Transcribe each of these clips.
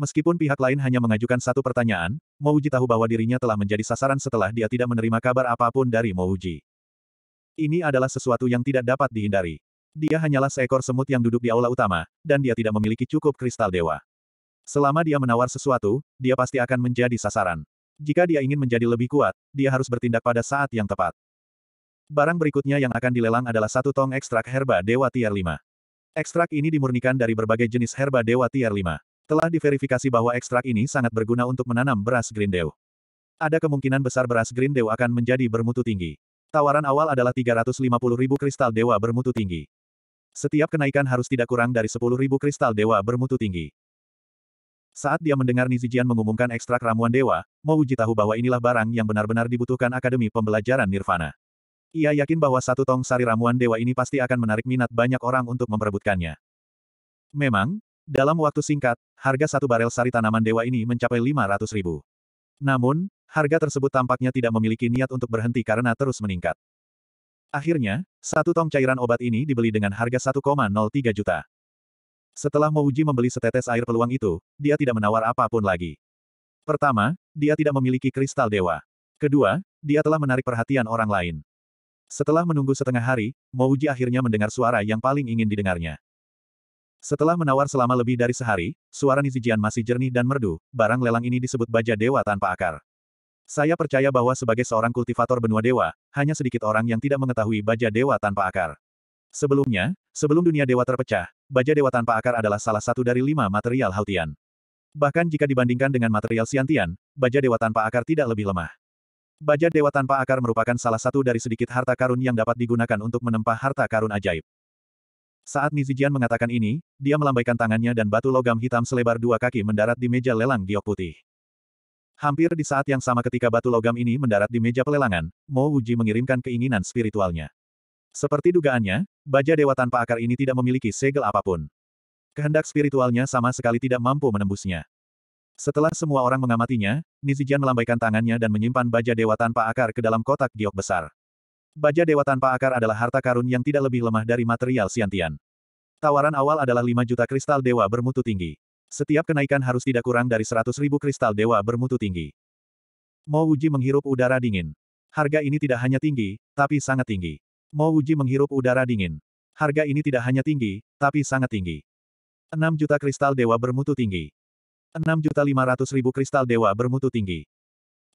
Meskipun pihak lain hanya mengajukan satu pertanyaan, Mouji tahu bahwa dirinya telah menjadi sasaran setelah dia tidak menerima kabar apapun dari Mouji. Ini adalah sesuatu yang tidak dapat dihindari. Dia hanyalah seekor semut yang duduk di aula utama, dan dia tidak memiliki cukup kristal dewa. Selama dia menawar sesuatu, dia pasti akan menjadi sasaran. Jika dia ingin menjadi lebih kuat, dia harus bertindak pada saat yang tepat. Barang berikutnya yang akan dilelang adalah satu tong ekstrak herba Dewa Tier 5. Ekstrak ini dimurnikan dari berbagai jenis herba Dewa Tier 5. Telah diverifikasi bahwa ekstrak ini sangat berguna untuk menanam beras grindew. Ada kemungkinan besar beras grindew akan menjadi bermutu tinggi. Tawaran awal adalah 350 kristal dewa bermutu tinggi. Setiap kenaikan harus tidak kurang dari 10 kristal dewa bermutu tinggi. Saat dia mendengar Nizijian mengumumkan ekstrak ramuan dewa, Mouji tahu bahwa inilah barang yang benar-benar dibutuhkan Akademi Pembelajaran Nirvana. Ia yakin bahwa satu tong sari ramuan dewa ini pasti akan menarik minat banyak orang untuk memperebutkannya. Memang, dalam waktu singkat, harga satu barel sari tanaman dewa ini mencapai 500 ribu. Namun, harga tersebut tampaknya tidak memiliki niat untuk berhenti karena terus meningkat. Akhirnya, satu tong cairan obat ini dibeli dengan harga 1,03 juta. Setelah Mouji membeli setetes air peluang itu, dia tidak menawar apapun lagi. Pertama, dia tidak memiliki kristal dewa. Kedua, dia telah menarik perhatian orang lain. Setelah menunggu setengah hari, Mouji akhirnya mendengar suara yang paling ingin didengarnya. Setelah menawar selama lebih dari sehari, suara Nizijian masih jernih dan merdu, barang lelang ini disebut baja dewa tanpa akar. Saya percaya bahwa sebagai seorang kultivator benua dewa, hanya sedikit orang yang tidak mengetahui baja dewa tanpa akar. Sebelumnya, sebelum dunia dewa terpecah, baja dewa tanpa akar adalah salah satu dari lima material Hautian. Bahkan jika dibandingkan dengan material Siantian, baja dewa tanpa akar tidak lebih lemah. Baja Dewa Tanpa Akar merupakan salah satu dari sedikit harta karun yang dapat digunakan untuk menempah harta karun ajaib. Saat Nizijian mengatakan ini, dia melambaikan tangannya dan batu logam hitam selebar dua kaki mendarat di meja lelang giok putih. Hampir di saat yang sama ketika batu logam ini mendarat di meja pelelangan, Mo Wuji mengirimkan keinginan spiritualnya. Seperti dugaannya, baja dewa tanpa akar ini tidak memiliki segel apapun. Kehendak spiritualnya sama sekali tidak mampu menembusnya. Setelah semua orang mengamatinya, Nizijian melambaikan tangannya dan menyimpan baja dewa tanpa akar ke dalam kotak giok besar. Baja dewa tanpa akar adalah harta karun yang tidak lebih lemah dari material siantian. Tawaran awal adalah 5 juta kristal dewa bermutu tinggi. Setiap kenaikan harus tidak kurang dari 100 ribu kristal dewa bermutu tinggi. Mo Wuji menghirup udara dingin. Harga ini tidak hanya tinggi, tapi sangat tinggi. Mo Wuji menghirup udara dingin. Harga ini tidak hanya tinggi, tapi sangat tinggi. 6 juta kristal dewa bermutu tinggi. 6 juta 500 ribu kristal dewa bermutu tinggi.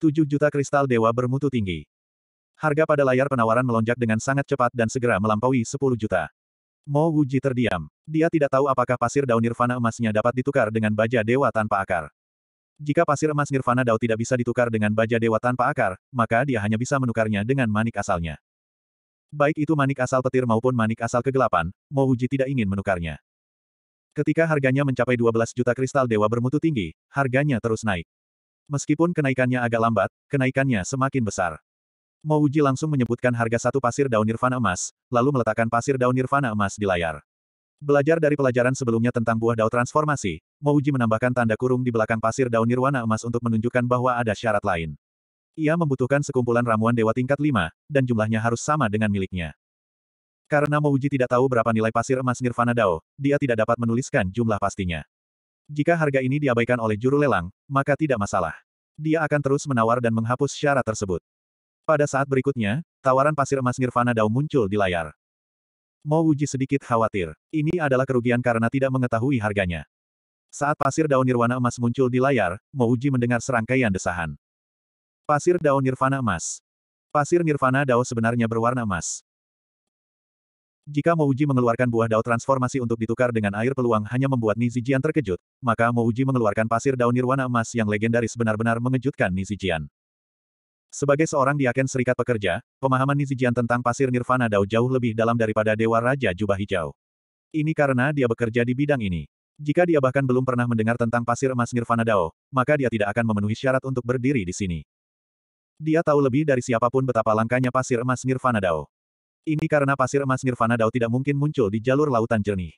7 juta kristal dewa bermutu tinggi. Harga pada layar penawaran melonjak dengan sangat cepat dan segera melampaui 10 juta. Mo Wuji terdiam. Dia tidak tahu apakah pasir daun nirvana emasnya dapat ditukar dengan baja dewa tanpa akar. Jika pasir emas nirvana dao tidak bisa ditukar dengan baja dewa tanpa akar, maka dia hanya bisa menukarnya dengan manik asalnya. Baik itu manik asal petir maupun manik asal kegelapan, Mo Wuji tidak ingin menukarnya. Ketika harganya mencapai 12 juta kristal dewa bermutu tinggi, harganya terus naik. Meskipun kenaikannya agak lambat, kenaikannya semakin besar. Mo Uji langsung menyebutkan harga satu pasir daun nirvana emas, lalu meletakkan pasir daun nirvana emas di layar. Belajar dari pelajaran sebelumnya tentang buah dao transformasi, Mo Uji menambahkan tanda kurung di belakang pasir daun nirwana emas untuk menunjukkan bahwa ada syarat lain. Ia membutuhkan sekumpulan ramuan dewa tingkat 5, dan jumlahnya harus sama dengan miliknya. Karena Uji tidak tahu berapa nilai pasir emas Nirvana Dao, dia tidak dapat menuliskan jumlah pastinya. Jika harga ini diabaikan oleh juru lelang, maka tidak masalah. Dia akan terus menawar dan menghapus syarat tersebut. Pada saat berikutnya, tawaran pasir emas Nirvana Dao muncul di layar. Mo Wuji sedikit khawatir. Ini adalah kerugian karena tidak mengetahui harganya. Saat pasir daun nirwana emas muncul di layar, Mo Wuji mendengar serangkaian desahan. Pasir daun nirvana emas. Pasir nirvana dao sebenarnya berwarna emas. Jika Mo Wuji mengeluarkan buah dao transformasi untuk ditukar dengan air peluang hanya membuat Nizijian terkejut, maka Mo Wuji mengeluarkan pasir daun nirwana emas yang legendaris benar-benar mengejutkan Nizijian. Sebagai seorang diaken serikat pekerja, pemahaman Nizijian tentang pasir nirvana Dao jauh lebih dalam daripada Dewa Raja Jubah Hijau. Ini karena dia bekerja di bidang ini. Jika dia bahkan belum pernah mendengar tentang pasir emas nirvana Dao, maka dia tidak akan memenuhi syarat untuk berdiri di sini. Dia tahu lebih dari siapapun betapa langkanya pasir emas nirvana Dao. Ini karena pasir emas nirvana Dao tidak mungkin muncul di jalur lautan jernih.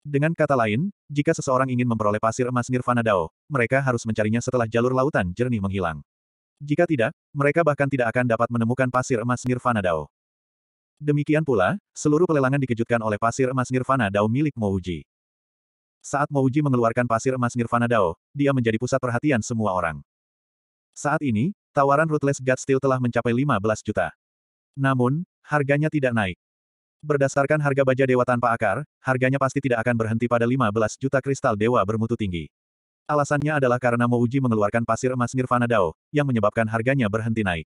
Dengan kata lain, jika seseorang ingin memperoleh pasir emas nirvana Dao, mereka harus mencarinya setelah jalur lautan jernih menghilang. Jika tidak, mereka bahkan tidak akan dapat menemukan pasir emas Nirvana Dao. Demikian pula, seluruh pelelangan dikejutkan oleh pasir emas Nirvana Dao milik Mouji. Saat Mouji mengeluarkan pasir emas Nirvana Dao, dia menjadi pusat perhatian semua orang. Saat ini, tawaran Ruthless God Steel telah mencapai 15 juta. Namun, harganya tidak naik. Berdasarkan harga baja dewa tanpa akar, harganya pasti tidak akan berhenti pada 15 juta kristal dewa bermutu tinggi. Alasannya adalah karena Mouji mengeluarkan pasir emas Nirvana Dao, yang menyebabkan harganya berhenti naik.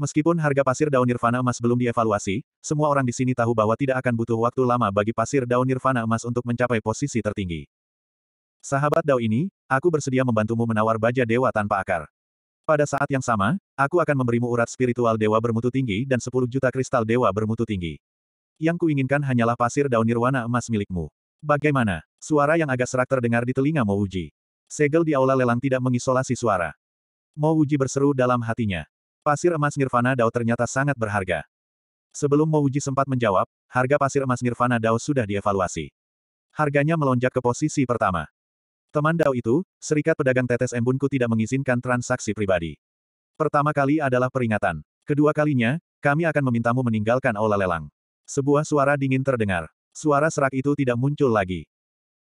Meskipun harga pasir Dao nirvana emas belum dievaluasi, semua orang di sini tahu bahwa tidak akan butuh waktu lama bagi pasir Dao nirvana emas untuk mencapai posisi tertinggi. Sahabat Dao ini, aku bersedia membantumu menawar baja dewa tanpa akar. Pada saat yang sama, aku akan memberimu urat spiritual dewa bermutu tinggi dan 10 juta kristal dewa bermutu tinggi. Yang kuinginkan hanyalah pasir daun nirwana emas milikmu. Bagaimana? Suara yang agak serak terdengar di telinga Mo Uji. Segel di aula lelang tidak mengisolasi suara. Mo Uji berseru dalam hatinya. Pasir emas Nirvana Dao ternyata sangat berharga. Sebelum Mo Uji sempat menjawab, harga pasir emas Nirvana Dao sudah dievaluasi. Harganya melonjak ke posisi pertama. Teman Dao itu, serikat pedagang tetes embunku tidak mengizinkan transaksi pribadi. Pertama kali adalah peringatan. Kedua kalinya, kami akan memintamu meninggalkan aula lelang. Sebuah suara dingin terdengar. Suara serak itu tidak muncul lagi.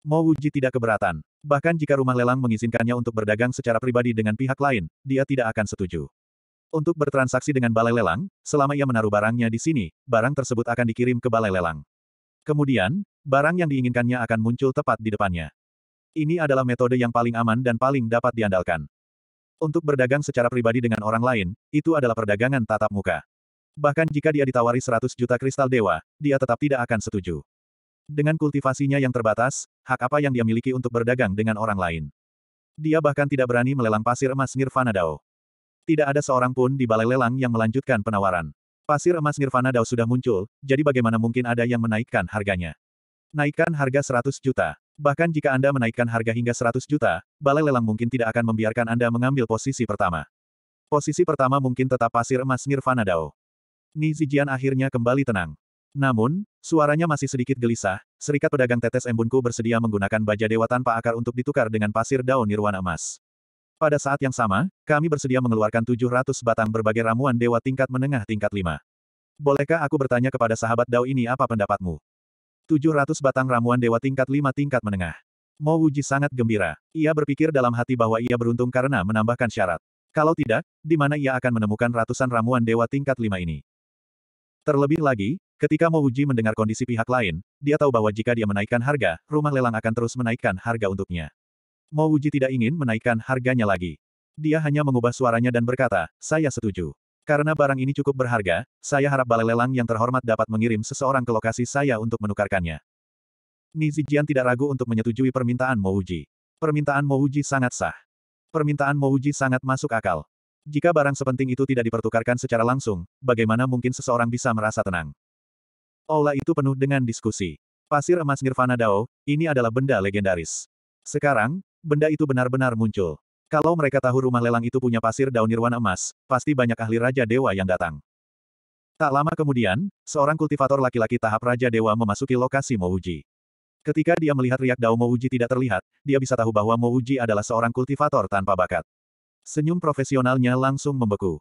Mo Wuji tidak keberatan. Bahkan jika rumah lelang mengizinkannya untuk berdagang secara pribadi dengan pihak lain, dia tidak akan setuju. Untuk bertransaksi dengan balai lelang, selama ia menaruh barangnya di sini, barang tersebut akan dikirim ke balai lelang. Kemudian, barang yang diinginkannya akan muncul tepat di depannya. Ini adalah metode yang paling aman dan paling dapat diandalkan. Untuk berdagang secara pribadi dengan orang lain, itu adalah perdagangan tatap muka. Bahkan jika dia ditawari 100 juta kristal dewa, dia tetap tidak akan setuju. Dengan kultivasinya yang terbatas, hak apa yang dia miliki untuk berdagang dengan orang lain? Dia bahkan tidak berani melelang pasir emas Nirvana Dao. Tidak ada seorang pun di balai lelang yang melanjutkan penawaran. Pasir emas Nirvana Dao sudah muncul, jadi bagaimana mungkin ada yang menaikkan harganya? Naikkan harga 100 juta. Bahkan jika Anda menaikkan harga hingga 100 juta, balai lelang mungkin tidak akan membiarkan Anda mengambil posisi pertama. Posisi pertama mungkin tetap pasir emas Nirvana Dao. Ni Zijian akhirnya kembali tenang. Namun, suaranya masih sedikit gelisah, serikat pedagang tetes embunku bersedia menggunakan baja dewa tanpa akar untuk ditukar dengan pasir daun nirwana emas. Pada saat yang sama, kami bersedia mengeluarkan 700 batang berbagai ramuan dewa tingkat menengah tingkat 5. Bolehkah aku bertanya kepada sahabat Dao ini apa pendapatmu? 700 batang ramuan dewa tingkat 5 tingkat menengah. Mo Wuji sangat gembira. Ia berpikir dalam hati bahwa ia beruntung karena menambahkan syarat. Kalau tidak, di mana ia akan menemukan ratusan ramuan dewa tingkat 5 ini? Terlebih lagi, Ketika Mouji mendengar kondisi pihak lain, dia tahu bahwa jika dia menaikkan harga, rumah lelang akan terus menaikkan harga untuknya. Mouji tidak ingin menaikkan harganya lagi. Dia hanya mengubah suaranya dan berkata, saya setuju. Karena barang ini cukup berharga, saya harap balai lelang yang terhormat dapat mengirim seseorang ke lokasi saya untuk menukarkannya. Nizijian tidak ragu untuk menyetujui permintaan Mouji. Permintaan Mouji sangat sah. Permintaan Mouji sangat masuk akal. Jika barang sepenting itu tidak dipertukarkan secara langsung, bagaimana mungkin seseorang bisa merasa tenang? Aula itu penuh dengan diskusi. Pasir emas Nirvana Dao, ini adalah benda legendaris. Sekarang, benda itu benar-benar muncul. Kalau mereka tahu rumah lelang itu punya pasir daun nirwana emas, pasti banyak ahli Raja Dewa yang datang. Tak lama kemudian, seorang kultivator laki-laki tahap Raja Dewa memasuki lokasi Mouji. Ketika dia melihat riak Dao Mouji tidak terlihat, dia bisa tahu bahwa Mouji adalah seorang kultivator tanpa bakat. Senyum profesionalnya langsung membeku.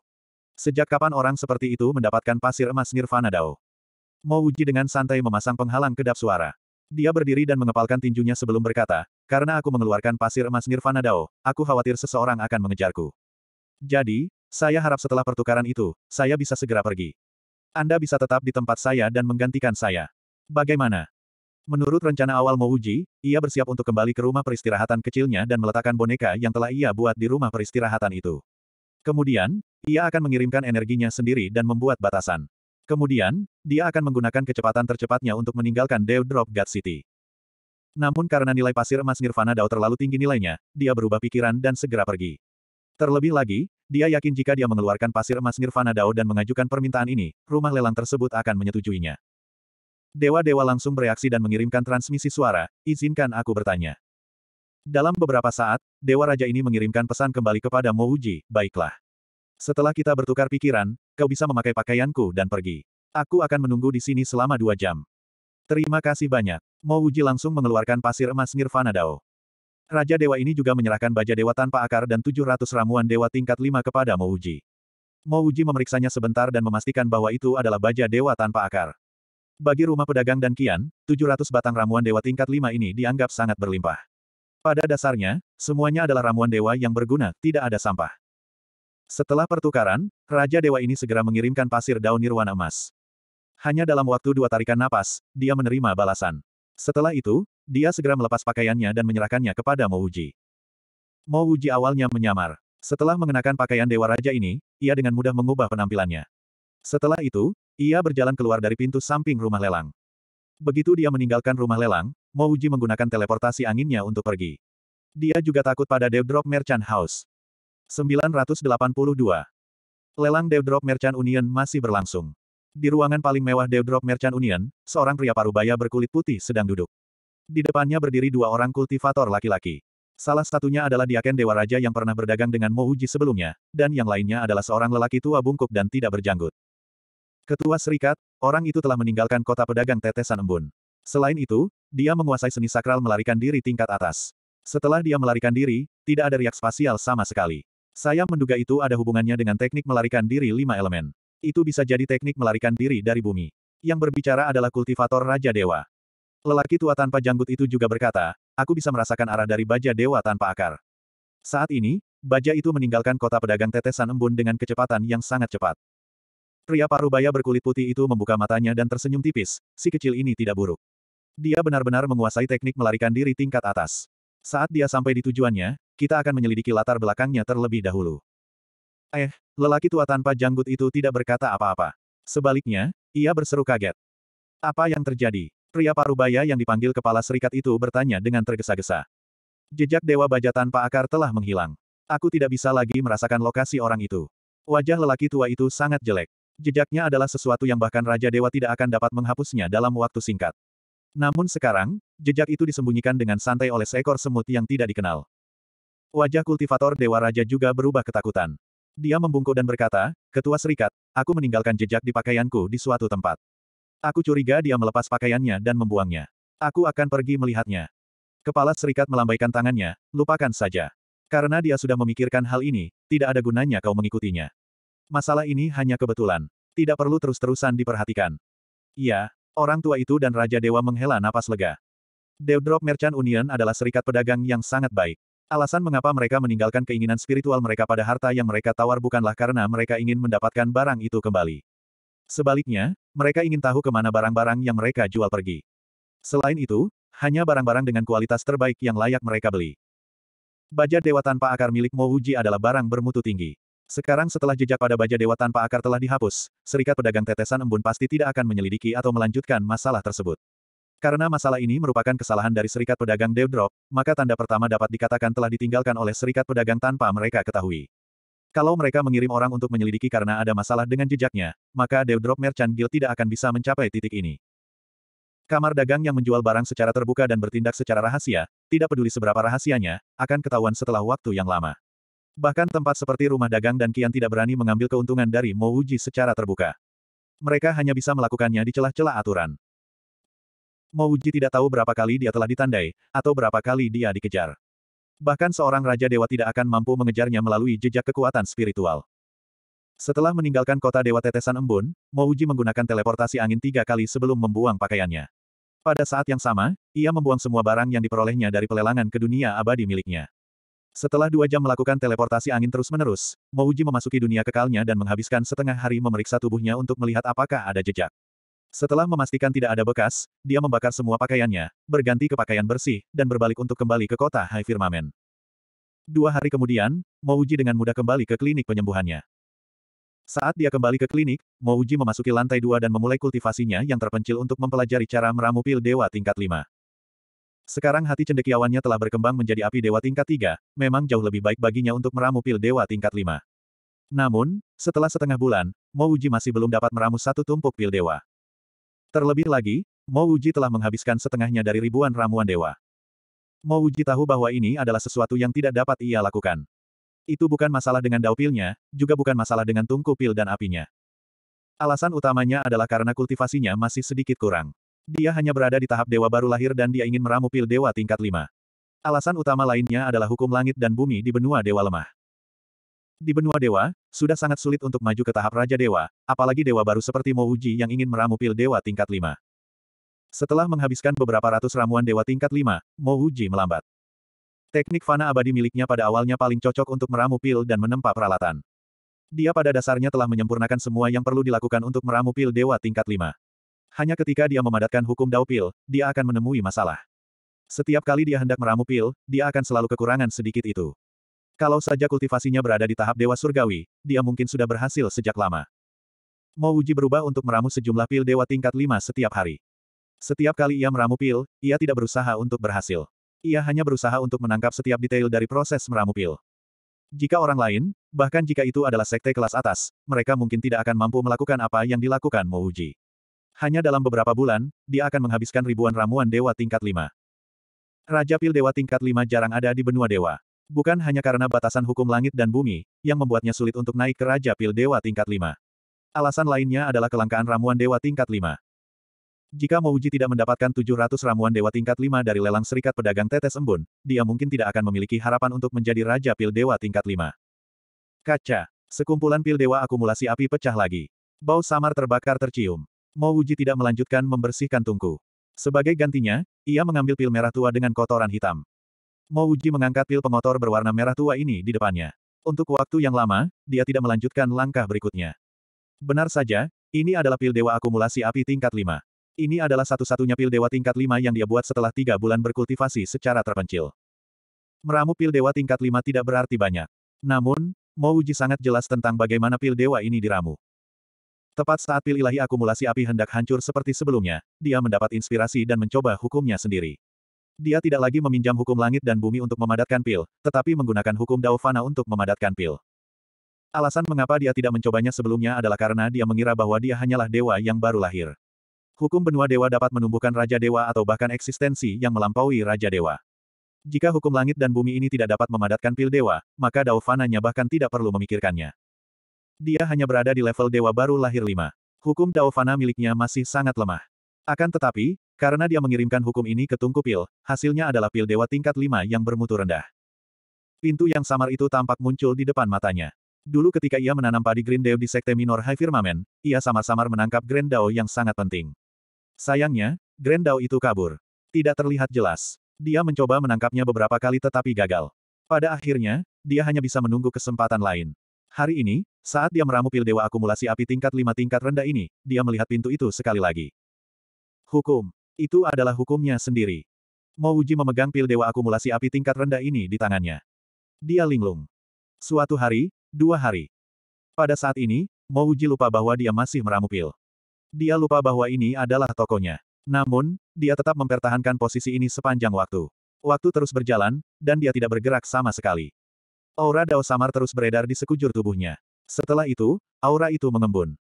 Sejak kapan orang seperti itu mendapatkan pasir emas Nirvana Dao? Mo Uji dengan santai memasang penghalang kedap suara. Dia berdiri dan mengepalkan tinjunya sebelum berkata, karena aku mengeluarkan pasir emas Nirvana Dao, aku khawatir seseorang akan mengejarku. Jadi, saya harap setelah pertukaran itu, saya bisa segera pergi. Anda bisa tetap di tempat saya dan menggantikan saya. Bagaimana? Menurut rencana awal Mo Uji, ia bersiap untuk kembali ke rumah peristirahatan kecilnya dan meletakkan boneka yang telah ia buat di rumah peristirahatan itu. Kemudian, ia akan mengirimkan energinya sendiri dan membuat batasan. Kemudian, dia akan menggunakan kecepatan tercepatnya untuk meninggalkan Dew Drop God City. Namun karena nilai pasir emas Nirvana Dao terlalu tinggi nilainya, dia berubah pikiran dan segera pergi. Terlebih lagi, dia yakin jika dia mengeluarkan pasir emas Nirvana Dao dan mengajukan permintaan ini, rumah lelang tersebut akan menyetujuinya. Dewa-dewa langsung bereaksi dan mengirimkan transmisi suara, izinkan aku bertanya. Dalam beberapa saat, Dewa Raja ini mengirimkan pesan kembali kepada Mo baiklah. Setelah kita bertukar pikiran, kau bisa memakai pakaianku dan pergi. Aku akan menunggu di sini selama dua jam. Terima kasih banyak. Mo Wuji langsung mengeluarkan pasir emas Nirvana Dao. Raja Dewa ini juga menyerahkan baja dewa tanpa akar dan 700 ramuan dewa tingkat 5 kepada Mo Wuji. Mo Wuji memeriksanya sebentar dan memastikan bahwa itu adalah baja dewa tanpa akar. Bagi rumah pedagang dan kian, 700 batang ramuan dewa tingkat 5 ini dianggap sangat berlimpah. Pada dasarnya, semuanya adalah ramuan dewa yang berguna, tidak ada sampah. Setelah pertukaran, Raja Dewa ini segera mengirimkan pasir daun nirwana emas. Hanya dalam waktu dua tarikan napas, dia menerima balasan. Setelah itu, dia segera melepas pakaiannya dan menyerahkannya kepada Mouji. Mouji awalnya menyamar. Setelah mengenakan pakaian Dewa Raja ini, ia dengan mudah mengubah penampilannya. Setelah itu, ia berjalan keluar dari pintu samping rumah lelang. Begitu dia meninggalkan rumah lelang, Mouji menggunakan teleportasi anginnya untuk pergi. Dia juga takut pada Dewdrop Merchant House. 982. Lelang Devdrop Merchant Union masih berlangsung. Di ruangan paling mewah Devdrop Merchant Union, seorang pria parubaya berkulit putih sedang duduk. Di depannya berdiri dua orang kultivator laki-laki. Salah satunya adalah Diaken Dewa Raja yang pernah berdagang dengan Mouji sebelumnya, dan yang lainnya adalah seorang lelaki tua bungkuk dan tidak berjanggut. Ketua Serikat, orang itu telah meninggalkan kota pedagang tetesan embun. Selain itu, dia menguasai seni sakral melarikan diri tingkat atas. Setelah dia melarikan diri, tidak ada riak spasial sama sekali. Saya menduga itu ada hubungannya dengan teknik melarikan diri lima elemen. Itu bisa jadi teknik melarikan diri dari bumi. Yang berbicara adalah kultivator Raja Dewa. Lelaki tua tanpa janggut itu juga berkata, aku bisa merasakan arah dari baja dewa tanpa akar. Saat ini, baja itu meninggalkan kota pedagang tetesan embun dengan kecepatan yang sangat cepat. Pria parubaya berkulit putih itu membuka matanya dan tersenyum tipis, si kecil ini tidak buruk. Dia benar-benar menguasai teknik melarikan diri tingkat atas. Saat dia sampai di tujuannya, kita akan menyelidiki latar belakangnya terlebih dahulu. Eh, lelaki tua tanpa janggut itu tidak berkata apa-apa. Sebaliknya, ia berseru kaget. Apa yang terjadi? Pria parubaya yang dipanggil kepala serikat itu bertanya dengan tergesa-gesa. Jejak dewa baja tanpa akar telah menghilang. Aku tidak bisa lagi merasakan lokasi orang itu. Wajah lelaki tua itu sangat jelek. Jejaknya adalah sesuatu yang bahkan Raja Dewa tidak akan dapat menghapusnya dalam waktu singkat. Namun sekarang, jejak itu disembunyikan dengan santai oleh seekor semut yang tidak dikenal. Wajah kultivator Dewa Raja juga berubah ketakutan. Dia membungkuk dan berkata, Ketua Serikat, aku meninggalkan jejak di pakaianku di suatu tempat. Aku curiga dia melepas pakaiannya dan membuangnya. Aku akan pergi melihatnya. Kepala Serikat melambaikan tangannya, lupakan saja. Karena dia sudah memikirkan hal ini, tidak ada gunanya kau mengikutinya. Masalah ini hanya kebetulan. Tidak perlu terus-terusan diperhatikan. Iya, orang tua itu dan Raja Dewa menghela napas lega. Dewdrop Merchant Union adalah serikat pedagang yang sangat baik. Alasan mengapa mereka meninggalkan keinginan spiritual mereka pada harta yang mereka tawar bukanlah karena mereka ingin mendapatkan barang itu kembali. Sebaliknya, mereka ingin tahu kemana barang-barang yang mereka jual pergi. Selain itu, hanya barang-barang dengan kualitas terbaik yang layak mereka beli. Baja dewa tanpa akar milik Mouji adalah barang bermutu tinggi. Sekarang setelah jejak pada baja dewa tanpa akar telah dihapus, serikat pedagang tetesan embun pasti tidak akan menyelidiki atau melanjutkan masalah tersebut. Karena masalah ini merupakan kesalahan dari Serikat Pedagang Devdrop, maka tanda pertama dapat dikatakan telah ditinggalkan oleh Serikat Pedagang tanpa mereka ketahui. Kalau mereka mengirim orang untuk menyelidiki karena ada masalah dengan jejaknya, maka Devdrop Merchant Guild tidak akan bisa mencapai titik ini. Kamar dagang yang menjual barang secara terbuka dan bertindak secara rahasia, tidak peduli seberapa rahasianya, akan ketahuan setelah waktu yang lama. Bahkan tempat seperti rumah dagang dan kian tidak berani mengambil keuntungan dari Mouji secara terbuka. Mereka hanya bisa melakukannya di celah-celah aturan. Mouji tidak tahu berapa kali dia telah ditandai, atau berapa kali dia dikejar. Bahkan seorang Raja Dewa tidak akan mampu mengejarnya melalui jejak kekuatan spiritual. Setelah meninggalkan kota Dewa Tetesan Embun, Mouji menggunakan teleportasi angin tiga kali sebelum membuang pakaiannya. Pada saat yang sama, ia membuang semua barang yang diperolehnya dari pelelangan ke dunia abadi miliknya. Setelah dua jam melakukan teleportasi angin terus-menerus, Mouji memasuki dunia kekalnya dan menghabiskan setengah hari memeriksa tubuhnya untuk melihat apakah ada jejak. Setelah memastikan tidak ada bekas, dia membakar semua pakaiannya, berganti ke pakaian bersih, dan berbalik untuk kembali ke kota High Firmament. Dua hari kemudian, Mouji dengan mudah kembali ke klinik penyembuhannya. Saat dia kembali ke klinik, Mouji memasuki lantai dua dan memulai kultivasinya yang terpencil untuk mempelajari cara meramu pil dewa tingkat lima. Sekarang hati cendekiawannya telah berkembang menjadi api dewa tingkat tiga, memang jauh lebih baik baginya untuk meramu pil dewa tingkat lima. Namun, setelah setengah bulan, Mouji masih belum dapat meramu satu tumpuk pil dewa. Terlebih lagi, Mo Uji telah menghabiskan setengahnya dari ribuan ramuan dewa. Mo Uji tahu bahwa ini adalah sesuatu yang tidak dapat ia lakukan. Itu bukan masalah dengan daupilnya, juga bukan masalah dengan tungku pil dan apinya. Alasan utamanya adalah karena kultivasinya masih sedikit kurang. Dia hanya berada di tahap dewa baru lahir dan dia ingin meramu pil dewa tingkat 5. Alasan utama lainnya adalah hukum langit dan bumi di benua dewa lemah. Di benua dewa, sudah sangat sulit untuk maju ke tahap Raja Dewa, apalagi dewa baru seperti Mo Uji yang ingin meramu pil dewa tingkat 5. Setelah menghabiskan beberapa ratus ramuan dewa tingkat 5, Uji melambat. Teknik fana abadi miliknya pada awalnya paling cocok untuk meramu pil dan menempa peralatan. Dia pada dasarnya telah menyempurnakan semua yang perlu dilakukan untuk meramu pil dewa tingkat 5. Hanya ketika dia memadatkan hukum dao pil, dia akan menemui masalah. Setiap kali dia hendak meramu pil, dia akan selalu kekurangan sedikit itu. Kalau saja kultivasinya berada di tahap Dewa Surgawi, dia mungkin sudah berhasil sejak lama. Mo Uji berubah untuk meramu sejumlah pil Dewa tingkat 5 setiap hari. Setiap kali ia meramu pil, ia tidak berusaha untuk berhasil. Ia hanya berusaha untuk menangkap setiap detail dari proses meramu pil. Jika orang lain, bahkan jika itu adalah sekte kelas atas, mereka mungkin tidak akan mampu melakukan apa yang dilakukan Mo Uji. Hanya dalam beberapa bulan, dia akan menghabiskan ribuan ramuan dewa tingkat 5. Raja Pil Dewa tingkat 5 jarang ada di benua dewa. Bukan hanya karena batasan hukum langit dan bumi, yang membuatnya sulit untuk naik ke Raja Pil Dewa tingkat 5. Alasan lainnya adalah kelangkaan ramuan Dewa tingkat 5. Jika Mouji tidak mendapatkan 700 ramuan Dewa tingkat 5 dari lelang serikat pedagang tetes embun, dia mungkin tidak akan memiliki harapan untuk menjadi Raja Pil Dewa tingkat 5. Kaca. Sekumpulan pil dewa akumulasi api pecah lagi. Bau samar terbakar tercium. Mouji tidak melanjutkan membersihkan tungku. Sebagai gantinya, ia mengambil pil merah tua dengan kotoran hitam. Mo Uji mengangkat pil pengotor berwarna merah tua ini di depannya. Untuk waktu yang lama, dia tidak melanjutkan langkah berikutnya. Benar saja, ini adalah pil dewa akumulasi api tingkat 5. Ini adalah satu-satunya pil dewa tingkat 5 yang dia buat setelah tiga bulan berkultivasi secara terpencil. Meramu pil dewa tingkat 5 tidak berarti banyak. Namun, Mo Uji sangat jelas tentang bagaimana pil dewa ini diramu. Tepat saat pil ilahi akumulasi api hendak hancur seperti sebelumnya, dia mendapat inspirasi dan mencoba hukumnya sendiri. Dia tidak lagi meminjam hukum langit dan bumi untuk memadatkan pil, tetapi menggunakan hukum Dao untuk memadatkan pil. Alasan mengapa dia tidak mencobanya sebelumnya adalah karena dia mengira bahwa dia hanyalah dewa yang baru lahir. Hukum benua dewa dapat menumbuhkan raja dewa atau bahkan eksistensi yang melampaui raja dewa. Jika hukum langit dan bumi ini tidak dapat memadatkan pil dewa, maka Dao bahkan tidak perlu memikirkannya. Dia hanya berada di level dewa baru lahir lima. Hukum Dao miliknya masih sangat lemah. Akan tetapi, karena dia mengirimkan hukum ini ke Tungku Pil, hasilnya adalah pil dewa tingkat 5 yang bermutu rendah. Pintu yang samar itu tampak muncul di depan matanya. Dulu ketika ia menanam padi Green Dao di Sekte Minor High Firmament, ia samar-samar menangkap Grand Dao yang sangat penting. Sayangnya, Grand Dao itu kabur. Tidak terlihat jelas. Dia mencoba menangkapnya beberapa kali tetapi gagal. Pada akhirnya, dia hanya bisa menunggu kesempatan lain. Hari ini, saat dia meramu pil dewa akumulasi api tingkat 5 tingkat rendah ini, dia melihat pintu itu sekali lagi. Hukum. Itu adalah hukumnya sendiri. uji memegang pil dewa akumulasi api tingkat rendah ini di tangannya. Dia linglung. Suatu hari, dua hari. Pada saat ini, uji lupa bahwa dia masih meramu pil. Dia lupa bahwa ini adalah tokonya. Namun, dia tetap mempertahankan posisi ini sepanjang waktu. Waktu terus berjalan, dan dia tidak bergerak sama sekali. Aura Dao Samar terus beredar di sekujur tubuhnya. Setelah itu, aura itu mengembun.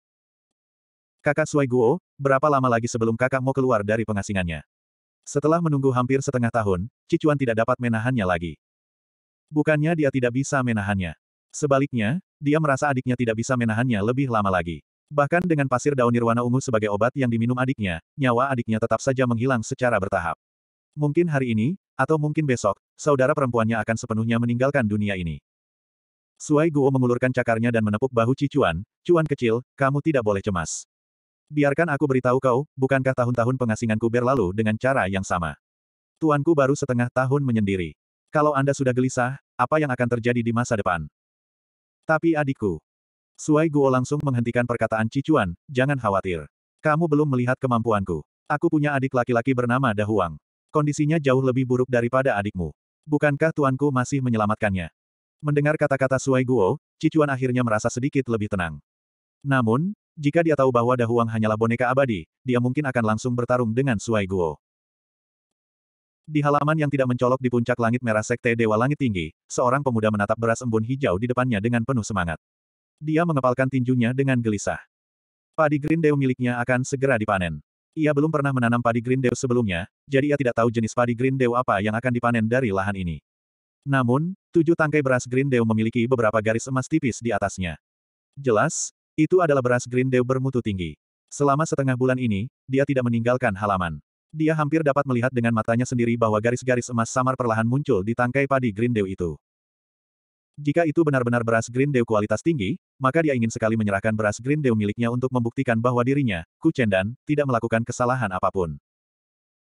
Kakak Sui Guo, berapa lama lagi sebelum kakak mau keluar dari pengasingannya? Setelah menunggu hampir setengah tahun, Cicuan tidak dapat menahannya lagi. Bukannya dia tidak bisa menahannya. Sebaliknya, dia merasa adiknya tidak bisa menahannya lebih lama lagi. Bahkan dengan pasir daun nirwana ungu sebagai obat yang diminum adiknya, nyawa adiknya tetap saja menghilang secara bertahap. Mungkin hari ini, atau mungkin besok, saudara perempuannya akan sepenuhnya meninggalkan dunia ini. Suai Guo mengulurkan cakarnya dan menepuk bahu Cicuan, Cuan kecil, kamu tidak boleh cemas. Biarkan aku beritahu kau, bukankah tahun-tahun pengasinganku berlalu dengan cara yang sama? Tuanku baru setengah tahun menyendiri. Kalau Anda sudah gelisah, apa yang akan terjadi di masa depan? Tapi adikku. Suai Guo langsung menghentikan perkataan Cicuan, jangan khawatir. Kamu belum melihat kemampuanku. Aku punya adik laki-laki bernama Dahuang. Kondisinya jauh lebih buruk daripada adikmu. Bukankah tuanku masih menyelamatkannya? Mendengar kata-kata Suai Guo, Cicuan akhirnya merasa sedikit lebih tenang. Namun, jika dia tahu bahwa Dahuang hanyalah boneka abadi, dia mungkin akan langsung bertarung dengan Suai Guo. Di halaman yang tidak mencolok di puncak langit merah Sekte Dewa Langit Tinggi, seorang pemuda menatap beras embun hijau di depannya dengan penuh semangat. Dia mengepalkan tinjunya dengan gelisah. Padi Green Dew miliknya akan segera dipanen. Ia belum pernah menanam padi Green Dew sebelumnya, jadi ia tidak tahu jenis padi Green Dew apa yang akan dipanen dari lahan ini. Namun, tujuh tangkai beras Green Dew memiliki beberapa garis emas tipis di atasnya. Jelas, itu adalah beras Green Dew bermutu tinggi. Selama setengah bulan ini, dia tidak meninggalkan halaman. Dia hampir dapat melihat dengan matanya sendiri bahwa garis-garis emas samar perlahan muncul di tangkai padi Green Dew itu. Jika itu benar-benar beras Green Dew kualitas tinggi, maka dia ingin sekali menyerahkan beras Green Dew miliknya untuk membuktikan bahwa dirinya, Kuchendan, tidak melakukan kesalahan apapun.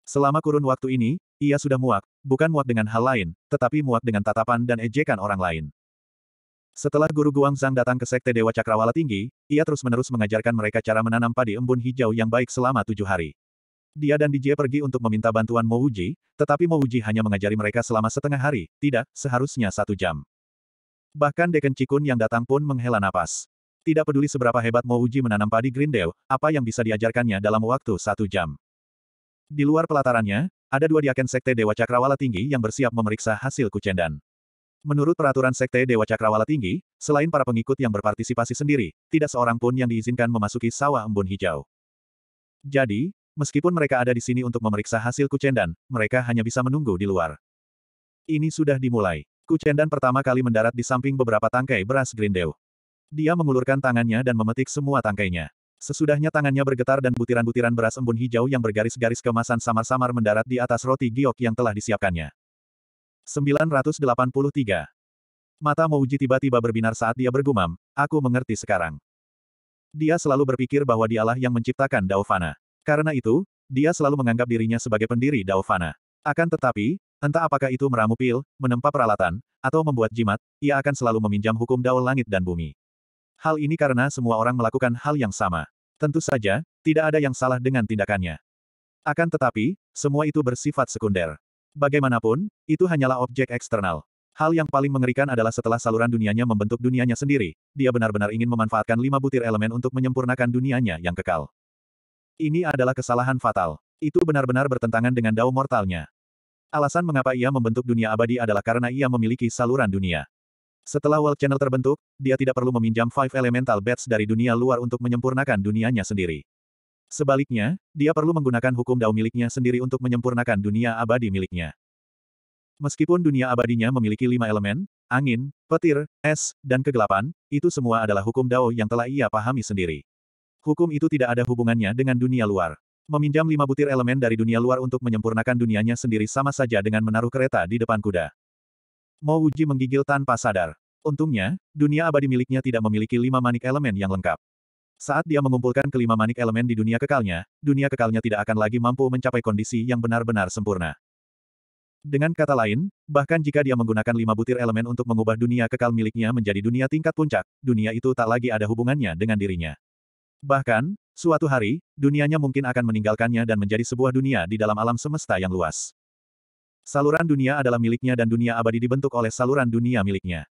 Selama kurun waktu ini, ia sudah muak, bukan muak dengan hal lain, tetapi muak dengan tatapan dan ejekan orang lain. Setelah Guru Guang Zhang datang ke Sekte Dewa Cakrawala Tinggi, ia terus-menerus mengajarkan mereka cara menanam padi embun hijau yang baik selama tujuh hari. Dia dan DJ pergi untuk meminta bantuan Mo Uji, tetapi Mo Uji hanya mengajari mereka selama setengah hari, tidak, seharusnya satu jam. Bahkan Deken Cikun yang datang pun menghela napas. Tidak peduli seberapa hebat Mo Uji menanam padi Grindel, apa yang bisa diajarkannya dalam waktu satu jam. Di luar pelatarannya, ada dua diaken Sekte Dewa Cakrawala Tinggi yang bersiap memeriksa hasil kucendan. Menurut peraturan Sekte Dewa Cakrawala Tinggi, selain para pengikut yang berpartisipasi sendiri, tidak seorang pun yang diizinkan memasuki sawah embun hijau. Jadi, meskipun mereka ada di sini untuk memeriksa hasil kucendan, mereka hanya bisa menunggu di luar. Ini sudah dimulai. Kucendan pertama kali mendarat di samping beberapa tangkai beras Grindew. Dia mengulurkan tangannya dan memetik semua tangkainya. Sesudahnya tangannya bergetar dan butiran-butiran beras embun hijau yang bergaris-garis kemasan samar-samar mendarat di atas roti giok yang telah disiapkannya. 983. Mata Mouji tiba-tiba berbinar saat dia bergumam, aku mengerti sekarang. Dia selalu berpikir bahwa dialah yang menciptakan Daofana. Karena itu, dia selalu menganggap dirinya sebagai pendiri Daofana. Akan tetapi, entah apakah itu meramu pil, menempa peralatan, atau membuat jimat, ia akan selalu meminjam hukum Dao langit dan bumi. Hal ini karena semua orang melakukan hal yang sama. Tentu saja, tidak ada yang salah dengan tindakannya. Akan tetapi, semua itu bersifat sekunder. Bagaimanapun, itu hanyalah objek eksternal. Hal yang paling mengerikan adalah setelah saluran dunianya membentuk dunianya sendiri, dia benar-benar ingin memanfaatkan lima butir elemen untuk menyempurnakan dunianya yang kekal. Ini adalah kesalahan fatal. Itu benar-benar bertentangan dengan dao mortalnya. Alasan mengapa ia membentuk dunia abadi adalah karena ia memiliki saluran dunia. Setelah World Channel terbentuk, dia tidak perlu meminjam Five Elemental Bats dari dunia luar untuk menyempurnakan dunianya sendiri. Sebaliknya, dia perlu menggunakan hukum dao miliknya sendiri untuk menyempurnakan dunia abadi miliknya. Meskipun dunia abadinya memiliki lima elemen, angin, petir, es, dan kegelapan, itu semua adalah hukum dao yang telah ia pahami sendiri. Hukum itu tidak ada hubungannya dengan dunia luar. Meminjam lima butir elemen dari dunia luar untuk menyempurnakan dunianya sendiri sama saja dengan menaruh kereta di depan kuda. Mo Wuji menggigil tanpa sadar. Untungnya, dunia abadi miliknya tidak memiliki lima manik elemen yang lengkap. Saat dia mengumpulkan kelima manik elemen di dunia kekalnya, dunia kekalnya tidak akan lagi mampu mencapai kondisi yang benar-benar sempurna. Dengan kata lain, bahkan jika dia menggunakan lima butir elemen untuk mengubah dunia kekal miliknya menjadi dunia tingkat puncak, dunia itu tak lagi ada hubungannya dengan dirinya. Bahkan, suatu hari, dunianya mungkin akan meninggalkannya dan menjadi sebuah dunia di dalam alam semesta yang luas. Saluran dunia adalah miliknya dan dunia abadi dibentuk oleh saluran dunia miliknya.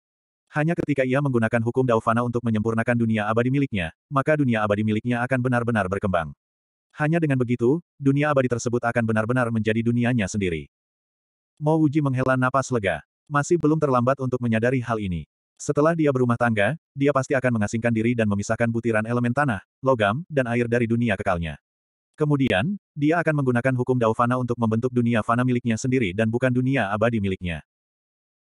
Hanya ketika ia menggunakan hukum Daofana untuk menyempurnakan dunia abadi miliknya, maka dunia abadi miliknya akan benar-benar berkembang. Hanya dengan begitu, dunia abadi tersebut akan benar-benar menjadi dunianya sendiri. Mo Wuji menghela napas lega. Masih belum terlambat untuk menyadari hal ini. Setelah dia berumah tangga, dia pasti akan mengasingkan diri dan memisahkan butiran elemen tanah, logam, dan air dari dunia kekalnya. Kemudian, dia akan menggunakan hukum Daofana untuk membentuk dunia fana miliknya sendiri dan bukan dunia abadi miliknya.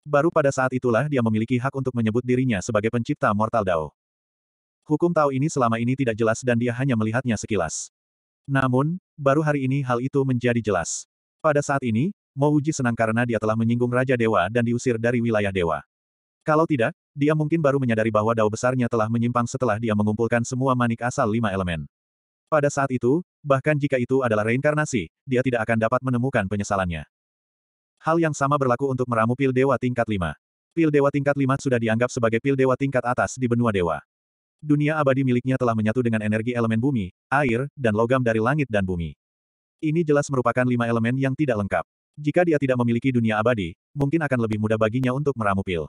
Baru pada saat itulah dia memiliki hak untuk menyebut dirinya sebagai pencipta Mortal Dao. Hukum Tao ini selama ini tidak jelas dan dia hanya melihatnya sekilas. Namun, baru hari ini hal itu menjadi jelas. Pada saat ini, Mo Uji senang karena dia telah menyinggung Raja Dewa dan diusir dari wilayah Dewa. Kalau tidak, dia mungkin baru menyadari bahwa Dao besarnya telah menyimpang setelah dia mengumpulkan semua manik asal lima elemen. Pada saat itu, bahkan jika itu adalah reinkarnasi, dia tidak akan dapat menemukan penyesalannya. Hal yang sama berlaku untuk meramu pil dewa tingkat 5. Pil dewa tingkat 5 sudah dianggap sebagai pil dewa tingkat atas di benua dewa. Dunia abadi miliknya telah menyatu dengan energi elemen bumi, air, dan logam dari langit dan bumi. Ini jelas merupakan lima elemen yang tidak lengkap. Jika dia tidak memiliki dunia abadi, mungkin akan lebih mudah baginya untuk meramu pil.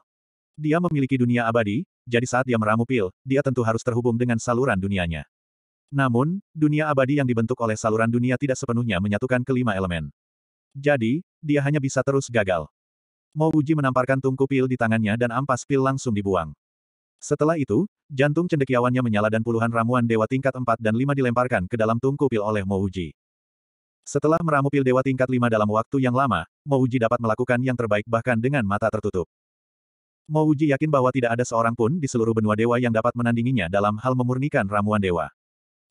Dia memiliki dunia abadi, jadi saat dia meramu pil, dia tentu harus terhubung dengan saluran dunianya. Namun, dunia abadi yang dibentuk oleh saluran dunia tidak sepenuhnya menyatukan kelima elemen. Jadi, dia hanya bisa terus gagal. Mo Uji menamparkan tungku pil di tangannya dan ampas pil langsung dibuang. Setelah itu, jantung cendekiawannya menyala dan puluhan ramuan dewa tingkat 4 dan 5 dilemparkan ke dalam tungku pil oleh Mo Uji. Setelah meramu pil dewa tingkat 5 dalam waktu yang lama, Mo Uji dapat melakukan yang terbaik bahkan dengan mata tertutup. Mo Uji yakin bahwa tidak ada seorang pun di seluruh benua dewa yang dapat menandinginya dalam hal memurnikan ramuan dewa.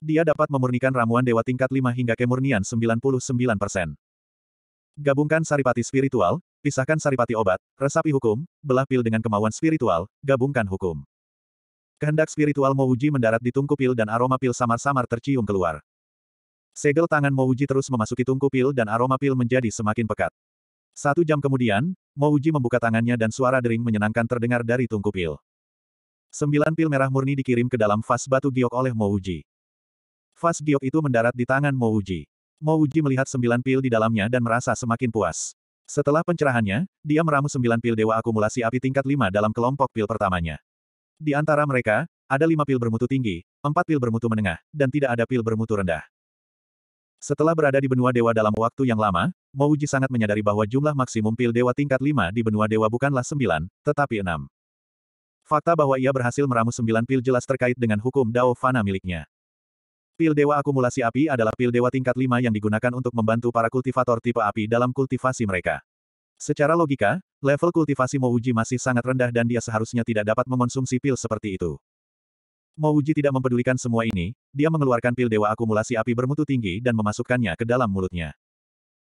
Dia dapat memurnikan ramuan dewa tingkat 5 hingga kemurnian 99%. Gabungkan saripati spiritual, pisahkan saripati obat, resapi hukum, belah pil dengan kemauan spiritual, gabungkan hukum. Kehendak spiritual Mouji mendarat di tungku pil dan aroma pil samar-samar tercium keluar. Segel tangan Mouji terus memasuki tungku pil dan aroma pil menjadi semakin pekat. Satu jam kemudian, Mouji membuka tangannya dan suara dering menyenangkan terdengar dari tungku pil. Sembilan pil merah murni dikirim ke dalam vas batu giok oleh Mouji. Vas giok itu mendarat di tangan Mouji. Mo Uji melihat sembilan pil di dalamnya dan merasa semakin puas. Setelah pencerahannya, dia meramu sembilan pil dewa akumulasi api tingkat lima dalam kelompok pil pertamanya. Di antara mereka, ada lima pil bermutu tinggi, empat pil bermutu menengah, dan tidak ada pil bermutu rendah. Setelah berada di benua dewa dalam waktu yang lama, Mo Uji sangat menyadari bahwa jumlah maksimum pil dewa tingkat lima di benua dewa bukanlah sembilan, tetapi enam. Fakta bahwa ia berhasil meramu sembilan pil jelas terkait dengan hukum Dao Fana miliknya. Pil Dewa Akumulasi Api adalah pil dewa tingkat 5 yang digunakan untuk membantu para kultivator tipe api dalam kultivasi mereka. Secara logika, level kultivasi Mouji masih sangat rendah dan dia seharusnya tidak dapat mengonsumsi pil seperti itu. Mouji tidak mempedulikan semua ini, dia mengeluarkan pil Dewa Akumulasi Api bermutu tinggi dan memasukkannya ke dalam mulutnya.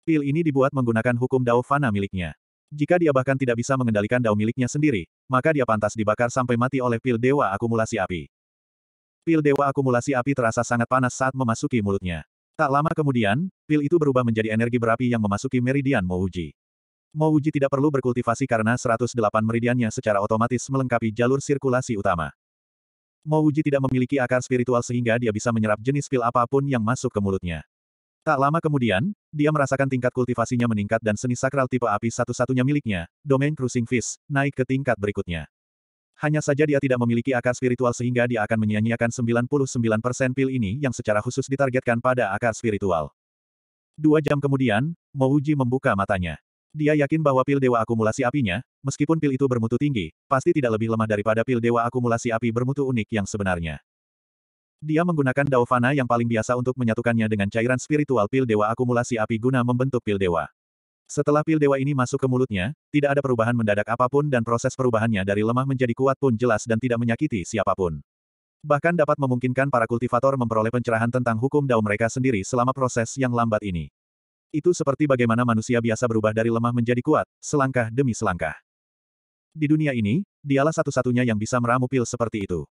Pil ini dibuat menggunakan hukum Dao Fana miliknya. Jika dia bahkan tidak bisa mengendalikan dao miliknya sendiri, maka dia pantas dibakar sampai mati oleh pil Dewa Akumulasi Api. Pil dewa akumulasi api terasa sangat panas saat memasuki mulutnya. Tak lama kemudian, pil itu berubah menjadi energi berapi yang memasuki meridian Mouji. Mouji tidak perlu berkultivasi karena 108 meridiannya secara otomatis melengkapi jalur sirkulasi utama. Mouji tidak memiliki akar spiritual sehingga dia bisa menyerap jenis pil apapun yang masuk ke mulutnya. Tak lama kemudian, dia merasakan tingkat kultivasinya meningkat dan seni sakral tipe api satu-satunya miliknya, domain cruising fish, naik ke tingkat berikutnya. Hanya saja dia tidak memiliki akar spiritual sehingga dia akan menyia-nyiakan 99% pil ini yang secara khusus ditargetkan pada akar spiritual. Dua jam kemudian, Mouji membuka matanya. Dia yakin bahwa pil dewa akumulasi apinya, meskipun pil itu bermutu tinggi, pasti tidak lebih lemah daripada pil dewa akumulasi api bermutu unik yang sebenarnya. Dia menggunakan daofana yang paling biasa untuk menyatukannya dengan cairan spiritual pil dewa akumulasi api guna membentuk pil dewa. Setelah pil dewa ini masuk ke mulutnya, tidak ada perubahan mendadak apapun dan proses perubahannya dari lemah menjadi kuat pun jelas dan tidak menyakiti siapapun. Bahkan dapat memungkinkan para kultivator memperoleh pencerahan tentang hukum dao mereka sendiri selama proses yang lambat ini. Itu seperti bagaimana manusia biasa berubah dari lemah menjadi kuat, selangkah demi selangkah. Di dunia ini, dialah satu-satunya yang bisa meramu pil seperti itu.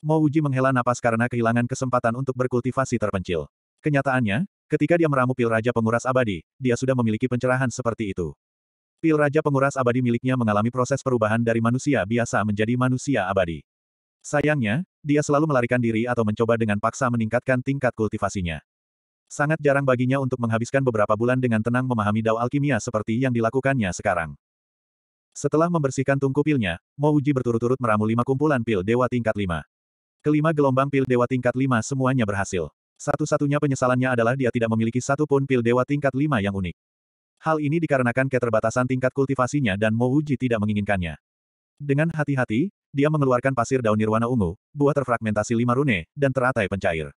Mouji menghela napas karena kehilangan kesempatan untuk berkultivasi terpencil. Kenyataannya, Ketika dia meramu pil Raja Penguras Abadi, dia sudah memiliki pencerahan seperti itu. Pil Raja Penguras Abadi miliknya mengalami proses perubahan dari manusia biasa menjadi manusia abadi. Sayangnya, dia selalu melarikan diri atau mencoba dengan paksa meningkatkan tingkat kultivasinya. Sangat jarang baginya untuk menghabiskan beberapa bulan dengan tenang memahami dao alkimia seperti yang dilakukannya sekarang. Setelah membersihkan tungku pilnya, Mouji berturut-turut meramu lima kumpulan pil dewa tingkat lima. Kelima gelombang pil dewa tingkat lima semuanya berhasil. Satu-satunya penyesalannya adalah dia tidak memiliki satu pun pil dewa tingkat 5 yang unik. Hal ini dikarenakan keterbatasan tingkat kultivasinya dan Mo Uji tidak menginginkannya. Dengan hati-hati, dia mengeluarkan pasir daun nirwana ungu, buah terfragmentasi lima rune, dan teratai pencair.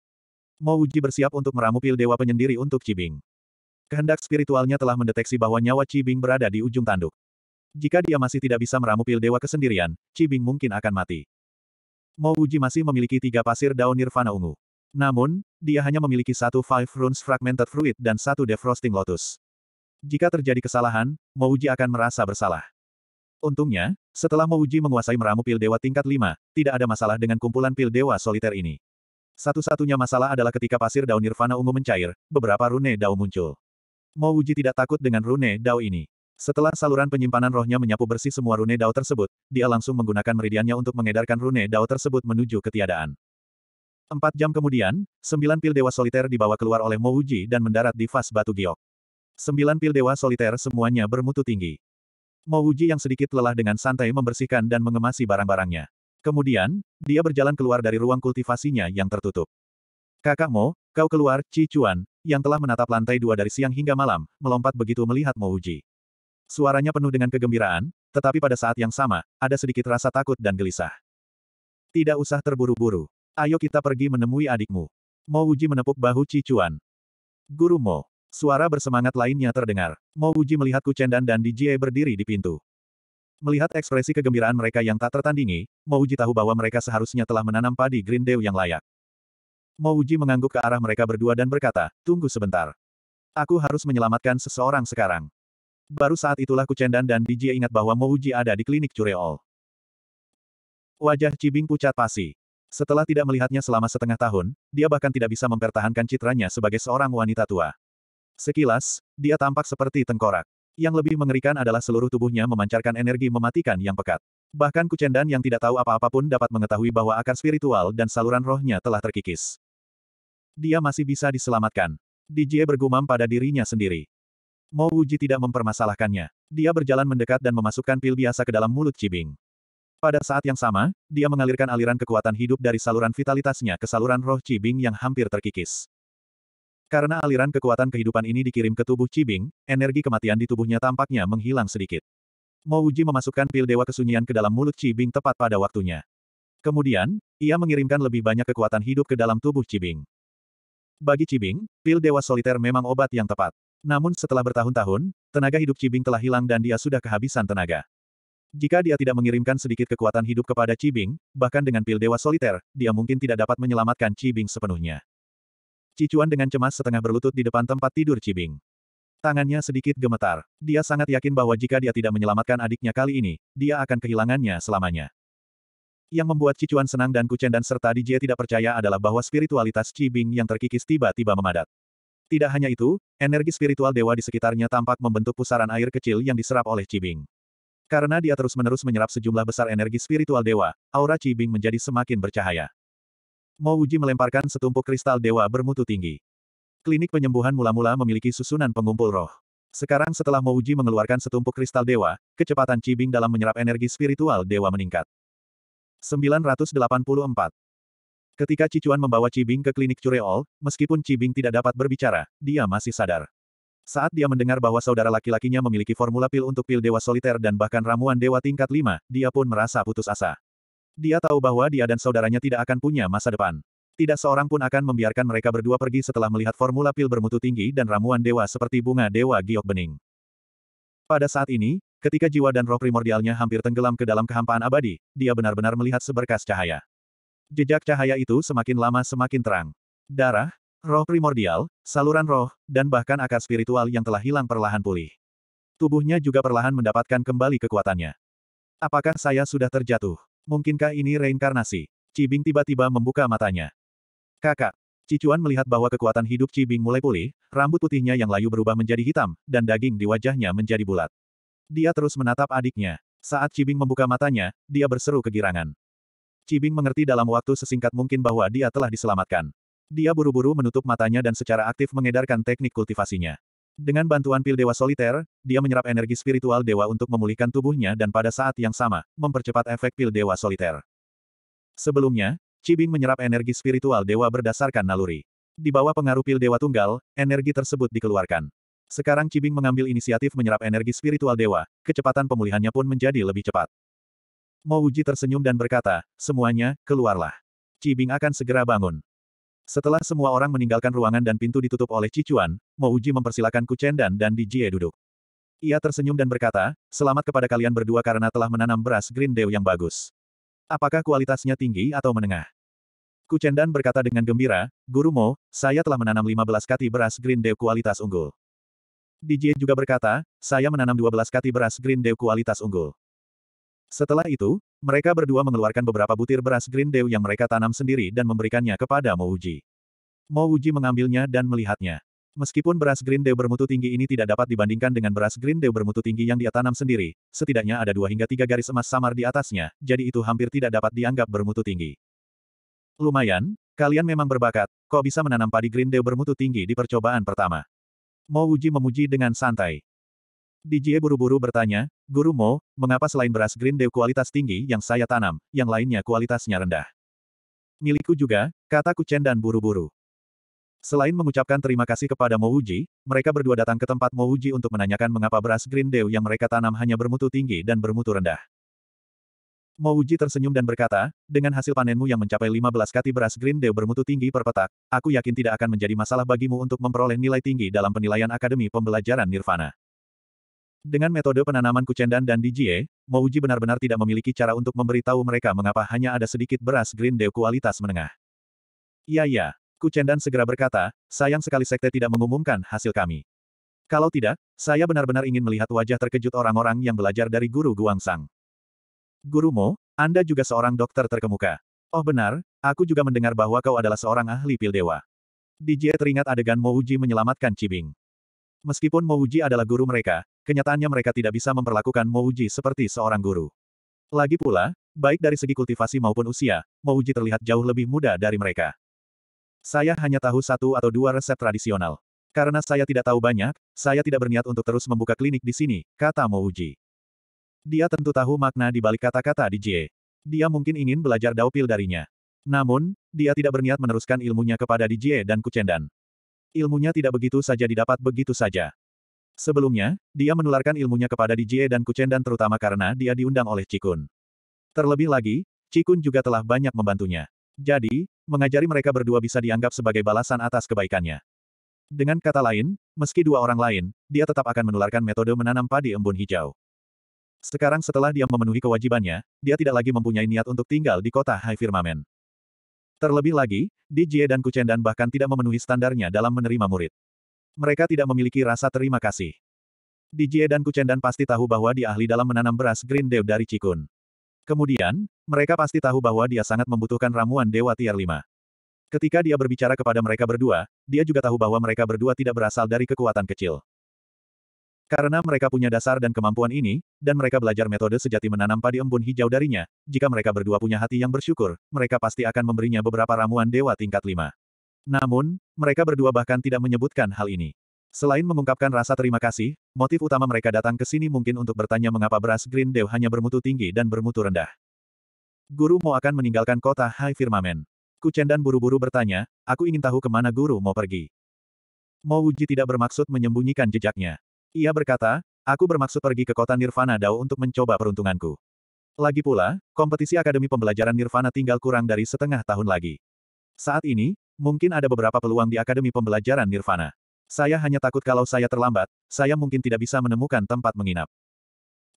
Mo Uji bersiap untuk meramu pil dewa penyendiri untuk Cibing. Kehendak spiritualnya telah mendeteksi bahwa nyawa Cibing berada di ujung tanduk. Jika dia masih tidak bisa meramu pil dewa kesendirian, Cibing mungkin akan mati. Mo Uji masih memiliki tiga pasir daun nirvana ungu. Namun, dia hanya memiliki satu Five Runes Fragmented Fruit dan satu Defrosting Lotus. Jika terjadi kesalahan, Mouji akan merasa bersalah. Untungnya, setelah Mouji menguasai meramu pil dewa tingkat 5, tidak ada masalah dengan kumpulan pil dewa soliter ini. Satu-satunya masalah adalah ketika pasir daun nirvana ungu mencair, beberapa rune dao muncul. Mouji tidak takut dengan rune dao ini. Setelah saluran penyimpanan rohnya menyapu bersih semua rune dao tersebut, dia langsung menggunakan meridiannya untuk mengedarkan rune dao tersebut menuju ketiadaan. Empat jam kemudian, sembilan pil dewa soliter dibawa keluar oleh Mo Uji dan mendarat di vas batu giok. Sembilan pil dewa soliter semuanya bermutu tinggi. Mo Uji yang sedikit lelah dengan santai membersihkan dan mengemasi barang-barangnya. Kemudian, dia berjalan keluar dari ruang kultivasinya yang tertutup. Kakak Mo, kau keluar, Ci Chuan, yang telah menatap lantai dua dari siang hingga malam, melompat begitu melihat Mo Uji. Suaranya penuh dengan kegembiraan, tetapi pada saat yang sama, ada sedikit rasa takut dan gelisah. Tidak usah terburu-buru. Ayo kita pergi menemui adikmu. Mo Wuji menepuk bahu Cicuan. Guru Mo. Suara bersemangat lainnya terdengar. Mo Wuji melihat Kucendan dan Dijie berdiri di pintu. Melihat ekspresi kegembiraan mereka yang tak tertandingi, Mo Wuji tahu bahwa mereka seharusnya telah menanam padi Green Dew yang layak. Mo Wuji mengangguk ke arah mereka berdua dan berkata, tunggu sebentar. Aku harus menyelamatkan seseorang sekarang. Baru saat itulah Kucendan dan Dijie ingat bahwa Mo Wuji ada di klinik Cureol. Wajah Cibing pucat pasi. Setelah tidak melihatnya selama setengah tahun, dia bahkan tidak bisa mempertahankan citranya sebagai seorang wanita tua. Sekilas, dia tampak seperti tengkorak. Yang lebih mengerikan adalah seluruh tubuhnya memancarkan energi mematikan yang pekat. Bahkan Kucendan yang tidak tahu apa-apa pun dapat mengetahui bahwa akar spiritual dan saluran rohnya telah terkikis. Dia masih bisa diselamatkan. DJ bergumam pada dirinya sendiri. Mo Wuji tidak mempermasalahkannya. Dia berjalan mendekat dan memasukkan pil biasa ke dalam mulut Cibing. Pada saat yang sama, dia mengalirkan aliran kekuatan hidup dari saluran vitalitasnya ke saluran roh Cibing yang hampir terkikis. Karena aliran kekuatan kehidupan ini dikirim ke tubuh Cibing, energi kematian di tubuhnya tampaknya menghilang sedikit. Mouji memasukkan pil dewa kesunyian ke dalam mulut Cibing tepat pada waktunya. Kemudian, ia mengirimkan lebih banyak kekuatan hidup ke dalam tubuh Cibing. Bagi Cibing, pil dewa soliter memang obat yang tepat. Namun setelah bertahun-tahun, tenaga hidup Cibing telah hilang dan dia sudah kehabisan tenaga. Jika dia tidak mengirimkan sedikit kekuatan hidup kepada Cibing, bahkan dengan pil dewa soliter, dia mungkin tidak dapat menyelamatkan Cibing sepenuhnya. Cicuan dengan cemas setengah berlutut di depan tempat tidur Cibing. Tangannya sedikit gemetar. Dia sangat yakin bahwa jika dia tidak menyelamatkan adiknya kali ini, dia akan kehilangannya selamanya. Yang membuat Cicuan senang dan dan serta DJ tidak percaya adalah bahwa spiritualitas Cibing yang terkikis tiba-tiba memadat. Tidak hanya itu, energi spiritual dewa di sekitarnya tampak membentuk pusaran air kecil yang diserap oleh Cibing. Karena dia terus-menerus menyerap sejumlah besar energi spiritual dewa, aura Cibing menjadi semakin bercahaya. Mo Uji melemparkan setumpuk kristal dewa bermutu tinggi. Klinik penyembuhan mula-mula memiliki susunan pengumpul roh. Sekarang setelah Mo Uji mengeluarkan setumpuk kristal dewa, kecepatan Cibing dalam menyerap energi spiritual dewa meningkat. 984. Ketika Cicuan membawa Cibing ke klinik Cureol, meskipun Cibing tidak dapat berbicara, dia masih sadar. Saat dia mendengar bahwa saudara laki-lakinya memiliki formula pil untuk pil dewa soliter dan bahkan ramuan dewa tingkat 5, dia pun merasa putus asa. Dia tahu bahwa dia dan saudaranya tidak akan punya masa depan. Tidak seorang pun akan membiarkan mereka berdua pergi setelah melihat formula pil bermutu tinggi dan ramuan dewa seperti bunga dewa giok bening. Pada saat ini, ketika jiwa dan roh primordialnya hampir tenggelam ke dalam kehampaan abadi, dia benar-benar melihat seberkas cahaya. Jejak cahaya itu semakin lama semakin terang. Darah, Roh primordial, saluran roh, dan bahkan akar spiritual yang telah hilang perlahan pulih. Tubuhnya juga perlahan mendapatkan kembali kekuatannya. Apakah saya sudah terjatuh? Mungkinkah ini reinkarnasi? Cibing tiba-tiba membuka matanya. Kakak, Cicuan melihat bahwa kekuatan hidup Cibing mulai pulih, rambut putihnya yang layu berubah menjadi hitam, dan daging di wajahnya menjadi bulat. Dia terus menatap adiknya. Saat Cibing membuka matanya, dia berseru kegirangan. Cibing mengerti dalam waktu sesingkat mungkin bahwa dia telah diselamatkan. Dia buru-buru menutup matanya dan secara aktif mengedarkan teknik kultivasinya. Dengan bantuan pil dewa soliter, dia menyerap energi spiritual dewa untuk memulihkan tubuhnya dan pada saat yang sama, mempercepat efek pil dewa soliter. Sebelumnya, Cibing menyerap energi spiritual dewa berdasarkan naluri. Di bawah pengaruh pil dewa tunggal, energi tersebut dikeluarkan. Sekarang Cibing mengambil inisiatif menyerap energi spiritual dewa, kecepatan pemulihannya pun menjadi lebih cepat. Mouji tersenyum dan berkata, semuanya, keluarlah. Cibing akan segera bangun. Setelah semua orang meninggalkan ruangan dan pintu ditutup oleh Cicuan, Mo Uji mempersilahkan Kuchen dan Di Jie duduk. Ia tersenyum dan berkata, selamat kepada kalian berdua karena telah menanam beras Green Dew yang bagus. Apakah kualitasnya tinggi atau menengah? Kuchen berkata dengan gembira, Guru Mo, saya telah menanam 15 kati beras Green Dew kualitas unggul. Di Jie juga berkata, saya menanam 12 kati beras Green Dew kualitas unggul. Setelah itu, mereka berdua mengeluarkan beberapa butir beras Green Dew yang mereka tanam sendiri dan memberikannya kepada Mouji. Mouji mengambilnya dan melihatnya. Meskipun beras Green Dew bermutu tinggi ini tidak dapat dibandingkan dengan beras Green Dew bermutu tinggi yang dia tanam sendiri, setidaknya ada dua hingga tiga garis emas samar di atasnya, jadi itu hampir tidak dapat dianggap bermutu tinggi. Lumayan, kalian memang berbakat, kok bisa menanam padi Green Dew bermutu tinggi di percobaan pertama. Mouji memuji dengan santai. Dijie buru-buru bertanya, Guru Mo, mengapa selain beras Green Dew kualitas tinggi yang saya tanam, yang lainnya kualitasnya rendah? Milikku juga, kata Kuchen dan buru-buru. Selain mengucapkan terima kasih kepada Mo Uji, mereka berdua datang ke tempat Mo Uji untuk menanyakan mengapa beras Green Dew yang mereka tanam hanya bermutu tinggi dan bermutu rendah. Mo Uji tersenyum dan berkata, dengan hasil panenmu yang mencapai 15 kati beras Green Dew bermutu tinggi per petak, aku yakin tidak akan menjadi masalah bagimu untuk memperoleh nilai tinggi dalam penilaian Akademi Pembelajaran Nirvana. Dengan metode penanaman kucendan dan DJE, Mouji benar-benar tidak memiliki cara untuk memberitahu mereka mengapa hanya ada sedikit beras Green Dew kualitas menengah. Iya ya, Kucendan segera berkata, sayang sekali sekte tidak mengumumkan hasil kami. Kalau tidak, saya benar-benar ingin melihat wajah terkejut orang-orang yang belajar dari guru Guangsang. Guru Mo, Anda juga seorang dokter terkemuka. Oh benar, aku juga mendengar bahwa kau adalah seorang ahli pil dewa. DJ teringat adegan Mouji menyelamatkan Cibing. Meskipun Mouji adalah guru mereka, kenyataannya mereka tidak bisa memperlakukan Mouji seperti seorang guru. Lagi pula, baik dari segi kultivasi maupun usia, Mouji terlihat jauh lebih muda dari mereka. Saya hanya tahu satu atau dua resep tradisional. Karena saya tidak tahu banyak, saya tidak berniat untuk terus membuka klinik di sini, kata Mouji. Dia tentu tahu makna di balik kata-kata di Jie. Dia mungkin ingin belajar daupil darinya. Namun, dia tidak berniat meneruskan ilmunya kepada Dijie dan Kucendan. Ilmunya tidak begitu saja didapat begitu saja. Sebelumnya, dia menularkan ilmunya kepada Dijie dan Kuchen dan terutama karena dia diundang oleh Cikun. Terlebih lagi, Cikun juga telah banyak membantunya. Jadi, mengajari mereka berdua bisa dianggap sebagai balasan atas kebaikannya. Dengan kata lain, meski dua orang lain, dia tetap akan menularkan metode menanam padi embun hijau. Sekarang setelah dia memenuhi kewajibannya, dia tidak lagi mempunyai niat untuk tinggal di kota Hai Firmamen. Terlebih lagi, Dijie dan Kuchen bahkan tidak memenuhi standarnya dalam menerima murid mereka tidak memiliki rasa terima kasih. DJ dan Kucendan pasti tahu bahwa dia ahli dalam menanam beras Green Dew dari Cikun. Kemudian, mereka pasti tahu bahwa dia sangat membutuhkan ramuan Dewa Tier 5. Ketika dia berbicara kepada mereka berdua, dia juga tahu bahwa mereka berdua tidak berasal dari kekuatan kecil. Karena mereka punya dasar dan kemampuan ini, dan mereka belajar metode sejati menanam padi embun hijau darinya, jika mereka berdua punya hati yang bersyukur, mereka pasti akan memberinya beberapa ramuan dewa tingkat 5. Namun, mereka berdua bahkan tidak menyebutkan hal ini. Selain mengungkapkan rasa terima kasih, motif utama mereka datang ke sini mungkin untuk bertanya mengapa beras Green Dew hanya bermutu tinggi dan bermutu rendah. Guru Mo akan meninggalkan kota Hai Firmamen. dan buru-buru bertanya, aku ingin tahu kemana Guru Mo pergi. Mo Wuji tidak bermaksud menyembunyikan jejaknya. Ia berkata, aku bermaksud pergi ke kota Nirvana Dao untuk mencoba peruntunganku. Lagi pula, kompetisi Akademi Pembelajaran Nirvana tinggal kurang dari setengah tahun lagi. Saat ini, Mungkin ada beberapa peluang di Akademi Pembelajaran Nirvana. Saya hanya takut kalau saya terlambat, saya mungkin tidak bisa menemukan tempat menginap.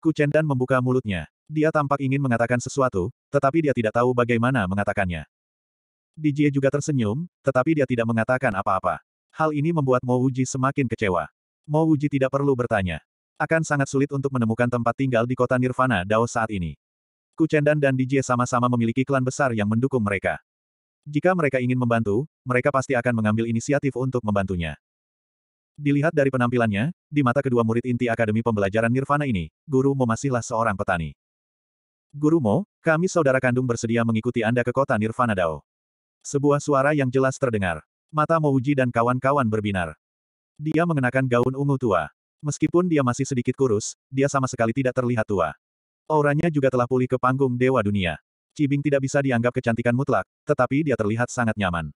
Dan membuka mulutnya. Dia tampak ingin mengatakan sesuatu, tetapi dia tidak tahu bagaimana mengatakannya. DJ juga tersenyum, tetapi dia tidak mengatakan apa-apa. Hal ini membuat Mo Wuji semakin kecewa. Mo Wuji tidak perlu bertanya. Akan sangat sulit untuk menemukan tempat tinggal di kota Nirvana Dao saat ini. Kucendan dan DJ sama-sama memiliki klan besar yang mendukung mereka. Jika mereka ingin membantu, mereka pasti akan mengambil inisiatif untuk membantunya. Dilihat dari penampilannya, di mata kedua murid inti Akademi Pembelajaran Nirvana ini, Guru Mo masihlah seorang petani. Guru Mo, kami saudara kandung bersedia mengikuti Anda ke kota Nirvana Dao. Sebuah suara yang jelas terdengar. Mata Mouji dan kawan-kawan berbinar. Dia mengenakan gaun ungu tua. Meskipun dia masih sedikit kurus, dia sama sekali tidak terlihat tua. Auranya juga telah pulih ke panggung Dewa Dunia. Cibing tidak bisa dianggap kecantikan mutlak, tetapi dia terlihat sangat nyaman.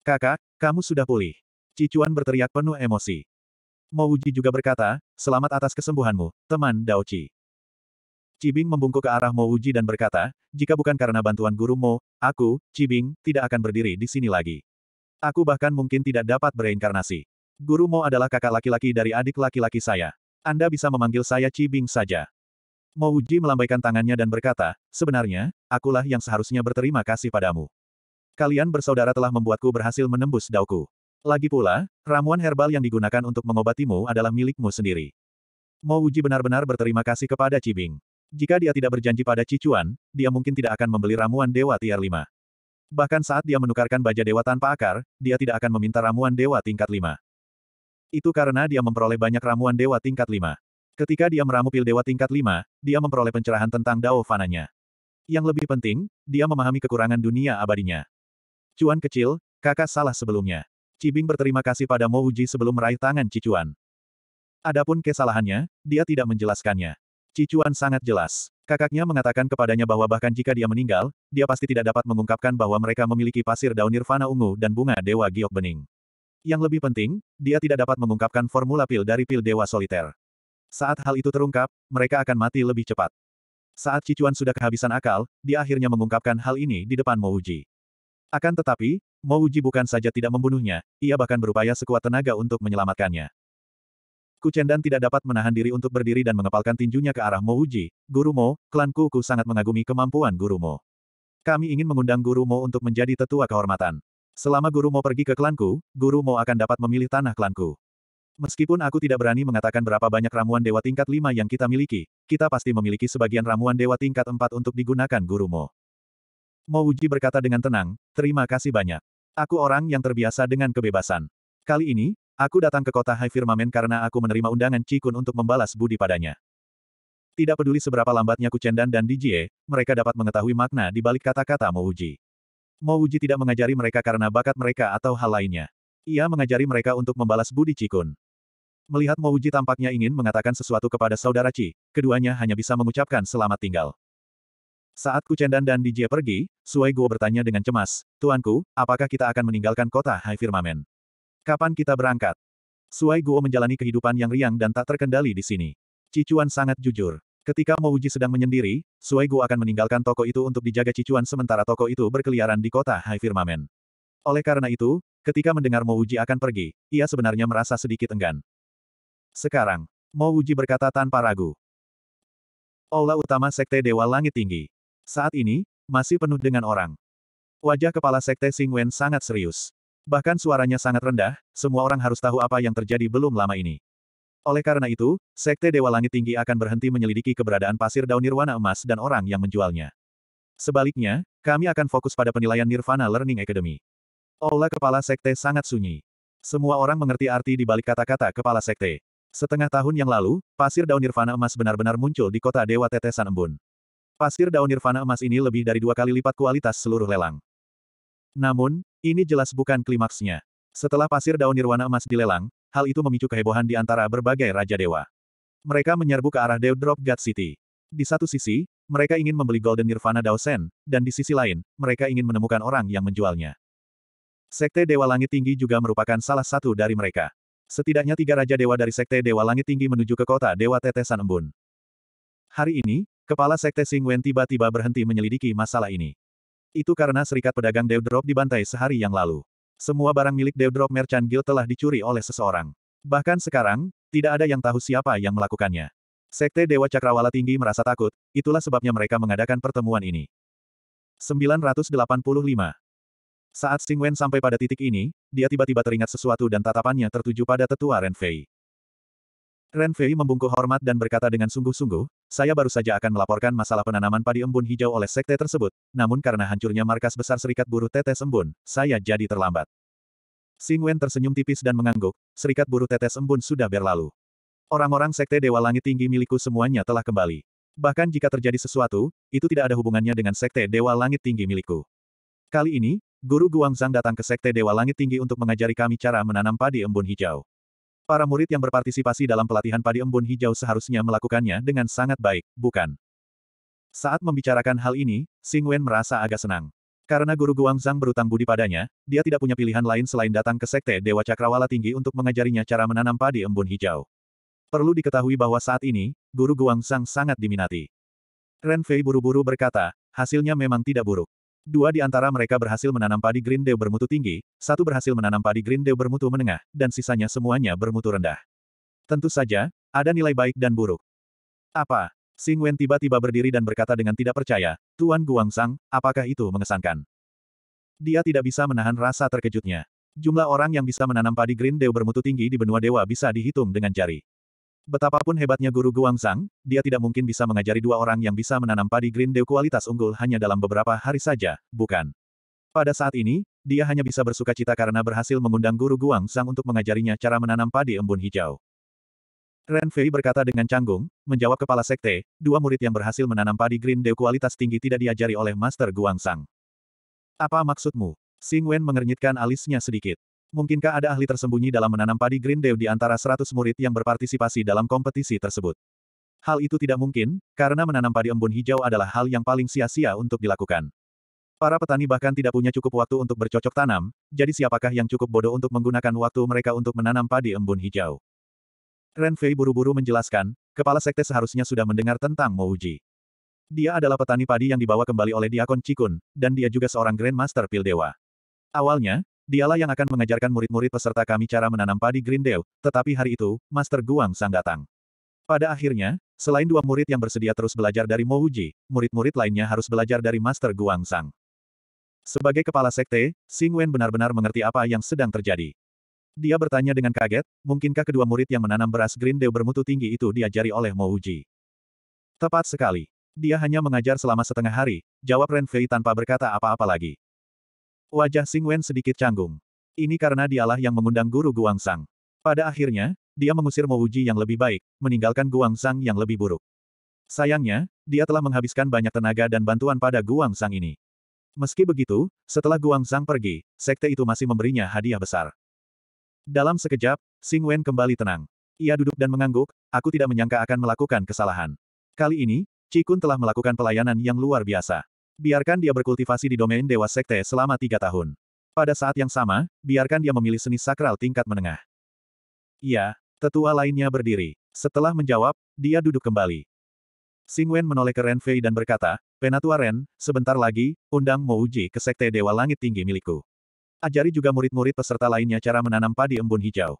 Kakak, kamu sudah pulih. Cicuan berteriak penuh emosi. Mouji juga berkata, selamat atas kesembuhanmu, teman Daochi. Cibing membungkuk ke arah Mouji dan berkata, jika bukan karena bantuan guru Mo, aku, Cibing, tidak akan berdiri di sini lagi. Aku bahkan mungkin tidak dapat bereinkarnasi. Guru Mo adalah kakak laki-laki dari adik laki-laki saya. Anda bisa memanggil saya Cibing saja. Mo Uji melambaikan tangannya dan berkata, sebenarnya, akulah yang seharusnya berterima kasih padamu. Kalian bersaudara telah membuatku berhasil menembus dauku. Lagi pula, ramuan herbal yang digunakan untuk mengobatimu adalah milikmu sendiri. Mo Uji benar-benar berterima kasih kepada Cibing. Jika dia tidak berjanji pada Cicuan, dia mungkin tidak akan membeli ramuan Dewa Tier 5. Bahkan saat dia menukarkan baja dewa tanpa akar, dia tidak akan meminta ramuan dewa tingkat 5. Itu karena dia memperoleh banyak ramuan dewa tingkat 5. Ketika dia meramu pil dewa tingkat 5, dia memperoleh pencerahan tentang Dao Fananya. Yang lebih penting, dia memahami kekurangan dunia abadinya. Cuan kecil, kakak salah sebelumnya. Cibing berterima kasih pada Mo Uji sebelum meraih tangan Cicuan. Adapun kesalahannya, dia tidak menjelaskannya. Cicuan sangat jelas. Kakaknya mengatakan kepadanya bahwa bahkan jika dia meninggal, dia pasti tidak dapat mengungkapkan bahwa mereka memiliki pasir daun nirvana ungu dan bunga dewa giok bening. Yang lebih penting, dia tidak dapat mengungkapkan formula pil dari pil dewa soliter. Saat hal itu terungkap, mereka akan mati lebih cepat. Saat Cicuan sudah kehabisan akal, dia akhirnya mengungkapkan hal ini di depan Mouji. Akan tetapi, Mouji bukan saja tidak membunuhnya, ia bahkan berupaya sekuat tenaga untuk menyelamatkannya. Kucendan tidak dapat menahan diri untuk berdiri dan mengepalkan tinjunya ke arah Mouji, Guru Mo, klan Kuku sangat mengagumi kemampuan Guru Mo. Kami ingin mengundang Guru Mo untuk menjadi tetua kehormatan. Selama Guru Mo pergi ke klanku, Guru Mo akan dapat memilih tanah klanku. Meskipun aku tidak berani mengatakan berapa banyak ramuan dewa tingkat 5 yang kita miliki, kita pasti memiliki sebagian ramuan dewa tingkat 4 untuk digunakan gurumu. Mo Uji berkata dengan tenang, terima kasih banyak. Aku orang yang terbiasa dengan kebebasan. Kali ini, aku datang ke kota High Firmament karena aku menerima undangan Cikun untuk membalas budi padanya. Tidak peduli seberapa lambatnya Kucendan dan Dijie, mereka dapat mengetahui makna di balik kata-kata Mo Uji. Mo Uji tidak mengajari mereka karena bakat mereka atau hal lainnya. Ia mengajari mereka untuk membalas budi Cikun. Melihat Mouji tampaknya ingin mengatakan sesuatu kepada saudara Chi, keduanya hanya bisa mengucapkan selamat tinggal. Saat Kucendan dan DJ pergi, Sui Guo bertanya dengan cemas, Tuanku, apakah kita akan meninggalkan kota Hai Firmamen? Kapan kita berangkat? Sui Guo menjalani kehidupan yang riang dan tak terkendali di sini. Cicuan sangat jujur. Ketika Mouji sedang menyendiri, Sui Guo akan meninggalkan toko itu untuk dijaga Cicuan sementara toko itu berkeliaran di kota Hai Firmamen. Oleh karena itu, ketika mendengar Mouji akan pergi, ia sebenarnya merasa sedikit enggan. Sekarang, Mo Uji berkata tanpa ragu. Aula utama Sekte Dewa Langit Tinggi. Saat ini, masih penuh dengan orang. Wajah kepala Sekte Sing Wen sangat serius. Bahkan suaranya sangat rendah, semua orang harus tahu apa yang terjadi belum lama ini. Oleh karena itu, Sekte Dewa Langit Tinggi akan berhenti menyelidiki keberadaan pasir daun nirwana emas dan orang yang menjualnya. Sebaliknya, kami akan fokus pada penilaian Nirvana Learning Academy. Aula kepala sekte sangat sunyi. Semua orang mengerti arti di balik kata-kata kepala sekte. Setengah tahun yang lalu, pasir daun nirvana emas benar-benar muncul di kota Dewa Tetesan Embun. Pasir daun nirvana emas ini lebih dari dua kali lipat kualitas seluruh lelang. Namun, ini jelas bukan klimaksnya. Setelah pasir daun nirwana emas dilelang, hal itu memicu kehebohan di antara berbagai raja dewa. Mereka menyerbu ke arah Deodrop God City. Di satu sisi, mereka ingin membeli Golden Nirvana Daosen, dan di sisi lain, mereka ingin menemukan orang yang menjualnya. Sekte Dewa Langit Tinggi juga merupakan salah satu dari mereka. Setidaknya tiga Raja Dewa dari Sekte Dewa Langit Tinggi menuju ke kota Dewa Tetesan Embun. Hari ini, Kepala Sekte Singwen tiba-tiba berhenti menyelidiki masalah ini. Itu karena serikat pedagang Deodrop dibantai sehari yang lalu. Semua barang milik Deodrop Merchant Guild telah dicuri oleh seseorang. Bahkan sekarang, tidak ada yang tahu siapa yang melakukannya. Sekte Dewa Cakrawala Tinggi merasa takut, itulah sebabnya mereka mengadakan pertemuan ini. 985 saat Xing Wen sampai pada titik ini, dia tiba-tiba teringat sesuatu dan tatapannya tertuju pada tetua Ren Fei. Ren Fei membungkuk hormat dan berkata dengan sungguh-sungguh, saya baru saja akan melaporkan masalah penanaman padi embun hijau oleh sekte tersebut, namun karena hancurnya markas besar serikat buruh tetes embun, saya jadi terlambat. Xing Wen tersenyum tipis dan mengangguk, serikat buruh tetes embun sudah berlalu. Orang-orang sekte Dewa Langit Tinggi milikku semuanya telah kembali. Bahkan jika terjadi sesuatu, itu tidak ada hubungannya dengan sekte Dewa Langit Tinggi milikku. Kali ini, Guru Guangzang datang ke Sekte Dewa Langit Tinggi untuk mengajari kami cara menanam padi embun hijau. Para murid yang berpartisipasi dalam pelatihan padi embun hijau seharusnya melakukannya dengan sangat baik, bukan? Saat membicarakan hal ini, Xing Wen merasa agak senang. Karena Guru Guangzang berutang budi padanya, dia tidak punya pilihan lain selain datang ke Sekte Dewa Cakrawala Tinggi untuk mengajarinya cara menanam padi embun hijau. Perlu diketahui bahwa saat ini, Guru Guangzang sangat diminati. Ren Fei buru-buru berkata, hasilnya memang tidak buruk. Dua di antara mereka berhasil menanam padi green dew bermutu tinggi, satu berhasil menanam padi green dew bermutu menengah, dan sisanya semuanya bermutu rendah. Tentu saja, ada nilai baik dan buruk. Apa? Sing Wen tiba-tiba berdiri dan berkata dengan tidak percaya, Tuan Guang Sang, apakah itu mengesankan? Dia tidak bisa menahan rasa terkejutnya. Jumlah orang yang bisa menanam padi green dew bermutu tinggi di benua dewa bisa dihitung dengan jari. Betapapun hebatnya guru Guang Sang, dia tidak mungkin bisa mengajari dua orang yang bisa menanam padi Green Dew kualitas unggul hanya dalam beberapa hari saja, bukan? Pada saat ini, dia hanya bisa bersuka cita karena berhasil mengundang guru Guang Sang untuk mengajarinya cara menanam padi embun hijau. Ren Fei berkata dengan canggung, menjawab kepala sekte, dua murid yang berhasil menanam padi Green Dew kualitas tinggi tidak diajari oleh Master Guang Sang. Apa maksudmu? Sing Wen mengernyitkan alisnya sedikit. Mungkinkah ada ahli tersembunyi dalam menanam padi Green Dew di antara 100 murid yang berpartisipasi dalam kompetisi tersebut? Hal itu tidak mungkin, karena menanam padi embun hijau adalah hal yang paling sia-sia untuk dilakukan. Para petani bahkan tidak punya cukup waktu untuk bercocok tanam, jadi siapakah yang cukup bodoh untuk menggunakan waktu mereka untuk menanam padi embun hijau? Ren Fei buru-buru menjelaskan, kepala sekte seharusnya sudah mendengar tentang Mouji. Dia adalah petani padi yang dibawa kembali oleh Diakon Cikun, dan dia juga seorang Grandmaster Pildewa. Awalnya, Dialah yang akan mengajarkan murid-murid peserta kami cara menanam padi Grindeu, tetapi hari itu, Master Guang Sang datang. Pada akhirnya, selain dua murid yang bersedia terus belajar dari Mo Uji, murid-murid lainnya harus belajar dari Master Guang Sang. Sebagai kepala sekte, Sing Wen benar-benar mengerti apa yang sedang terjadi. Dia bertanya dengan kaget, mungkinkah kedua murid yang menanam beras Grindeu bermutu tinggi itu diajari oleh Mo Uji? Tepat sekali. Dia hanya mengajar selama setengah hari, jawab Ren Fei tanpa berkata apa-apa lagi. Wajah Xing Wen sedikit canggung. Ini karena dialah yang mengundang guru Guang Sang. Pada akhirnya, dia mengusir Mo Wuji yang lebih baik, meninggalkan Guang Sang yang lebih buruk. Sayangnya, dia telah menghabiskan banyak tenaga dan bantuan pada Guang Sang ini. Meski begitu, setelah Guang Sang pergi, sekte itu masih memberinya hadiah besar. Dalam sekejap, Xing Wen kembali tenang. Ia duduk dan mengangguk, aku tidak menyangka akan melakukan kesalahan. Kali ini, Cikun telah melakukan pelayanan yang luar biasa. Biarkan dia berkultivasi di domain Dewa Sekte selama tiga tahun. Pada saat yang sama, biarkan dia memilih seni sakral tingkat menengah. Iya, tetua lainnya berdiri. Setelah menjawab, dia duduk kembali. Wen menoleh ke Ren Fei dan berkata, Penatua Ren, sebentar lagi, undang Mo Uji ke Sekte Dewa Langit Tinggi milikku. Ajari juga murid-murid peserta lainnya cara menanam padi embun hijau.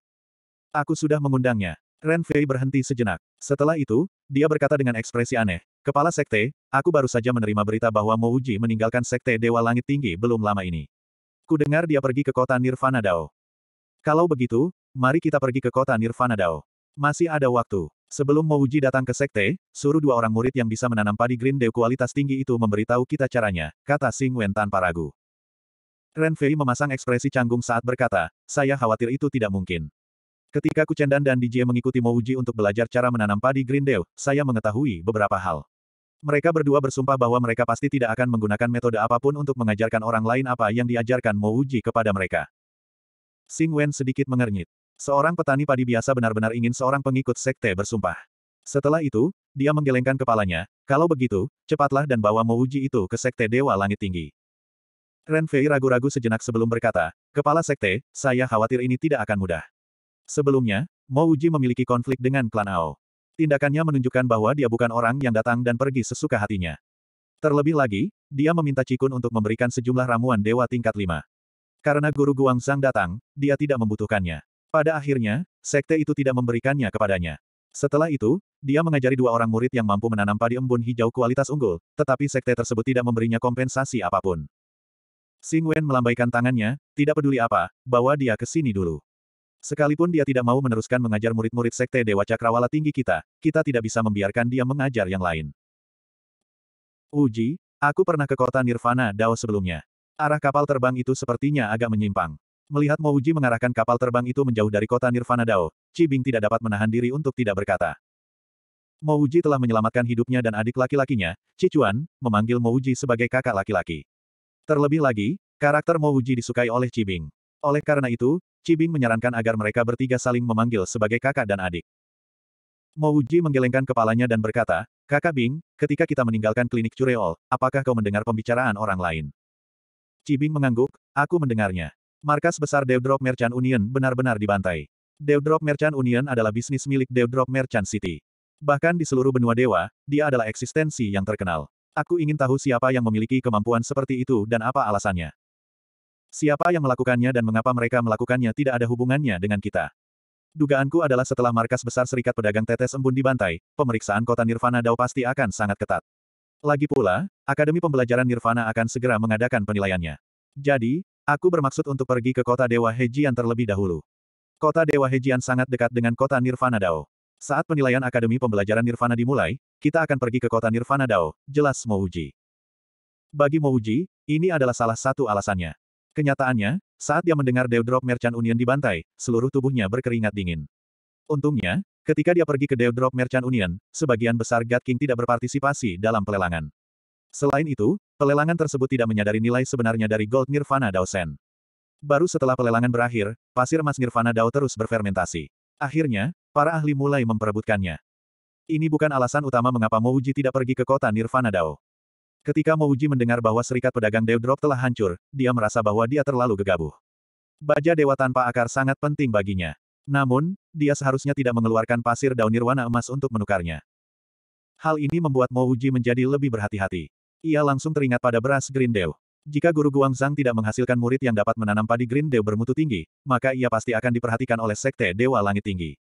Aku sudah mengundangnya. Ren Fei berhenti sejenak. Setelah itu, dia berkata dengan ekspresi aneh, Kepala Sekte, aku baru saja menerima berita bahwa Mouji meninggalkan Sekte Dewa Langit Tinggi belum lama ini. Ku dengar dia pergi ke kota Nirvana Dao. Kalau begitu, mari kita pergi ke kota Nirvana Dao. Masih ada waktu. Sebelum Mouji datang ke Sekte, suruh dua orang murid yang bisa menanam padi Green Dew kualitas tinggi itu memberitahu kita caranya, kata Sing Wen tanpa ragu. Ren Fei memasang ekspresi canggung saat berkata, saya khawatir itu tidak mungkin. Ketika Kucendan dan DJ mengikuti Mouji untuk belajar cara menanam padi Grindel, saya mengetahui beberapa hal. Mereka berdua bersumpah bahwa mereka pasti tidak akan menggunakan metode apapun untuk mengajarkan orang lain apa yang diajarkan Mouji kepada mereka. Sing Wen sedikit mengernyit. Seorang petani padi biasa benar-benar ingin seorang pengikut sekte bersumpah. Setelah itu, dia menggelengkan kepalanya, kalau begitu, cepatlah dan bawa Mouji itu ke sekte Dewa Langit Tinggi. Renfei ragu-ragu sejenak sebelum berkata, Kepala Sekte, saya khawatir ini tidak akan mudah. Sebelumnya, Mo Uji memiliki konflik dengan klan Ao. Tindakannya menunjukkan bahwa dia bukan orang yang datang dan pergi sesuka hatinya. Terlebih lagi, dia meminta Cikun untuk memberikan sejumlah ramuan dewa tingkat 5. Karena guru Guangzang datang, dia tidak membutuhkannya. Pada akhirnya, sekte itu tidak memberikannya kepadanya. Setelah itu, dia mengajari dua orang murid yang mampu menanam padi embun hijau kualitas unggul, tetapi sekte tersebut tidak memberinya kompensasi apapun. Sing Wen melambaikan tangannya, tidak peduli apa, bawa dia ke sini dulu. Sekalipun dia tidak mau meneruskan mengajar murid-murid Sekte Dewa Cakrawala tinggi kita, kita tidak bisa membiarkan dia mengajar yang lain. Uji, aku pernah ke kota Nirvana Dao sebelumnya. Arah kapal terbang itu sepertinya agak menyimpang. Melihat Mo Uji mengarahkan kapal terbang itu menjauh dari kota Nirvana Dao, Cibing tidak dapat menahan diri untuk tidak berkata. Mo Uji telah menyelamatkan hidupnya dan adik laki-lakinya, Cicuan, memanggil Mo Uji sebagai kakak laki-laki. Terlebih lagi, karakter Mo Uji disukai oleh Cibing. Oleh karena itu, Cibing menyarankan agar mereka bertiga saling memanggil sebagai kakak dan adik. Mouji menggelengkan kepalanya dan berkata, Kakak Bing, ketika kita meninggalkan klinik Cureol, apakah kau mendengar pembicaraan orang lain? Cibing mengangguk, aku mendengarnya. Markas besar Deodrop Merchant Union benar-benar dibantai. Deodrop Merchant Union adalah bisnis milik Deodrop Merchant City. Bahkan di seluruh benua dewa, dia adalah eksistensi yang terkenal. Aku ingin tahu siapa yang memiliki kemampuan seperti itu dan apa alasannya. Siapa yang melakukannya dan mengapa mereka melakukannya tidak ada hubungannya dengan kita. Dugaanku adalah setelah markas besar Serikat Pedagang Tetes Embun dibantai, pemeriksaan kota Nirvana Dao pasti akan sangat ketat. Lagi pula, Akademi Pembelajaran Nirvana akan segera mengadakan penilaiannya. Jadi, aku bermaksud untuk pergi ke kota Dewa Hejian terlebih dahulu. Kota Dewa Hejian sangat dekat dengan kota Nirvana Dao. Saat penilaian Akademi Pembelajaran Nirvana dimulai, kita akan pergi ke kota Nirvana Dao, jelas Mouji. Bagi Mouji, ini adalah salah satu alasannya. Kenyataannya, saat dia mendengar Deodrop Merchant Union dibantai, seluruh tubuhnya berkeringat dingin. Untungnya, ketika dia pergi ke Deodrop Merchant Union, sebagian besar God King tidak berpartisipasi dalam pelelangan. Selain itu, pelelangan tersebut tidak menyadari nilai sebenarnya dari Gold Nirvana Dao Sen. Baru setelah pelelangan berakhir, pasir emas Nirvana Dao terus berfermentasi. Akhirnya, para ahli mulai memperebutkannya. Ini bukan alasan utama mengapa Mouji tidak pergi ke kota Nirvana Dao. Ketika Mouji mendengar bahwa serikat pedagang Deodrop telah hancur, dia merasa bahwa dia terlalu gegabah. Baja dewa tanpa akar sangat penting baginya. Namun, dia seharusnya tidak mengeluarkan pasir daun nirwana emas untuk menukarnya. Hal ini membuat Mo Uji menjadi lebih berhati-hati. Ia langsung teringat pada beras Green Dew. Jika guru Guangzang tidak menghasilkan murid yang dapat menanam padi Green Dew bermutu tinggi, maka ia pasti akan diperhatikan oleh Sekte Dewa Langit Tinggi.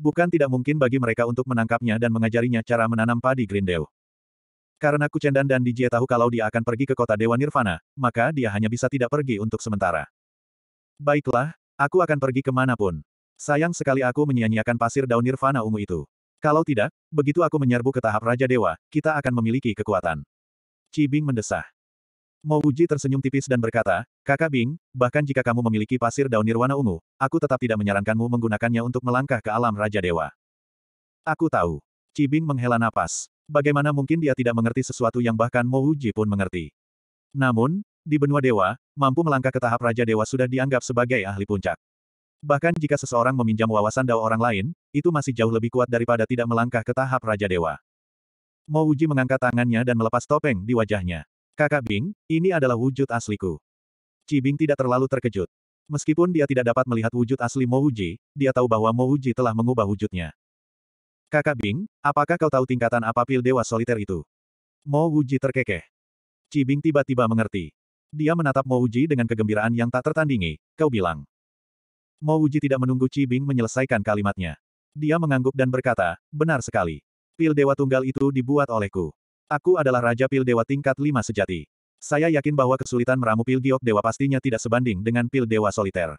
Bukan tidak mungkin bagi mereka untuk menangkapnya dan mengajarinya cara menanam padi Green Dew. Karena Kucendan dan Dijie tahu kalau dia akan pergi ke kota Dewa Nirvana, maka dia hanya bisa tidak pergi untuk sementara. Baiklah, aku akan pergi kemanapun. Sayang sekali aku menyia-nyiakan pasir daun Nirvana ungu itu. Kalau tidak, begitu aku menyerbu ke tahap Raja Dewa, kita akan memiliki kekuatan. Cibing mendesah. Mo tersenyum tipis dan berkata, Kakak Bing, bahkan jika kamu memiliki pasir daun nirwana ungu, aku tetap tidak menyarankanmu menggunakannya untuk melangkah ke alam Raja Dewa. Aku tahu. Cibing menghela napas. Bagaimana mungkin dia tidak mengerti sesuatu yang bahkan Mo Uji pun mengerti? Namun, di benua dewa, mampu melangkah ke tahap Raja Dewa sudah dianggap sebagai ahli puncak. Bahkan jika seseorang meminjam wawasan dao orang lain, itu masih jauh lebih kuat daripada tidak melangkah ke tahap Raja Dewa. Mo Uji mengangkat tangannya dan melepas topeng di wajahnya. Kakak Bing, ini adalah wujud asliku. Cibing tidak terlalu terkejut. Meskipun dia tidak dapat melihat wujud asli Mo Uji, dia tahu bahwa Mo Uji telah mengubah wujudnya. Kakak Bing, apakah kau tahu tingkatan apa pil dewa soliter itu? Mo Wuji terkekeh. Cibing tiba-tiba mengerti. Dia menatap Mo Wuji dengan kegembiraan yang tak tertandingi, kau bilang. Mo Wuji tidak menunggu Cibing menyelesaikan kalimatnya. Dia mengangguk dan berkata, benar sekali. Pil dewa tunggal itu dibuat olehku. Aku adalah Raja Pil Dewa tingkat lima sejati. Saya yakin bahwa kesulitan meramu pil giok dewa pastinya tidak sebanding dengan pil dewa soliter.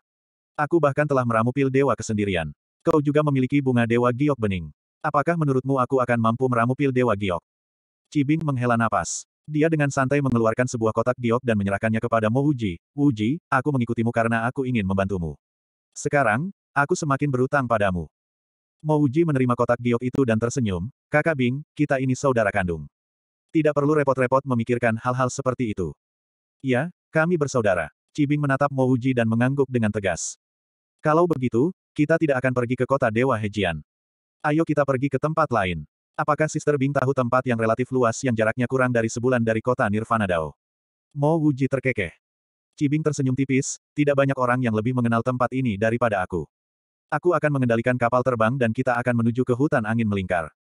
Aku bahkan telah meramu pil dewa kesendirian. Kau juga memiliki bunga dewa giok bening. Apakah menurutmu aku akan mampu meramu pil Dewa Giok? Cibing menghela napas. Dia dengan santai mengeluarkan sebuah kotak giok dan menyerahkannya kepada Mo Wuji. Wuji, aku mengikutimu karena aku ingin membantumu. Sekarang, aku semakin berutang padamu. Mo Wuji menerima kotak giok itu dan tersenyum, kakak Bing, kita ini saudara kandung. Tidak perlu repot-repot memikirkan hal-hal seperti itu. Ya, kami bersaudara. Cibing menatap Mo Wuji dan mengangguk dengan tegas. Kalau begitu, kita tidak akan pergi ke kota Dewa Hejian. Ayo kita pergi ke tempat lain. Apakah Sister Bing tahu tempat yang relatif luas yang jaraknya kurang dari sebulan dari kota Nirvana Dao? Mo Wuji terkekeh. Cibing tersenyum tipis, tidak banyak orang yang lebih mengenal tempat ini daripada aku. Aku akan mengendalikan kapal terbang dan kita akan menuju ke hutan angin melingkar.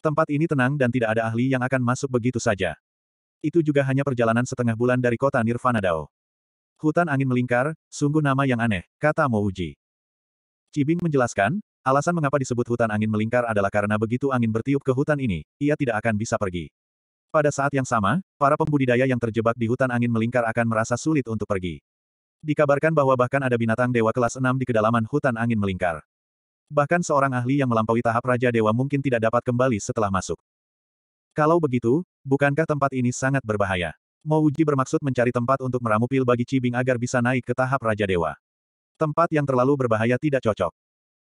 Tempat ini tenang dan tidak ada ahli yang akan masuk begitu saja. Itu juga hanya perjalanan setengah bulan dari kota Nirvana Dao. Hutan angin melingkar, sungguh nama yang aneh, kata Mo Wuji. Cibing menjelaskan, Alasan mengapa disebut hutan angin melingkar adalah karena begitu angin bertiup ke hutan ini, ia tidak akan bisa pergi. Pada saat yang sama, para pembudidaya yang terjebak di hutan angin melingkar akan merasa sulit untuk pergi. Dikabarkan bahwa bahkan ada binatang dewa kelas 6 di kedalaman hutan angin melingkar. Bahkan seorang ahli yang melampaui tahap Raja Dewa mungkin tidak dapat kembali setelah masuk. Kalau begitu, bukankah tempat ini sangat berbahaya? uji bermaksud mencari tempat untuk meramu pil bagi Cibing agar bisa naik ke tahap Raja Dewa. Tempat yang terlalu berbahaya tidak cocok.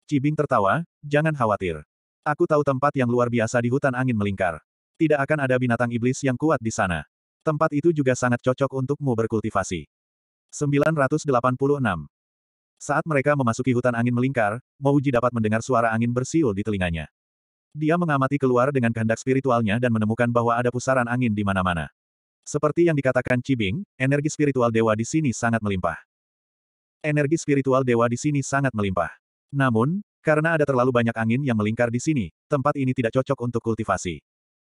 Cibing tertawa, jangan khawatir. Aku tahu tempat yang luar biasa di hutan angin melingkar. Tidak akan ada binatang iblis yang kuat di sana. Tempat itu juga sangat cocok untukmu berkultivasi. 986. Saat mereka memasuki hutan angin melingkar, Mouji dapat mendengar suara angin bersiul di telinganya. Dia mengamati keluar dengan kehendak spiritualnya dan menemukan bahwa ada pusaran angin di mana-mana. Seperti yang dikatakan Cibing, energi spiritual dewa di sini sangat melimpah. Energi spiritual dewa di sini sangat melimpah. Namun, karena ada terlalu banyak angin yang melingkar di sini, tempat ini tidak cocok untuk kultivasi.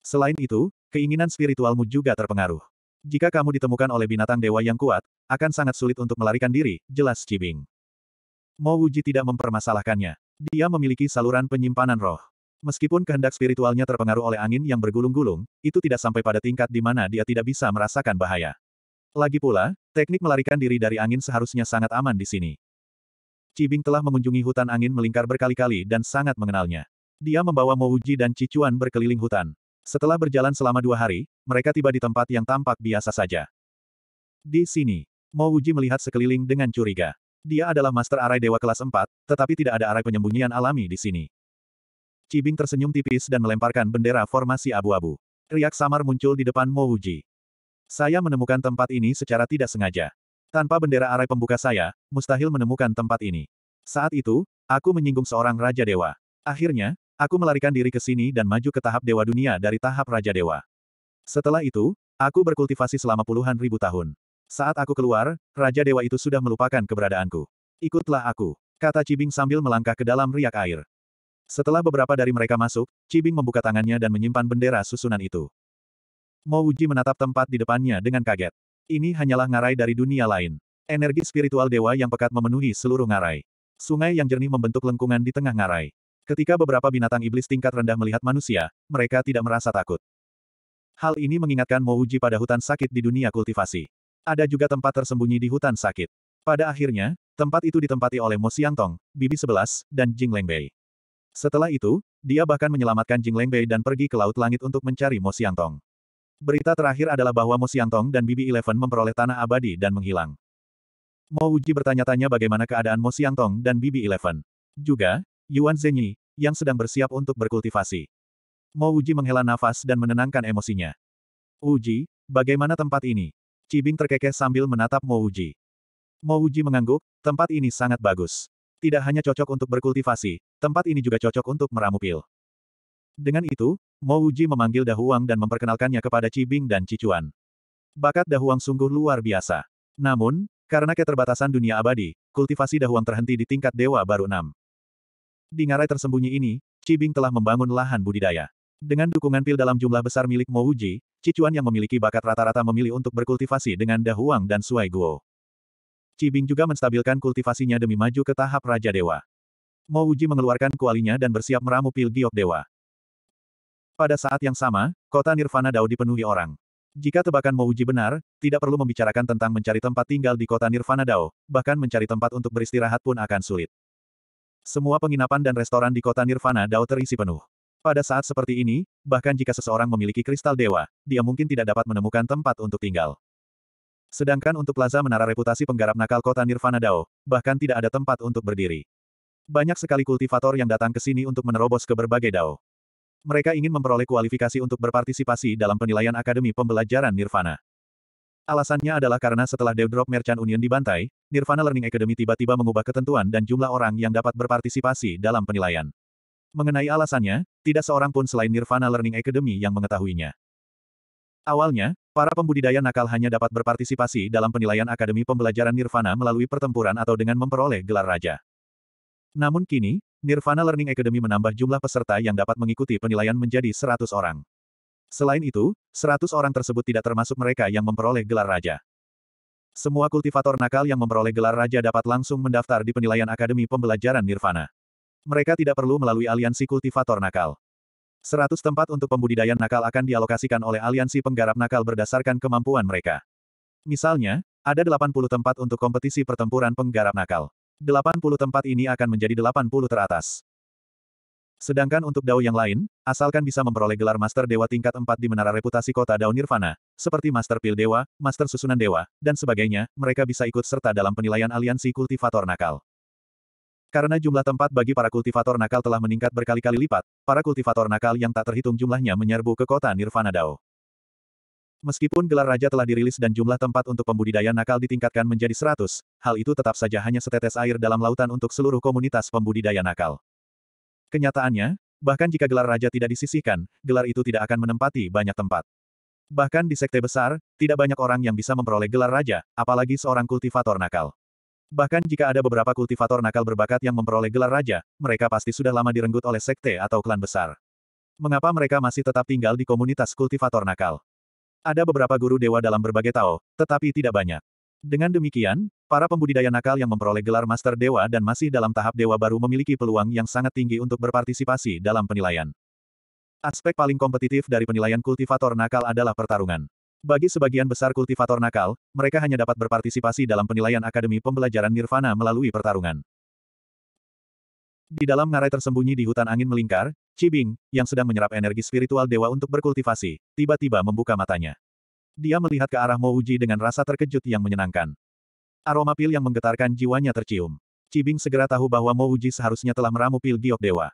Selain itu, keinginan spiritualmu juga terpengaruh. Jika kamu ditemukan oleh binatang dewa yang kuat, akan sangat sulit untuk melarikan diri, jelas Cibing. Mo Wuji tidak mempermasalahkannya. Dia memiliki saluran penyimpanan roh. Meskipun kehendak spiritualnya terpengaruh oleh angin yang bergulung-gulung, itu tidak sampai pada tingkat di mana dia tidak bisa merasakan bahaya. Lagi pula, teknik melarikan diri dari angin seharusnya sangat aman di sini. Cibing telah mengunjungi hutan angin melingkar berkali-kali dan sangat mengenalnya. Dia membawa Mouji dan Cicuan berkeliling hutan. Setelah berjalan selama dua hari, mereka tiba di tempat yang tampak biasa saja. Di sini, Mouji melihat sekeliling dengan curiga. Dia adalah master arai dewa kelas 4, tetapi tidak ada arai penyembunyian alami di sini. Cibing tersenyum tipis dan melemparkan bendera formasi abu-abu. Riak samar muncul di depan Mouji. Saya menemukan tempat ini secara tidak sengaja. Tanpa bendera arai pembuka saya, mustahil menemukan tempat ini. Saat itu, aku menyinggung seorang Raja Dewa. Akhirnya, aku melarikan diri ke sini dan maju ke tahap Dewa Dunia dari tahap Raja Dewa. Setelah itu, aku berkultivasi selama puluhan ribu tahun. Saat aku keluar, Raja Dewa itu sudah melupakan keberadaanku. Ikutlah aku, kata Cibing sambil melangkah ke dalam riak air. Setelah beberapa dari mereka masuk, Cibing membuka tangannya dan menyimpan bendera susunan itu. Mouji menatap tempat di depannya dengan kaget. Ini hanyalah ngarai dari dunia lain. Energi spiritual dewa yang pekat memenuhi seluruh ngarai. Sungai yang jernih membentuk lengkungan di tengah ngarai. Ketika beberapa binatang iblis tingkat rendah melihat manusia, mereka tidak merasa takut. Hal ini mengingatkan Mouji pada hutan sakit di dunia kultivasi. Ada juga tempat tersembunyi di hutan sakit. Pada akhirnya, tempat itu ditempati oleh Mo Xiangtong, Bibi Sebelas, dan Jing Lengbei. Setelah itu, dia bahkan menyelamatkan Jing Lengbei dan pergi ke Laut Langit untuk mencari Mo Xiangtong. Berita terakhir adalah bahwa Mo Xiangtong dan Bibi Eleven memperoleh tanah abadi dan menghilang. Mo Uji bertanya-tanya bagaimana keadaan Mo Xiangtong dan Bibi Eleven. Juga, Yuan Zhenyi, yang sedang bersiap untuk berkultivasi. Mo Uji menghela nafas dan menenangkan emosinya. Uji, bagaimana tempat ini? Cibing terkekeh sambil menatap Mo Uji. Mo Uji mengangguk, tempat ini sangat bagus. Tidak hanya cocok untuk berkultivasi, tempat ini juga cocok untuk meramu pil. Dengan itu, Mo Wuji memanggil Dahuang dan memperkenalkannya kepada Cibing dan Cicuan. Bakat Dahuang sungguh luar biasa. Namun, karena keterbatasan dunia abadi, kultivasi Dahuang terhenti di tingkat Dewa baru 6. Di ngarai tersembunyi ini, Cibing telah membangun lahan budidaya. Dengan dukungan pil dalam jumlah besar milik Mo Uji, Cicuan yang memiliki bakat rata-rata memilih untuk berkultivasi dengan Dahuang dan Suai Guo. Cibing juga menstabilkan kultivasinya demi maju ke tahap Raja Dewa. Mo Wuji mengeluarkan kualinya dan bersiap meramu pil giok dewa. Pada saat yang sama, kota Nirvana Dao dipenuhi orang. Jika tebakan Mouji benar, tidak perlu membicarakan tentang mencari tempat tinggal di kota Nirvana Dao, bahkan mencari tempat untuk beristirahat pun akan sulit. Semua penginapan dan restoran di kota Nirvana Dao terisi penuh. Pada saat seperti ini, bahkan jika seseorang memiliki kristal dewa, dia mungkin tidak dapat menemukan tempat untuk tinggal. Sedangkan untuk Plaza Menara Reputasi Penggarap Nakal Kota Nirvana Dao, bahkan tidak ada tempat untuk berdiri. Banyak sekali kultivator yang datang ke sini untuk menerobos ke berbagai dao. Mereka ingin memperoleh kualifikasi untuk berpartisipasi dalam penilaian Akademi Pembelajaran Nirvana. Alasannya adalah karena setelah Devdrop Merchant Union dibantai, Nirvana Learning Academy tiba-tiba mengubah ketentuan dan jumlah orang yang dapat berpartisipasi dalam penilaian. Mengenai alasannya, tidak seorang pun selain Nirvana Learning Academy yang mengetahuinya. Awalnya, para pembudidaya nakal hanya dapat berpartisipasi dalam penilaian Akademi Pembelajaran Nirvana melalui pertempuran atau dengan memperoleh gelar raja. Namun kini, Nirvana Learning Academy menambah jumlah peserta yang dapat mengikuti penilaian menjadi 100 orang. Selain itu, 100 orang tersebut tidak termasuk mereka yang memperoleh gelar raja. Semua kultivator nakal yang memperoleh gelar raja dapat langsung mendaftar di penilaian Akademi Pembelajaran Nirvana. Mereka tidak perlu melalui aliansi kultivator nakal. 100 tempat untuk pembudidayaan nakal akan dialokasikan oleh aliansi penggarap nakal berdasarkan kemampuan mereka. Misalnya, ada 80 tempat untuk kompetisi pertempuran penggarap nakal. 80 tempat ini akan menjadi 80 teratas. Sedangkan untuk Dao yang lain, asalkan bisa memperoleh gelar Master Dewa tingkat 4 di Menara Reputasi Kota Dao Nirvana, seperti Master Pil Dewa, Master Susunan Dewa, dan sebagainya, mereka bisa ikut serta dalam penilaian aliansi kultivator nakal. Karena jumlah tempat bagi para kultivator nakal telah meningkat berkali-kali lipat, para kultivator nakal yang tak terhitung jumlahnya menyerbu ke kota Nirvana Dao. Meskipun gelar raja telah dirilis dan jumlah tempat untuk pembudidaya nakal ditingkatkan menjadi 100, hal itu tetap saja hanya setetes air dalam lautan untuk seluruh komunitas pembudidaya nakal. Kenyataannya, bahkan jika gelar raja tidak disisihkan, gelar itu tidak akan menempati banyak tempat. Bahkan di sekte besar, tidak banyak orang yang bisa memperoleh gelar raja, apalagi seorang kultivator nakal. Bahkan jika ada beberapa kultivator nakal berbakat yang memperoleh gelar raja, mereka pasti sudah lama direnggut oleh sekte atau klan besar. Mengapa mereka masih tetap tinggal di komunitas kultivator nakal? Ada beberapa guru dewa dalam berbagai Tao, tetapi tidak banyak. Dengan demikian, para pembudidaya nakal yang memperoleh gelar Master Dewa dan masih dalam tahap Dewa baru memiliki peluang yang sangat tinggi untuk berpartisipasi dalam penilaian. Aspek paling kompetitif dari penilaian kultivator nakal adalah pertarungan. Bagi sebagian besar kultivator nakal, mereka hanya dapat berpartisipasi dalam penilaian Akademi Pembelajaran Nirvana melalui pertarungan. Di dalam ngarai tersembunyi di hutan angin melingkar, Cibing, yang sedang menyerap energi spiritual dewa untuk berkultivasi, tiba-tiba membuka matanya. Dia melihat ke arah Mouji dengan rasa terkejut yang menyenangkan. Aroma pil yang menggetarkan jiwanya tercium. Cibing segera tahu bahwa Mouji seharusnya telah meramu pil giok dewa.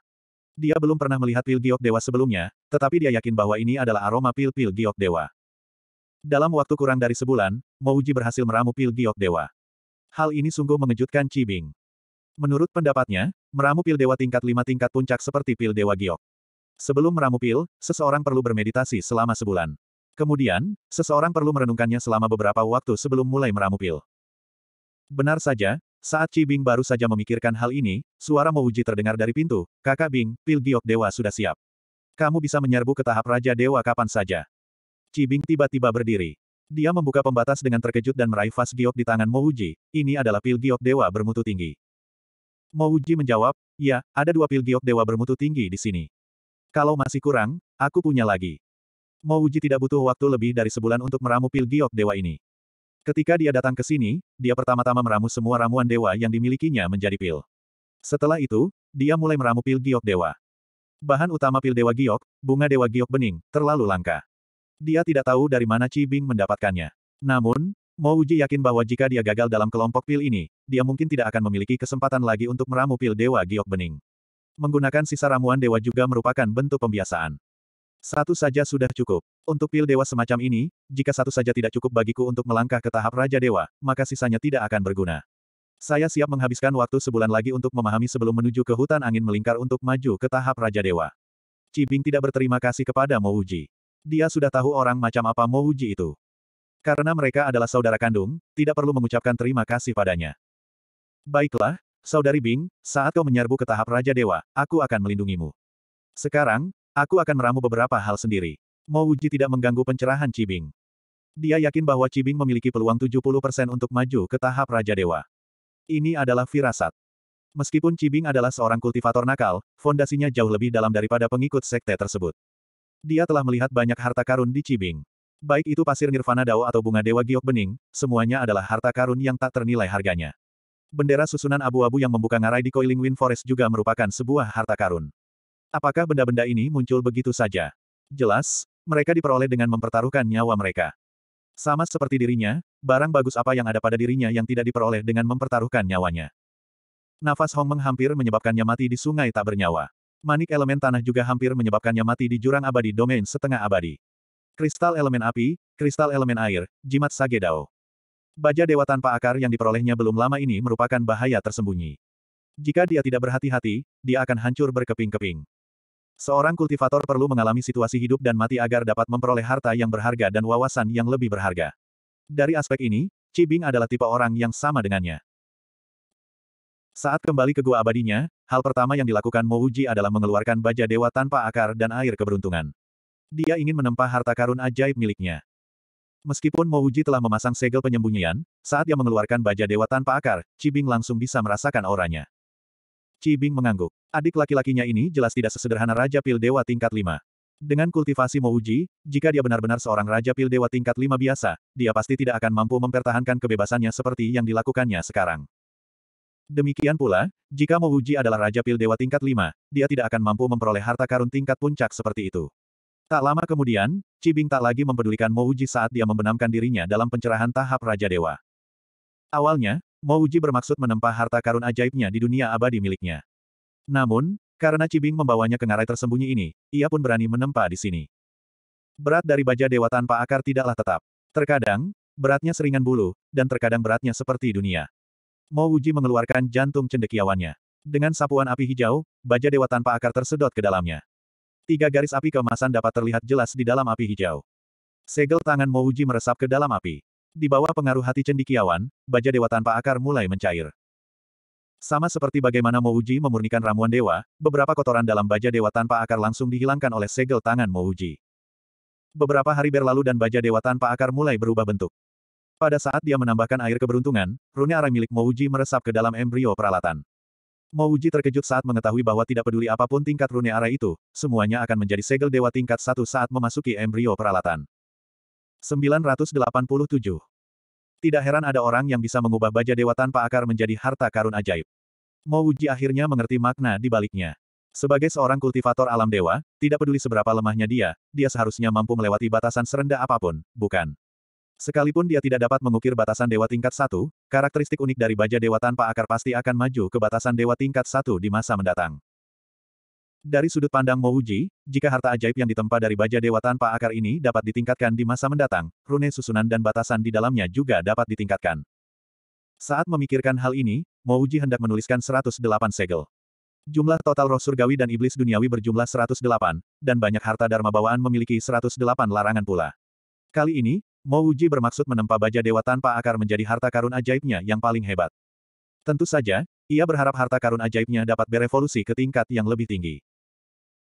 Dia belum pernah melihat pil giok dewa sebelumnya, tetapi dia yakin bahwa ini adalah aroma pil-pil giok dewa. Dalam waktu kurang dari sebulan, Mouji berhasil meramu pil giok dewa. Hal ini sungguh mengejutkan Cibing. Menurut pendapatnya, meramu pil dewa tingkat lima tingkat puncak seperti pil dewa giok. Sebelum meramu pil, seseorang perlu bermeditasi selama sebulan. Kemudian, seseorang perlu merenungkannya selama beberapa waktu sebelum mulai meramu pil. Benar saja, saat Ci Bing baru saja memikirkan hal ini, suara Mouji terdengar dari pintu, kakak Bing, pil giok dewa sudah siap. Kamu bisa menyerbu ke tahap Raja Dewa kapan saja. Ci Bing tiba-tiba berdiri. Dia membuka pembatas dengan terkejut dan meraih vas giok di tangan Mouji, ini adalah pil giok dewa bermutu tinggi. Mo Uji menjawab, ya, ada dua pil giok dewa bermutu tinggi di sini. Kalau masih kurang, aku punya lagi. Mo Uji tidak butuh waktu lebih dari sebulan untuk meramu pil giok dewa ini. Ketika dia datang ke sini, dia pertama-tama meramu semua ramuan dewa yang dimilikinya menjadi pil. Setelah itu, dia mulai meramu pil giok dewa. Bahan utama pil dewa giok, bunga dewa giok bening, terlalu langka. Dia tidak tahu dari mana Cibing mendapatkannya. Namun, Mo Uji yakin bahwa jika dia gagal dalam kelompok pil ini, dia mungkin tidak akan memiliki kesempatan lagi untuk meramu pil Dewa Giok Bening. Menggunakan sisa ramuan dewa juga merupakan bentuk pembiasaan. Satu saja sudah cukup. Untuk pil dewa semacam ini, jika satu saja tidak cukup bagiku untuk melangkah ke tahap Raja Dewa, maka sisanya tidak akan berguna. Saya siap menghabiskan waktu sebulan lagi untuk memahami sebelum menuju ke hutan angin melingkar untuk maju ke tahap Raja Dewa. Cibing tidak berterima kasih kepada Mo Uji. Dia sudah tahu orang macam apa Mo Uji itu. Karena mereka adalah saudara kandung, tidak perlu mengucapkan terima kasih padanya. Baiklah, Saudari Bing, saat kau menyerbu ke tahap Raja Dewa, aku akan melindungimu. Sekarang, aku akan meramu beberapa hal sendiri. Mo Wuji tidak mengganggu pencerahan Cibing. Dia yakin bahwa Cibing memiliki peluang 70% untuk maju ke tahap Raja Dewa. Ini adalah firasat. Meskipun Cibing adalah seorang kultivator nakal, fondasinya jauh lebih dalam daripada pengikut sekte tersebut. Dia telah melihat banyak harta karun di Cibing. Baik itu pasir nirvana dao atau bunga dewa giok bening, semuanya adalah harta karun yang tak ternilai harganya. Bendera susunan abu-abu yang membuka ngarai di Coiling Wind Forest juga merupakan sebuah harta karun. Apakah benda-benda ini muncul begitu saja? Jelas, mereka diperoleh dengan mempertaruhkan nyawa mereka. Sama seperti dirinya, barang bagus apa yang ada pada dirinya yang tidak diperoleh dengan mempertaruhkan nyawanya. Nafas Hong Meng hampir menyebabkannya mati di sungai tak bernyawa. Manik elemen tanah juga hampir menyebabkannya mati di jurang abadi domain setengah abadi. Kristal elemen api, kristal elemen air, jimat sage dao. Baja dewa tanpa akar yang diperolehnya belum lama ini merupakan bahaya tersembunyi. Jika dia tidak berhati-hati, dia akan hancur berkeping-keping. Seorang kultivator perlu mengalami situasi hidup dan mati agar dapat memperoleh harta yang berharga dan wawasan yang lebih berharga. Dari aspek ini, Cibing adalah tipe orang yang sama dengannya. Saat kembali ke gua abadinya, hal pertama yang dilakukan Mouji adalah mengeluarkan baja dewa tanpa akar dan air keberuntungan. Dia ingin menempa harta karun ajaib miliknya. Meskipun Mouji telah memasang segel penyembunyian, saat dia mengeluarkan baja dewa tanpa akar, Cibing langsung bisa merasakan auranya. Cibing mengangguk. Adik laki-lakinya ini jelas tidak sesederhana Raja Pil Dewa tingkat 5. Dengan kultivasi Mouji, jika dia benar-benar seorang Raja Pil Dewa tingkat 5 biasa, dia pasti tidak akan mampu mempertahankan kebebasannya seperti yang dilakukannya sekarang. Demikian pula, jika Mouji adalah Raja Pil Dewa tingkat 5, dia tidak akan mampu memperoleh harta karun tingkat puncak seperti itu. Tak lama kemudian, Cibing tak lagi mempedulikan Mouji saat dia membenamkan dirinya dalam pencerahan tahap Raja Dewa. Awalnya, Mouji bermaksud menempa harta karun ajaibnya di dunia abadi miliknya. Namun, karena Cibing membawanya ke ngarai tersembunyi ini, ia pun berani menempa di sini. Berat dari baja dewa tanpa akar tidaklah tetap. Terkadang, beratnya seringan bulu, dan terkadang beratnya seperti dunia. Mo mengeluarkan jantung cendekiawannya. Dengan sapuan api hijau, baja dewa tanpa akar tersedot ke dalamnya. Tiga garis api keemasan dapat terlihat jelas di dalam api hijau. Segel tangan Mouji meresap ke dalam api. Di bawah pengaruh hati cendikiawan, baja dewa tanpa akar mulai mencair. Sama seperti bagaimana Mouji memurnikan ramuan dewa, beberapa kotoran dalam baja dewa tanpa akar langsung dihilangkan oleh segel tangan Mouji. Beberapa hari berlalu dan baja dewa tanpa akar mulai berubah bentuk. Pada saat dia menambahkan air keberuntungan, rune arah milik Mouji meresap ke dalam embrio peralatan. Mouji terkejut saat mengetahui bahwa tidak peduli apapun tingkat rune arah itu, semuanya akan menjadi segel dewa tingkat satu saat memasuki embrio peralatan. 987. Tidak heran ada orang yang bisa mengubah baja dewa tanpa akar menjadi harta karun ajaib. Mouji akhirnya mengerti makna di baliknya. Sebagai seorang kultivator alam dewa, tidak peduli seberapa lemahnya dia, dia seharusnya mampu melewati batasan serendah apapun, bukan? Sekalipun dia tidak dapat mengukir batasan dewa tingkat satu, karakteristik unik dari baja dewa tanpa akar pasti akan maju ke batasan dewa tingkat satu di masa mendatang. Dari sudut pandang Mouji, jika harta ajaib yang ditempa dari baja dewa tanpa akar ini dapat ditingkatkan di masa mendatang, rune susunan dan batasan di dalamnya juga dapat ditingkatkan. Saat memikirkan hal ini, Mouji hendak menuliskan 108 segel. Jumlah total roh surgawi dan iblis duniawi berjumlah 108, dan banyak harta dharma bawaan memiliki 108 larangan pula. Kali ini, Mo Wuji bermaksud menempa baja dewa tanpa akar menjadi harta karun ajaibnya yang paling hebat. Tentu saja, ia berharap harta karun ajaibnya dapat berevolusi ke tingkat yang lebih tinggi.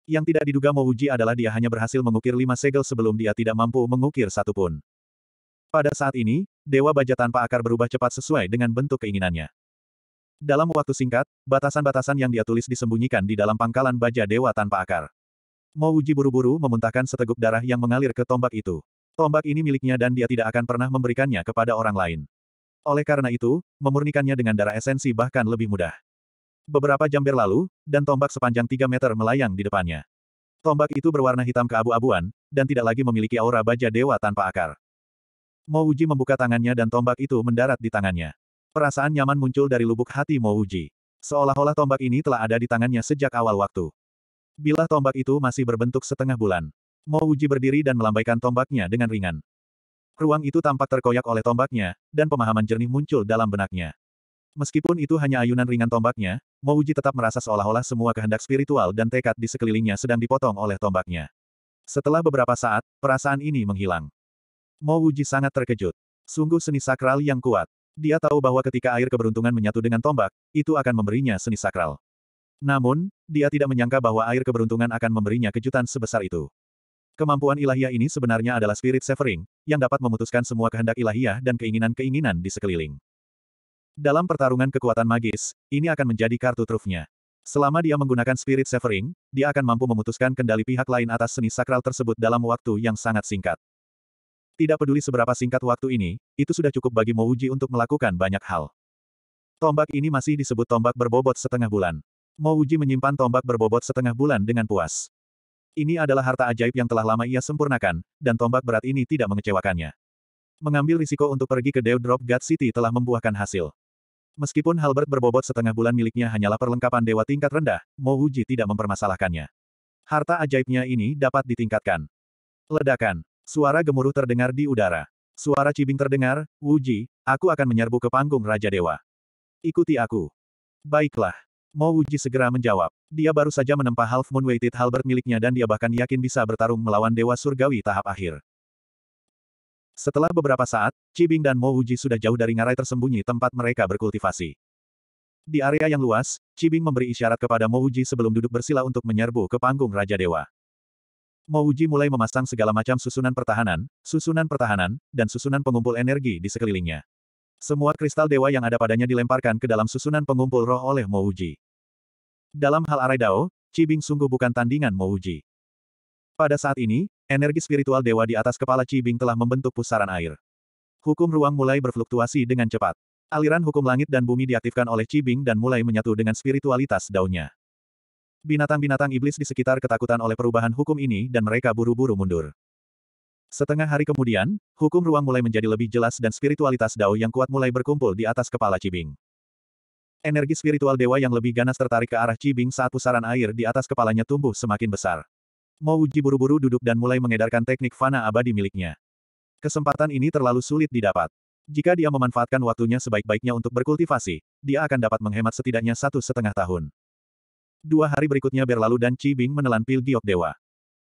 Yang tidak diduga Mo Wuji adalah dia hanya berhasil mengukir lima segel sebelum dia tidak mampu mengukir satu pun. Pada saat ini, Dewa Baja tanpa akar berubah cepat sesuai dengan bentuk keinginannya. Dalam waktu singkat, batasan-batasan yang dia tulis disembunyikan di dalam pangkalan Baja Dewa tanpa akar. Mo Wuji buru-buru memuntahkan seteguk darah yang mengalir ke tombak itu. Tombak ini miliknya dan dia tidak akan pernah memberikannya kepada orang lain. Oleh karena itu, memurnikannya dengan darah esensi bahkan lebih mudah. Beberapa jam berlalu, dan tombak sepanjang 3 meter melayang di depannya. Tombak itu berwarna hitam keabu-abuan, dan tidak lagi memiliki aura baja dewa tanpa akar. Mo Uji membuka tangannya dan tombak itu mendarat di tangannya. Perasaan nyaman muncul dari lubuk hati Mo Uji, Seolah-olah tombak ini telah ada di tangannya sejak awal waktu. Bila tombak itu masih berbentuk setengah bulan, Mo Uji berdiri dan melambaikan tombaknya dengan ringan. Ruang itu tampak terkoyak oleh tombaknya, dan pemahaman jernih muncul dalam benaknya. Meskipun itu hanya ayunan ringan tombaknya, Mo Uji tetap merasa seolah-olah semua kehendak spiritual dan tekad di sekelilingnya sedang dipotong oleh tombaknya. Setelah beberapa saat, perasaan ini menghilang. Mo Uji sangat terkejut. Sungguh seni sakral yang kuat. Dia tahu bahwa ketika air keberuntungan menyatu dengan tombak, itu akan memberinya seni sakral. Namun, dia tidak menyangka bahwa air keberuntungan akan memberinya kejutan sebesar itu. Kemampuan ilahiyah ini sebenarnya adalah spirit severing, yang dapat memutuskan semua kehendak ilahiyah dan keinginan-keinginan di sekeliling. Dalam pertarungan kekuatan magis, ini akan menjadi kartu trufnya. Selama dia menggunakan spirit severing, dia akan mampu memutuskan kendali pihak lain atas seni sakral tersebut dalam waktu yang sangat singkat. Tidak peduli seberapa singkat waktu ini, itu sudah cukup bagi Mouji untuk melakukan banyak hal. Tombak ini masih disebut tombak berbobot setengah bulan. Mouji menyimpan tombak berbobot setengah bulan dengan puas. Ini adalah harta ajaib yang telah lama ia sempurnakan, dan tombak berat ini tidak mengecewakannya. Mengambil risiko untuk pergi ke Dew Drop God City telah membuahkan hasil. Meskipun Halbert berbobot setengah bulan miliknya hanyalah perlengkapan dewa tingkat rendah, Mo Wuji tidak mempermasalahkannya. Harta ajaibnya ini dapat ditingkatkan. Ledakan. Suara gemuruh terdengar di udara. Suara cibing terdengar, Wuji, aku akan menyerbu ke panggung Raja Dewa. Ikuti aku. Baiklah. Mo Wuji segera menjawab. Dia baru saja menempa Half Moon Weighted Halberd miliknya dan dia bahkan yakin bisa bertarung melawan Dewa Surgawi tahap akhir. Setelah beberapa saat, Cibing dan Mo Wuji sudah jauh dari ngarai tersembunyi tempat mereka berkultivasi. Di area yang luas, Cibing memberi isyarat kepada Mo Wuji sebelum duduk bersila untuk menyerbu ke panggung Raja Dewa. Mo Wuji mulai memasang segala macam susunan pertahanan, susunan pertahanan, dan susunan pengumpul energi di sekelilingnya. Semua kristal dewa yang ada padanya dilemparkan ke dalam susunan pengumpul roh oleh Mo Wuji. Dalam hal arai Dao, Cibing sungguh bukan tandingan Mouji. Pada saat ini, energi spiritual dewa di atas kepala Cibing telah membentuk pusaran air. Hukum ruang mulai berfluktuasi dengan cepat. Aliran hukum langit dan bumi diaktifkan oleh Cibing dan mulai menyatu dengan spiritualitas daunnya. Binatang-binatang iblis di sekitar ketakutan oleh perubahan hukum ini dan mereka buru-buru mundur. Setengah hari kemudian, hukum ruang mulai menjadi lebih jelas dan spiritualitas Dao yang kuat mulai berkumpul di atas kepala Cibing. Energi spiritual dewa yang lebih ganas tertarik ke arah Cibing saat pusaran air di atas kepalanya tumbuh semakin besar. Mau Uji buru-buru duduk dan mulai mengedarkan teknik fana abadi miliknya. Kesempatan ini terlalu sulit didapat. Jika dia memanfaatkan waktunya sebaik-baiknya untuk berkultivasi, dia akan dapat menghemat setidaknya satu setengah tahun. Dua hari berikutnya berlalu dan Cibing menelan pil giok dewa.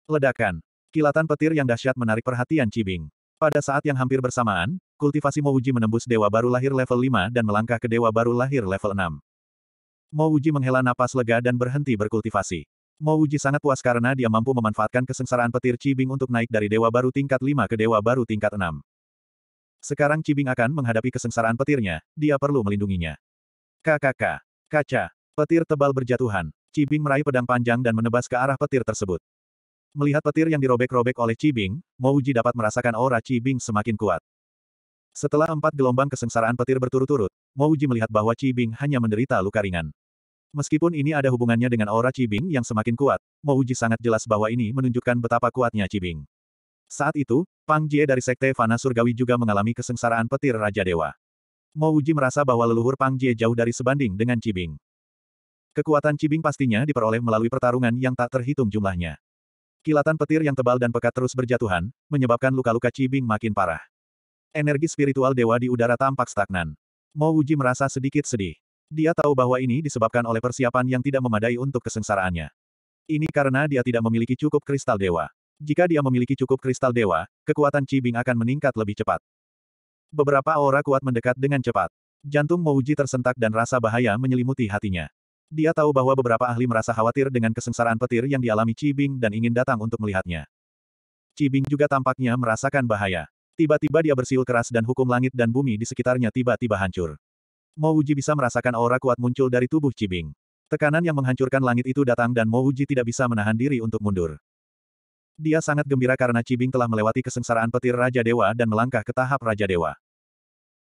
Ledakan. Kilatan petir yang dahsyat menarik perhatian Cibing. Pada saat yang hampir bersamaan, kultivasi Mouji menembus dewa baru lahir level 5 dan melangkah ke dewa baru lahir level 6. Mouji menghela napas lega dan berhenti berkultivasi. Mouji sangat puas karena dia mampu memanfaatkan kesengsaraan petir Cibing untuk naik dari dewa baru tingkat 5 ke dewa baru tingkat 6. Sekarang Cibing akan menghadapi kesengsaraan petirnya, dia perlu melindunginya. KKK. Kaca. Petir tebal berjatuhan. Cibing meraih pedang panjang dan menebas ke arah petir tersebut. Melihat petir yang dirobek-robek oleh Cibing, Mouji dapat merasakan aura Cibing semakin kuat. Setelah empat gelombang kesengsaraan petir berturut-turut, Mouji melihat bahwa Cibing hanya menderita luka ringan. Meskipun ini ada hubungannya dengan aura Cibing yang semakin kuat, Mouji sangat jelas bahwa ini menunjukkan betapa kuatnya Cibing. Saat itu, Pang Jie dari Sekte Fana Surgawi juga mengalami kesengsaraan petir Raja Dewa. Mouji merasa bahwa leluhur Pang Jie jauh dari sebanding dengan Cibing. Kekuatan Cibing pastinya diperoleh melalui pertarungan yang tak terhitung jumlahnya. Kilatan petir yang tebal dan pekat terus berjatuhan, menyebabkan luka-luka Cibing makin parah. Energi spiritual dewa di udara tampak stagnan. Mo Wuji merasa sedikit sedih. Dia tahu bahwa ini disebabkan oleh persiapan yang tidak memadai untuk kesengsaraannya. Ini karena dia tidak memiliki cukup kristal dewa. Jika dia memiliki cukup kristal dewa, kekuatan Cibing akan meningkat lebih cepat. Beberapa aura kuat mendekat dengan cepat. Jantung Mouji tersentak dan rasa bahaya menyelimuti hatinya. Dia tahu bahwa beberapa ahli merasa khawatir dengan kesengsaraan petir yang dialami Cibing dan ingin datang untuk melihatnya. Cibing juga tampaknya merasakan bahaya. Tiba-tiba dia bersiul keras dan hukum langit dan bumi di sekitarnya tiba-tiba hancur. Mo Uji bisa merasakan aura kuat muncul dari tubuh Cibing. Tekanan yang menghancurkan langit itu datang dan Mo Uji tidak bisa menahan diri untuk mundur. Dia sangat gembira karena Cibing telah melewati kesengsaraan petir Raja Dewa dan melangkah ke tahap Raja Dewa.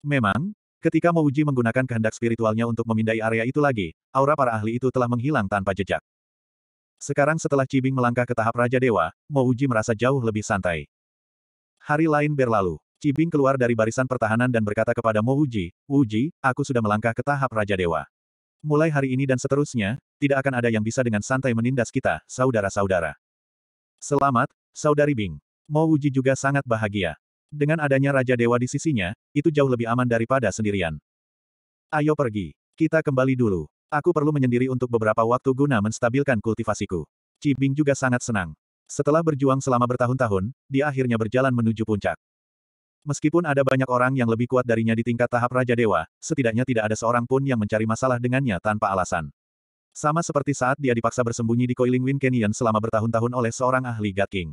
Memang, Ketika Mouji menggunakan kehendak spiritualnya untuk memindai area itu lagi, aura para ahli itu telah menghilang tanpa jejak. Sekarang setelah Cibing melangkah ke tahap Raja Dewa, Mouji merasa jauh lebih santai. Hari lain berlalu. Cibing keluar dari barisan pertahanan dan berkata kepada Mouji, Wuji, aku sudah melangkah ke tahap Raja Dewa. Mulai hari ini dan seterusnya, tidak akan ada yang bisa dengan santai menindas kita, saudara-saudara. Selamat, Saudari Bing. Mouji juga sangat bahagia. Dengan adanya Raja Dewa di sisinya, itu jauh lebih aman daripada sendirian. Ayo pergi. Kita kembali dulu. Aku perlu menyendiri untuk beberapa waktu guna menstabilkan kultivasiku. Cibing juga sangat senang. Setelah berjuang selama bertahun-tahun, dia akhirnya berjalan menuju puncak. Meskipun ada banyak orang yang lebih kuat darinya di tingkat tahap Raja Dewa, setidaknya tidak ada seorang pun yang mencari masalah dengannya tanpa alasan. Sama seperti saat dia dipaksa bersembunyi di Coiling Wind Canyon selama bertahun-tahun oleh seorang ahli God King.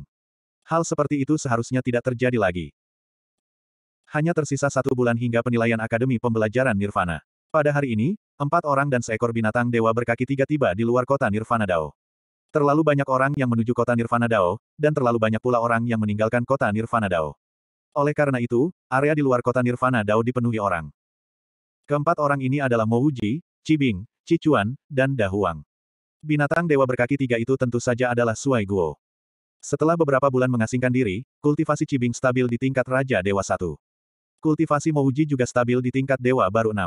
Hal seperti itu seharusnya tidak terjadi lagi hanya tersisa satu bulan hingga penilaian Akademi Pembelajaran Nirvana. Pada hari ini, empat orang dan seekor binatang dewa berkaki tiga tiba di luar kota Nirvana Dao. Terlalu banyak orang yang menuju kota Nirvana Dao, dan terlalu banyak pula orang yang meninggalkan kota Nirvana Dao. Oleh karena itu, area di luar kota Nirvana Dao dipenuhi orang. Keempat orang ini adalah Mouji, Cibing, Cicuan, dan Dahuang. Binatang dewa berkaki tiga itu tentu saja adalah Suai Guo. Setelah beberapa bulan mengasingkan diri, kultivasi Cibing stabil di tingkat Raja Dewa Satu. Kultivasi Mouji juga stabil di tingkat Dewa Baru 6.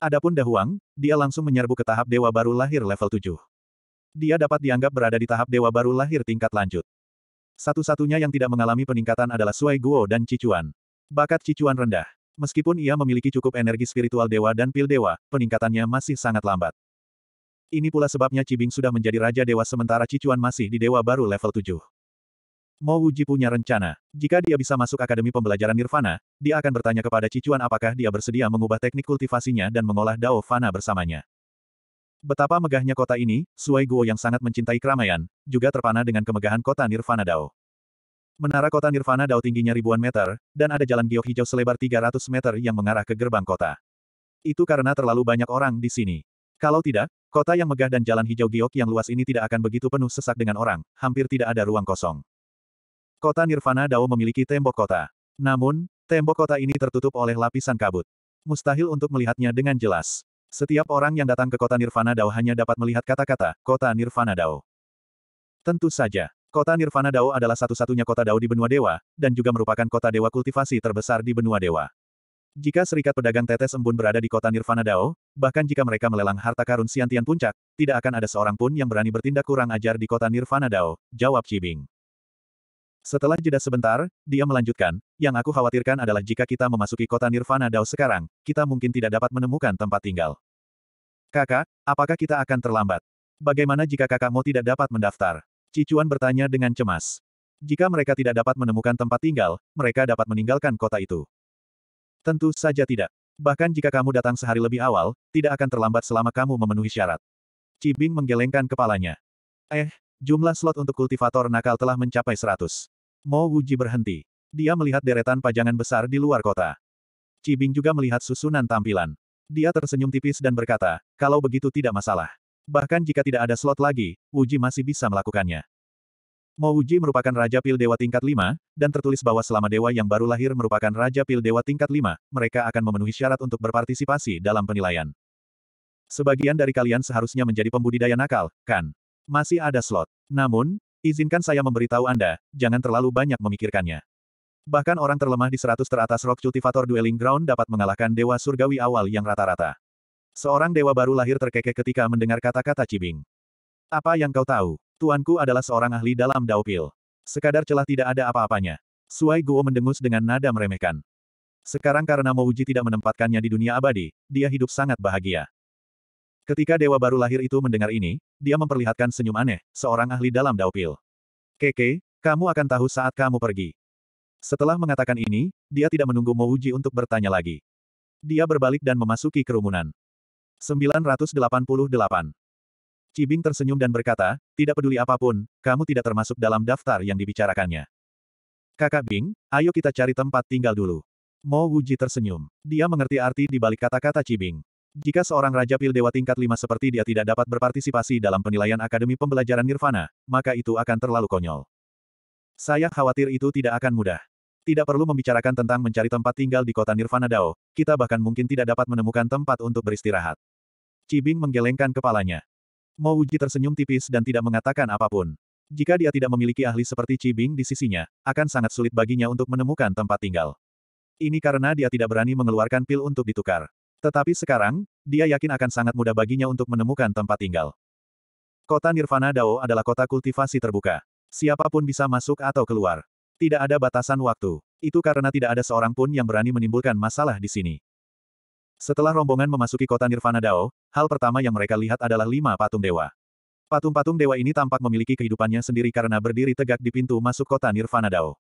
Adapun Dahuang, dia langsung menyerbu ke tahap Dewa Baru Lahir level 7. Dia dapat dianggap berada di tahap Dewa Baru Lahir tingkat lanjut. Satu-satunya yang tidak mengalami peningkatan adalah Suai Guo dan Cicuan. Bakat Cicuan rendah. Meskipun ia memiliki cukup energi spiritual dewa dan pil dewa, peningkatannya masih sangat lambat. Ini pula sebabnya Cibing sudah menjadi raja dewa sementara Cicuan masih di dewa baru level 7. Mo Wuji punya rencana. Jika dia bisa masuk Akademi Pembelajaran Nirvana, dia akan bertanya kepada Cicuan apakah dia bersedia mengubah teknik kultivasinya dan mengolah Dao Fana bersamanya. Betapa megahnya kota ini, Suai Guo yang sangat mencintai keramaian, juga terpana dengan kemegahan kota Nirvana Dao. Menara kota Nirvana Dao tingginya ribuan meter, dan ada jalan giok hijau selebar 300 meter yang mengarah ke gerbang kota. Itu karena terlalu banyak orang di sini. Kalau tidak, kota yang megah dan jalan hijau giok yang luas ini tidak akan begitu penuh sesak dengan orang, hampir tidak ada ruang kosong. Kota Nirvana Dao memiliki tembok kota. Namun, tembok kota ini tertutup oleh lapisan kabut. Mustahil untuk melihatnya dengan jelas. Setiap orang yang datang ke kota Nirvana Dao hanya dapat melihat kata-kata, kota Nirvana Dao. Tentu saja, kota Nirvana Dao adalah satu-satunya kota Dao di benua dewa, dan juga merupakan kota dewa kultivasi terbesar di benua dewa. Jika serikat pedagang tetes embun berada di kota Nirvana Dao, bahkan jika mereka melelang harta karun Siantian Puncak, tidak akan ada seorang pun yang berani bertindak kurang ajar di kota Nirvana Dao, jawab Cibing. Setelah jeda sebentar, dia melanjutkan, yang aku khawatirkan adalah jika kita memasuki kota Nirvana Dao sekarang, kita mungkin tidak dapat menemukan tempat tinggal. Kakak, apakah kita akan terlambat? Bagaimana jika kakakmu tidak dapat mendaftar? Cicuan bertanya dengan cemas. Jika mereka tidak dapat menemukan tempat tinggal, mereka dapat meninggalkan kota itu. Tentu saja tidak. Bahkan jika kamu datang sehari lebih awal, tidak akan terlambat selama kamu memenuhi syarat. Cibing menggelengkan kepalanya. Eh, jumlah slot untuk kultivator nakal telah mencapai 100. Mo Wuji berhenti. Dia melihat deretan pajangan besar di luar kota. Cibing juga melihat susunan tampilan. Dia tersenyum tipis dan berkata, kalau begitu tidak masalah. Bahkan jika tidak ada slot lagi, Wuji masih bisa melakukannya. Mo Wuji merupakan Raja Pil Dewa tingkat 5, dan tertulis bahwa selama dewa yang baru lahir merupakan Raja Pil Dewa tingkat 5, mereka akan memenuhi syarat untuk berpartisipasi dalam penilaian. Sebagian dari kalian seharusnya menjadi pembudidaya nakal, kan? Masih ada slot. Namun, Izinkan saya memberitahu Anda, jangan terlalu banyak memikirkannya. Bahkan orang terlemah di seratus teratas Rock Cultivator Dueling Ground dapat mengalahkan Dewa Surgawi awal yang rata-rata. Seorang dewa baru lahir terkekeh ketika mendengar kata-kata Cibing. Apa yang kau tahu? Tuanku adalah seorang ahli dalam daupil. Sekadar celah tidak ada apa-apanya. Suai Guo mendengus dengan nada meremehkan. Sekarang karena Mouji tidak menempatkannya di dunia abadi, dia hidup sangat bahagia. Ketika dewa baru lahir itu mendengar ini, dia memperlihatkan senyum aneh, seorang ahli dalam daupil. Keke, kamu akan tahu saat kamu pergi. Setelah mengatakan ini, dia tidak menunggu Mouji untuk bertanya lagi. Dia berbalik dan memasuki kerumunan. 988. Cibing tersenyum dan berkata, tidak peduli apapun, kamu tidak termasuk dalam daftar yang dibicarakannya. Kakak Bing, ayo kita cari tempat tinggal dulu. Mo Wuji tersenyum. Dia mengerti arti di balik kata-kata Cibing. Jika seorang Raja Pil Dewa tingkat 5 seperti dia tidak dapat berpartisipasi dalam penilaian Akademi Pembelajaran Nirvana, maka itu akan terlalu konyol. Saya khawatir itu tidak akan mudah. Tidak perlu membicarakan tentang mencari tempat tinggal di kota Nirvana Dao, kita bahkan mungkin tidak dapat menemukan tempat untuk beristirahat. Cibing menggelengkan kepalanya. Mo Wuji tersenyum tipis dan tidak mengatakan apapun. Jika dia tidak memiliki ahli seperti Cibing di sisinya, akan sangat sulit baginya untuk menemukan tempat tinggal. Ini karena dia tidak berani mengeluarkan pil untuk ditukar. Tetapi sekarang, dia yakin akan sangat mudah baginya untuk menemukan tempat tinggal. Kota Nirvana Dao adalah kota kultivasi terbuka. Siapapun bisa masuk atau keluar. Tidak ada batasan waktu. Itu karena tidak ada seorang pun yang berani menimbulkan masalah di sini. Setelah rombongan memasuki kota Nirvana Dao, hal pertama yang mereka lihat adalah lima patung dewa. Patung-patung dewa ini tampak memiliki kehidupannya sendiri karena berdiri tegak di pintu masuk kota Nirvana Dao.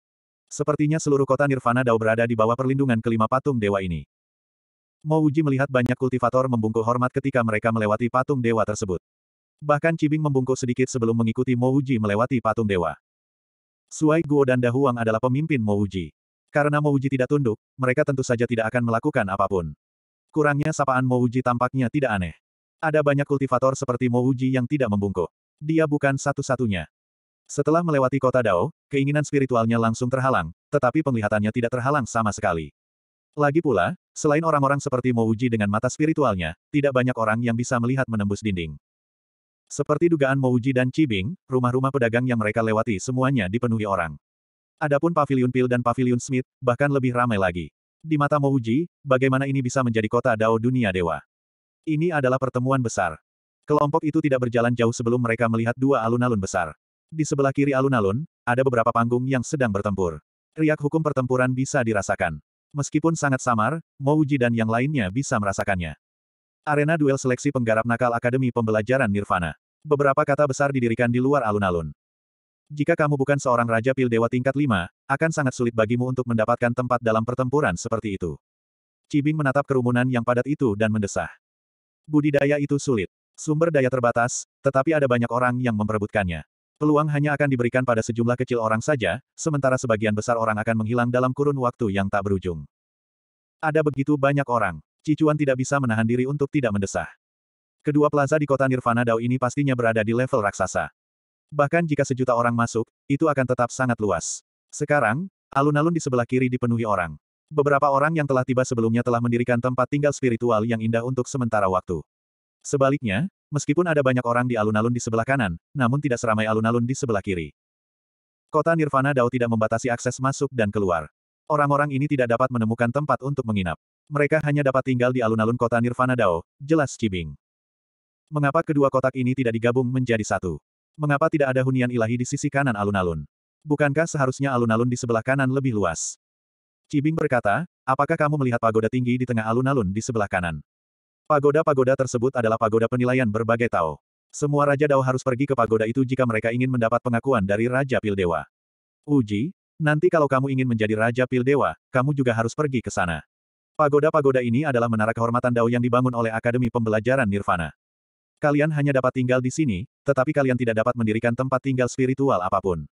Sepertinya seluruh kota Nirvana Dao berada di bawah perlindungan kelima patung dewa ini. Mo Uji melihat banyak kultivator membungkuk hormat ketika mereka melewati patung dewa tersebut. Bahkan Cibing membungkuk sedikit sebelum mengikuti Mo Uji melewati patung dewa. Suai Guo dan Dahuang adalah pemimpin Mo Uji. Karena Mo Uji tidak tunduk, mereka tentu saja tidak akan melakukan apapun. Kurangnya sapaan Mo Uji tampaknya tidak aneh. Ada banyak kultivator seperti Mo Uji yang tidak membungkuk. Dia bukan satu-satunya. Setelah melewati kota Dao, keinginan spiritualnya langsung terhalang, tetapi penglihatannya tidak terhalang sama sekali. Lagi pula, selain orang-orang seperti Mouji dengan mata spiritualnya, tidak banyak orang yang bisa melihat menembus dinding. Seperti dugaan Mouji dan Cibing, rumah-rumah pedagang yang mereka lewati semuanya dipenuhi orang. Adapun Pavilion Pil dan Pavilion Smith, bahkan lebih ramai lagi. Di mata Mouji, bagaimana ini bisa menjadi kota Dao Dunia Dewa? Ini adalah pertemuan besar. Kelompok itu tidak berjalan jauh sebelum mereka melihat dua alun-alun besar. Di sebelah kiri alun-alun, ada beberapa panggung yang sedang bertempur. Riak hukum pertempuran bisa dirasakan. Meskipun sangat samar, Uji dan yang lainnya bisa merasakannya. Arena duel seleksi penggarap nakal Akademi Pembelajaran Nirvana. Beberapa kata besar didirikan di luar alun-alun. Jika kamu bukan seorang Raja Pil Dewa tingkat 5, akan sangat sulit bagimu untuk mendapatkan tempat dalam pertempuran seperti itu. Cibing menatap kerumunan yang padat itu dan mendesah. Budidaya itu sulit. Sumber daya terbatas, tetapi ada banyak orang yang memperebutkannya. Peluang hanya akan diberikan pada sejumlah kecil orang saja, sementara sebagian besar orang akan menghilang dalam kurun waktu yang tak berujung. Ada begitu banyak orang. Cicuan tidak bisa menahan diri untuk tidak mendesah. Kedua plaza di kota Nirvana Dao ini pastinya berada di level raksasa. Bahkan jika sejuta orang masuk, itu akan tetap sangat luas. Sekarang, alun-alun di sebelah kiri dipenuhi orang. Beberapa orang yang telah tiba sebelumnya telah mendirikan tempat tinggal spiritual yang indah untuk sementara waktu. Sebaliknya, Meskipun ada banyak orang di alun-alun di sebelah kanan, namun tidak seramai alun-alun di sebelah kiri. Kota Nirvana Dao tidak membatasi akses masuk dan keluar. Orang-orang ini tidak dapat menemukan tempat untuk menginap. Mereka hanya dapat tinggal di alun-alun kota Nirvana Dao, jelas Cibing. Mengapa kedua kotak ini tidak digabung menjadi satu? Mengapa tidak ada hunian ilahi di sisi kanan alun-alun? Bukankah seharusnya alun-alun di sebelah kanan lebih luas? Cibing berkata, apakah kamu melihat pagoda tinggi di tengah alun-alun di sebelah kanan? Pagoda-pagoda tersebut adalah pagoda penilaian berbagai Tao. Semua Raja Dao harus pergi ke pagoda itu jika mereka ingin mendapat pengakuan dari Raja Pildewa. Uji, nanti kalau kamu ingin menjadi Raja Pildewa, kamu juga harus pergi ke sana. Pagoda-pagoda ini adalah menara kehormatan Dao yang dibangun oleh Akademi Pembelajaran Nirvana. Kalian hanya dapat tinggal di sini, tetapi kalian tidak dapat mendirikan tempat tinggal spiritual apapun.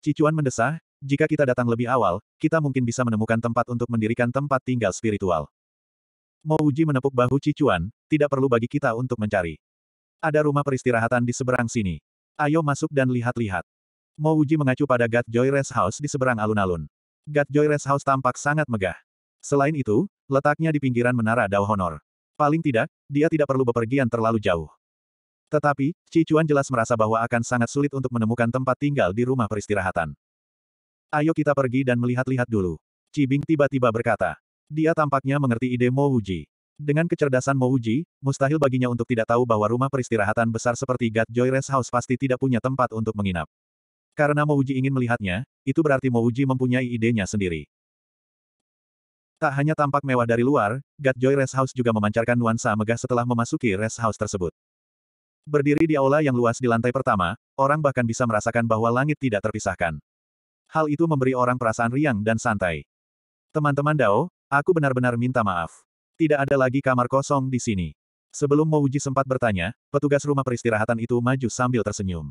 Cicuan mendesah, jika kita datang lebih awal, kita mungkin bisa menemukan tempat untuk mendirikan tempat tinggal spiritual. Mo Uji menepuk bahu Cicuan, tidak perlu bagi kita untuk mencari. Ada rumah peristirahatan di seberang sini. Ayo masuk dan lihat-lihat. Mo Uji mengacu pada God Joy Rest House di seberang alun-alun. God Joy Rest House tampak sangat megah. Selain itu, letaknya di pinggiran menara Dao Honor. Paling tidak, dia tidak perlu bepergian terlalu jauh. Tetapi, Cicuan jelas merasa bahwa akan sangat sulit untuk menemukan tempat tinggal di rumah peristirahatan. Ayo kita pergi dan melihat-lihat dulu. Cibing tiba-tiba berkata. Dia tampaknya mengerti ide Mo Wuji. Dengan kecerdasan Mo Wuji, mustahil baginya untuk tidak tahu bahwa rumah peristirahatan besar seperti God Joy Rest House pasti tidak punya tempat untuk menginap. Karena Mo Wuji ingin melihatnya, itu berarti Mo Wuji mempunyai idenya sendiri. Tak hanya tampak mewah dari luar, God Joy Rest House juga memancarkan nuansa megah setelah memasuki rest house tersebut. Berdiri di aula yang luas di lantai pertama, orang bahkan bisa merasakan bahwa langit tidak terpisahkan. Hal itu memberi orang perasaan riang dan santai. Teman-teman Dao, Aku benar-benar minta maaf. Tidak ada lagi kamar kosong di sini. Sebelum Mouji sempat bertanya, petugas rumah peristirahatan itu maju sambil tersenyum.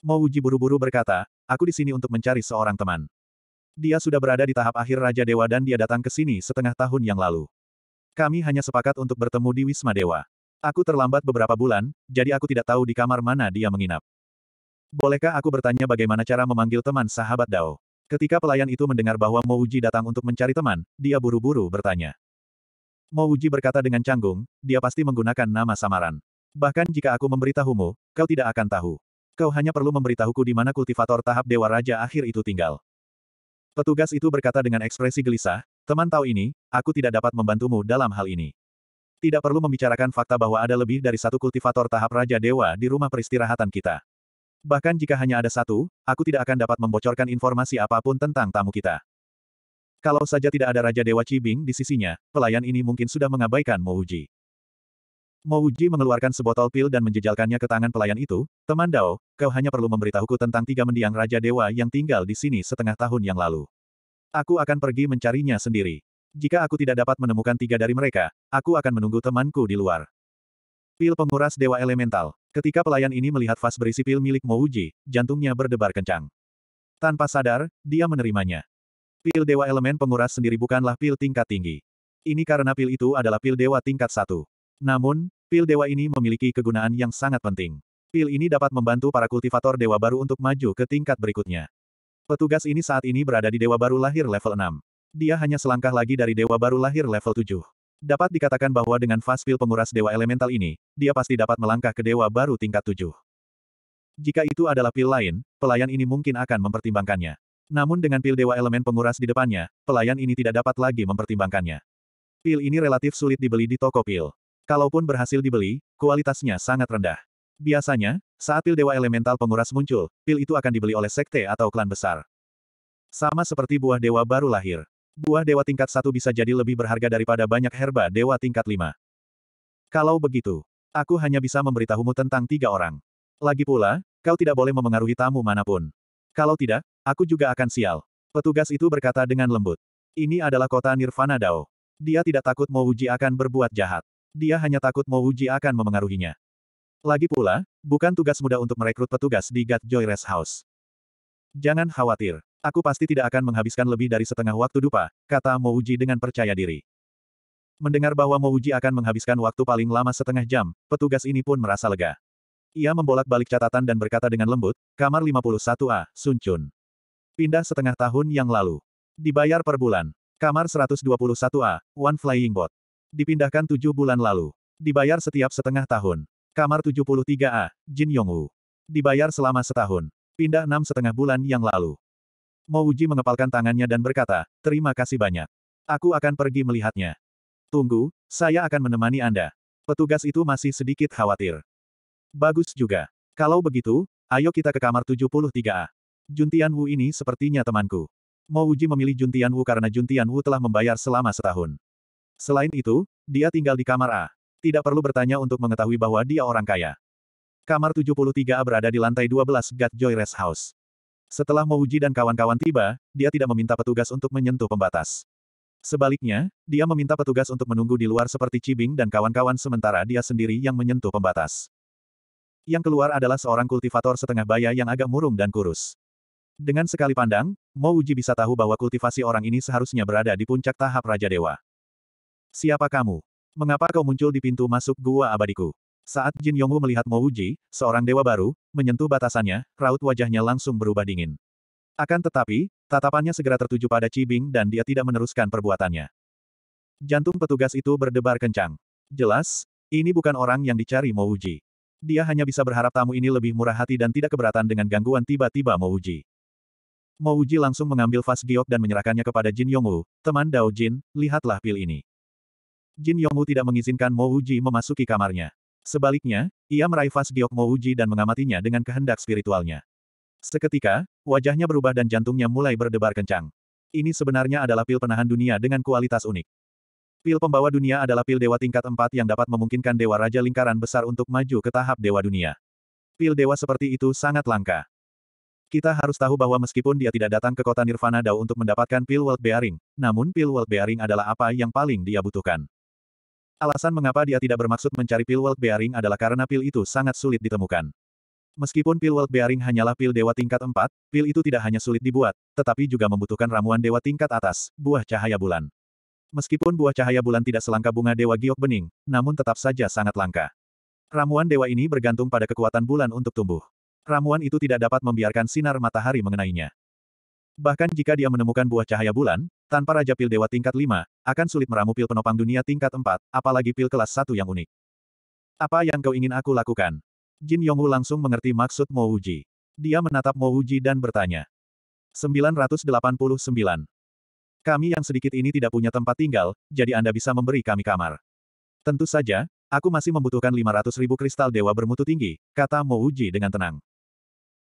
Mouji buru-buru berkata, aku di sini untuk mencari seorang teman. Dia sudah berada di tahap akhir Raja Dewa dan dia datang ke sini setengah tahun yang lalu. Kami hanya sepakat untuk bertemu di Wisma Dewa. Aku terlambat beberapa bulan, jadi aku tidak tahu di kamar mana dia menginap. Bolehkah aku bertanya bagaimana cara memanggil teman sahabat Dao? Ketika pelayan itu mendengar bahwa Mouji datang untuk mencari teman, dia buru-buru bertanya. Mouji berkata dengan canggung, dia pasti menggunakan nama samaran. Bahkan jika aku memberitahumu, kau tidak akan tahu. Kau hanya perlu memberitahuku di mana kultivator tahap Dewa Raja akhir itu tinggal. Petugas itu berkata dengan ekspresi gelisah, teman tahu ini, aku tidak dapat membantumu dalam hal ini. Tidak perlu membicarakan fakta bahwa ada lebih dari satu kultivator tahap Raja Dewa di rumah peristirahatan kita. Bahkan jika hanya ada satu, aku tidak akan dapat membocorkan informasi apapun tentang tamu kita. Kalau saja tidak ada Raja Dewa Cibing di sisinya, pelayan ini mungkin sudah mengabaikan Mouji. Mouji mengeluarkan sebotol pil dan menjejalkannya ke tangan pelayan itu, teman Dao, kau hanya perlu memberitahuku tentang tiga mendiang Raja Dewa yang tinggal di sini setengah tahun yang lalu. Aku akan pergi mencarinya sendiri. Jika aku tidak dapat menemukan tiga dari mereka, aku akan menunggu temanku di luar. Pil penguras Dewa Elemental. Ketika pelayan ini melihat vas berisi pil milik Mouji, jantungnya berdebar kencang. Tanpa sadar, dia menerimanya. Pil dewa elemen penguras sendiri bukanlah pil tingkat tinggi. Ini karena pil itu adalah pil dewa tingkat satu. Namun, pil dewa ini memiliki kegunaan yang sangat penting. Pil ini dapat membantu para kultivator dewa baru untuk maju ke tingkat berikutnya. Petugas ini saat ini berada di dewa baru lahir level 6. Dia hanya selangkah lagi dari dewa baru lahir level 7. Dapat dikatakan bahwa dengan fast penguras dewa elemental ini, dia pasti dapat melangkah ke dewa baru tingkat tujuh. Jika itu adalah pil lain, pelayan ini mungkin akan mempertimbangkannya. Namun dengan pil dewa elemen penguras di depannya, pelayan ini tidak dapat lagi mempertimbangkannya. Pil ini relatif sulit dibeli di toko pil. Kalaupun berhasil dibeli, kualitasnya sangat rendah. Biasanya, saat pil dewa elemental penguras muncul, pil itu akan dibeli oleh sekte atau klan besar. Sama seperti buah dewa baru lahir, buah dewa tingkat satu bisa jadi lebih berharga daripada banyak herba dewa tingkat lima. Kalau begitu, aku hanya bisa memberitahumu tentang tiga orang. Lagi pula, kau tidak boleh memengaruhi tamu manapun. Kalau tidak, aku juga akan sial. Petugas itu berkata dengan lembut. Ini adalah kota Nirvana Dao. Dia tidak takut Mouji akan berbuat jahat. Dia hanya takut Mouji akan memengaruhinya. Lagi pula, bukan tugas mudah untuk merekrut petugas di God Joy Rest House. Jangan khawatir. Aku pasti tidak akan menghabiskan lebih dari setengah waktu dupa, kata Mouji dengan percaya diri. Mendengar bahwa Mouji akan menghabiskan waktu paling lama setengah jam, petugas ini pun merasa lega. Ia membolak-balik catatan dan berkata dengan lembut, kamar 51A, Suncun. Pindah setengah tahun yang lalu. Dibayar per bulan. Kamar 121A, One Flying Bot. Dipindahkan tujuh bulan lalu. Dibayar setiap setengah tahun. Kamar 73A, Jin Yongwu. Dibayar selama setahun. Pindah enam setengah bulan yang lalu. Mouji mengepalkan tangannya dan berkata, terima kasih banyak. Aku akan pergi melihatnya. Tunggu, saya akan menemani Anda. Petugas itu masih sedikit khawatir. Bagus juga. Kalau begitu, ayo kita ke kamar 73A. Juntian Wu ini sepertinya temanku. Mouji memilih Juntian Wu karena Juntian Wu telah membayar selama setahun. Selain itu, dia tinggal di kamar A. Tidak perlu bertanya untuk mengetahui bahwa dia orang kaya. Kamar 73A berada di lantai 12 Gat Joy Rest House. Setelah Mouji dan kawan-kawan tiba, dia tidak meminta petugas untuk menyentuh pembatas. Sebaliknya, dia meminta petugas untuk menunggu di luar seperti Cibing dan kawan-kawan sementara dia sendiri yang menyentuh pembatas. Yang keluar adalah seorang kultivator setengah baya yang agak murung dan kurus. Dengan sekali pandang, Mouji bisa tahu bahwa kultivasi orang ini seharusnya berada di puncak tahap Raja Dewa. Siapa kamu? Mengapa kau muncul di pintu masuk gua abadiku? Saat Jin Yongwu melihat Mo Uji, seorang dewa baru, menyentuh batasannya, raut wajahnya langsung berubah dingin. Akan tetapi, tatapannya segera tertuju pada Cibing Bing dan dia tidak meneruskan perbuatannya. Jantung petugas itu berdebar kencang. Jelas, ini bukan orang yang dicari Mo Uji. Dia hanya bisa berharap tamu ini lebih murah hati dan tidak keberatan dengan gangguan tiba-tiba Mo Uji. Mo Uji langsung mengambil vas giok dan menyerahkannya kepada Jin Yongwu, teman Dao Jin, lihatlah pil ini. Jin Yongwu tidak mengizinkan Mo Uji memasuki kamarnya. Sebaliknya, ia meraih vas Mo Uji dan mengamatinya dengan kehendak spiritualnya. Seketika, wajahnya berubah dan jantungnya mulai berdebar kencang. Ini sebenarnya adalah pil penahan dunia dengan kualitas unik. Pil pembawa dunia adalah pil dewa tingkat 4 yang dapat memungkinkan dewa raja lingkaran besar untuk maju ke tahap dewa dunia. Pil dewa seperti itu sangat langka. Kita harus tahu bahwa meskipun dia tidak datang ke kota Nirvana Dao untuk mendapatkan pil world bearing, namun pil world bearing adalah apa yang paling dia butuhkan. Alasan mengapa dia tidak bermaksud mencari pil world bearing adalah karena pil itu sangat sulit ditemukan. Meskipun pil world bearing hanyalah pil dewa tingkat 4, pil itu tidak hanya sulit dibuat, tetapi juga membutuhkan ramuan dewa tingkat atas, buah cahaya bulan. Meskipun buah cahaya bulan tidak selangka bunga dewa giok bening, namun tetap saja sangat langka. Ramuan dewa ini bergantung pada kekuatan bulan untuk tumbuh. Ramuan itu tidak dapat membiarkan sinar matahari mengenainya. Bahkan jika dia menemukan buah cahaya bulan, tanpa Raja Pil Dewa tingkat 5, akan sulit meramu pil penopang dunia tingkat 4, apalagi pil kelas 1 yang unik. Apa yang kau ingin aku lakukan? Jin Yongwu langsung mengerti maksud Mo Uji. Dia menatap Mo Uji dan bertanya. 989. Kami yang sedikit ini tidak punya tempat tinggal, jadi Anda bisa memberi kami kamar. Tentu saja, aku masih membutuhkan 500 ribu kristal dewa bermutu tinggi, kata Mo Uji dengan tenang.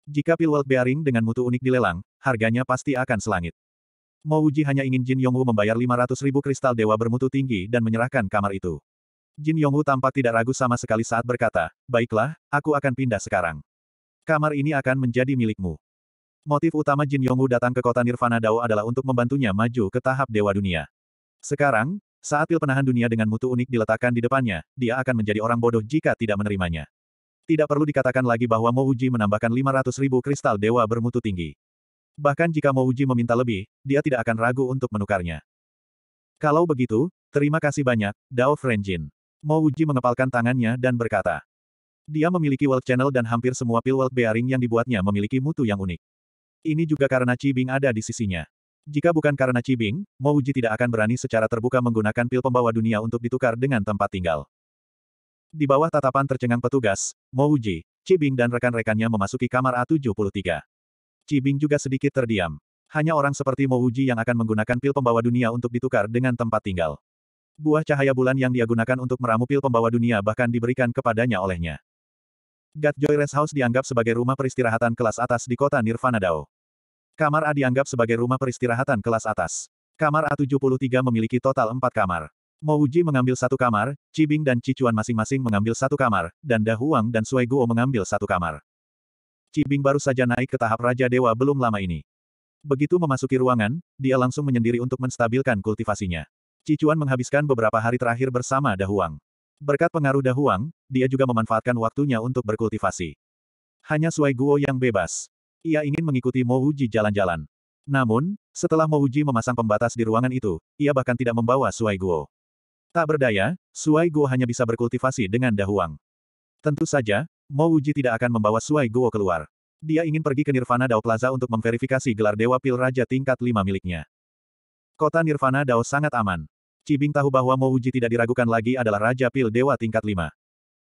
Jika pil world bearing dengan mutu unik dilelang, harganya pasti akan selangit. Mo Wuji hanya ingin Jin Yongwu membayar 500 ribu kristal dewa bermutu tinggi dan menyerahkan kamar itu. Jin Yongwu tampak tidak ragu sama sekali saat berkata, baiklah, aku akan pindah sekarang. Kamar ini akan menjadi milikmu. Motif utama Jin Yongwu datang ke kota Nirvana Dao adalah untuk membantunya maju ke tahap Dewa Dunia. Sekarang, saat pil penahan dunia dengan mutu unik diletakkan di depannya, dia akan menjadi orang bodoh jika tidak menerimanya. Tidak perlu dikatakan lagi bahwa Mo Uji menambahkan 500 ribu kristal dewa bermutu tinggi. Bahkan jika Uji meminta lebih, dia tidak akan ragu untuk menukarnya. Kalau begitu, terima kasih banyak, Dao Frenjin. Uji mengepalkan tangannya dan berkata. Dia memiliki world channel dan hampir semua pil world bearing yang dibuatnya memiliki mutu yang unik. Ini juga karena Cibing ada di sisinya. Jika bukan karena Cibing, Mo Uji tidak akan berani secara terbuka menggunakan pil pembawa dunia untuk ditukar dengan tempat tinggal. Di bawah tatapan tercengang petugas, Mo Uji, Cibing dan rekan-rekannya memasuki kamar A73. Cibing juga sedikit terdiam. Hanya orang seperti Mo Uji yang akan menggunakan pil pembawa dunia untuk ditukar dengan tempat tinggal. Buah cahaya bulan yang dia gunakan untuk meramu pil pembawa dunia bahkan diberikan kepadanya olehnya. Joy Rest House dianggap sebagai rumah peristirahatan kelas atas di kota Nirvana Dao. Kamar A dianggap sebagai rumah peristirahatan kelas atas. Kamar A73 memiliki total empat kamar. Mo Uji mengambil satu kamar, Cibing dan Cicuan masing-masing mengambil satu kamar, dan Dahuang dan Sueguo mengambil satu kamar. Cibing baru saja naik ke tahap Raja Dewa belum lama ini. Begitu memasuki ruangan, dia langsung menyendiri untuk menstabilkan kultivasinya. Cicuan menghabiskan beberapa hari terakhir bersama Dahuang. Berkat pengaruh Dahuang, dia juga memanfaatkan waktunya untuk berkultivasi. Hanya Suai Guo yang bebas. Ia ingin mengikuti Mo Uji jalan-jalan. Namun, setelah Mo Uji memasang pembatas di ruangan itu, ia bahkan tidak membawa Suai Guo. Tak berdaya, Suai Guo hanya bisa berkultivasi dengan Dahuang. Tentu saja, Mo Wuji tidak akan membawa Suai Guo keluar. Dia ingin pergi ke Nirvana Dao Plaza untuk memverifikasi gelar Dewa Pil Raja tingkat 5 miliknya. Kota Nirvana Dao sangat aman. Cibing tahu bahwa Mo Wuji tidak diragukan lagi adalah Raja Pil Dewa tingkat 5.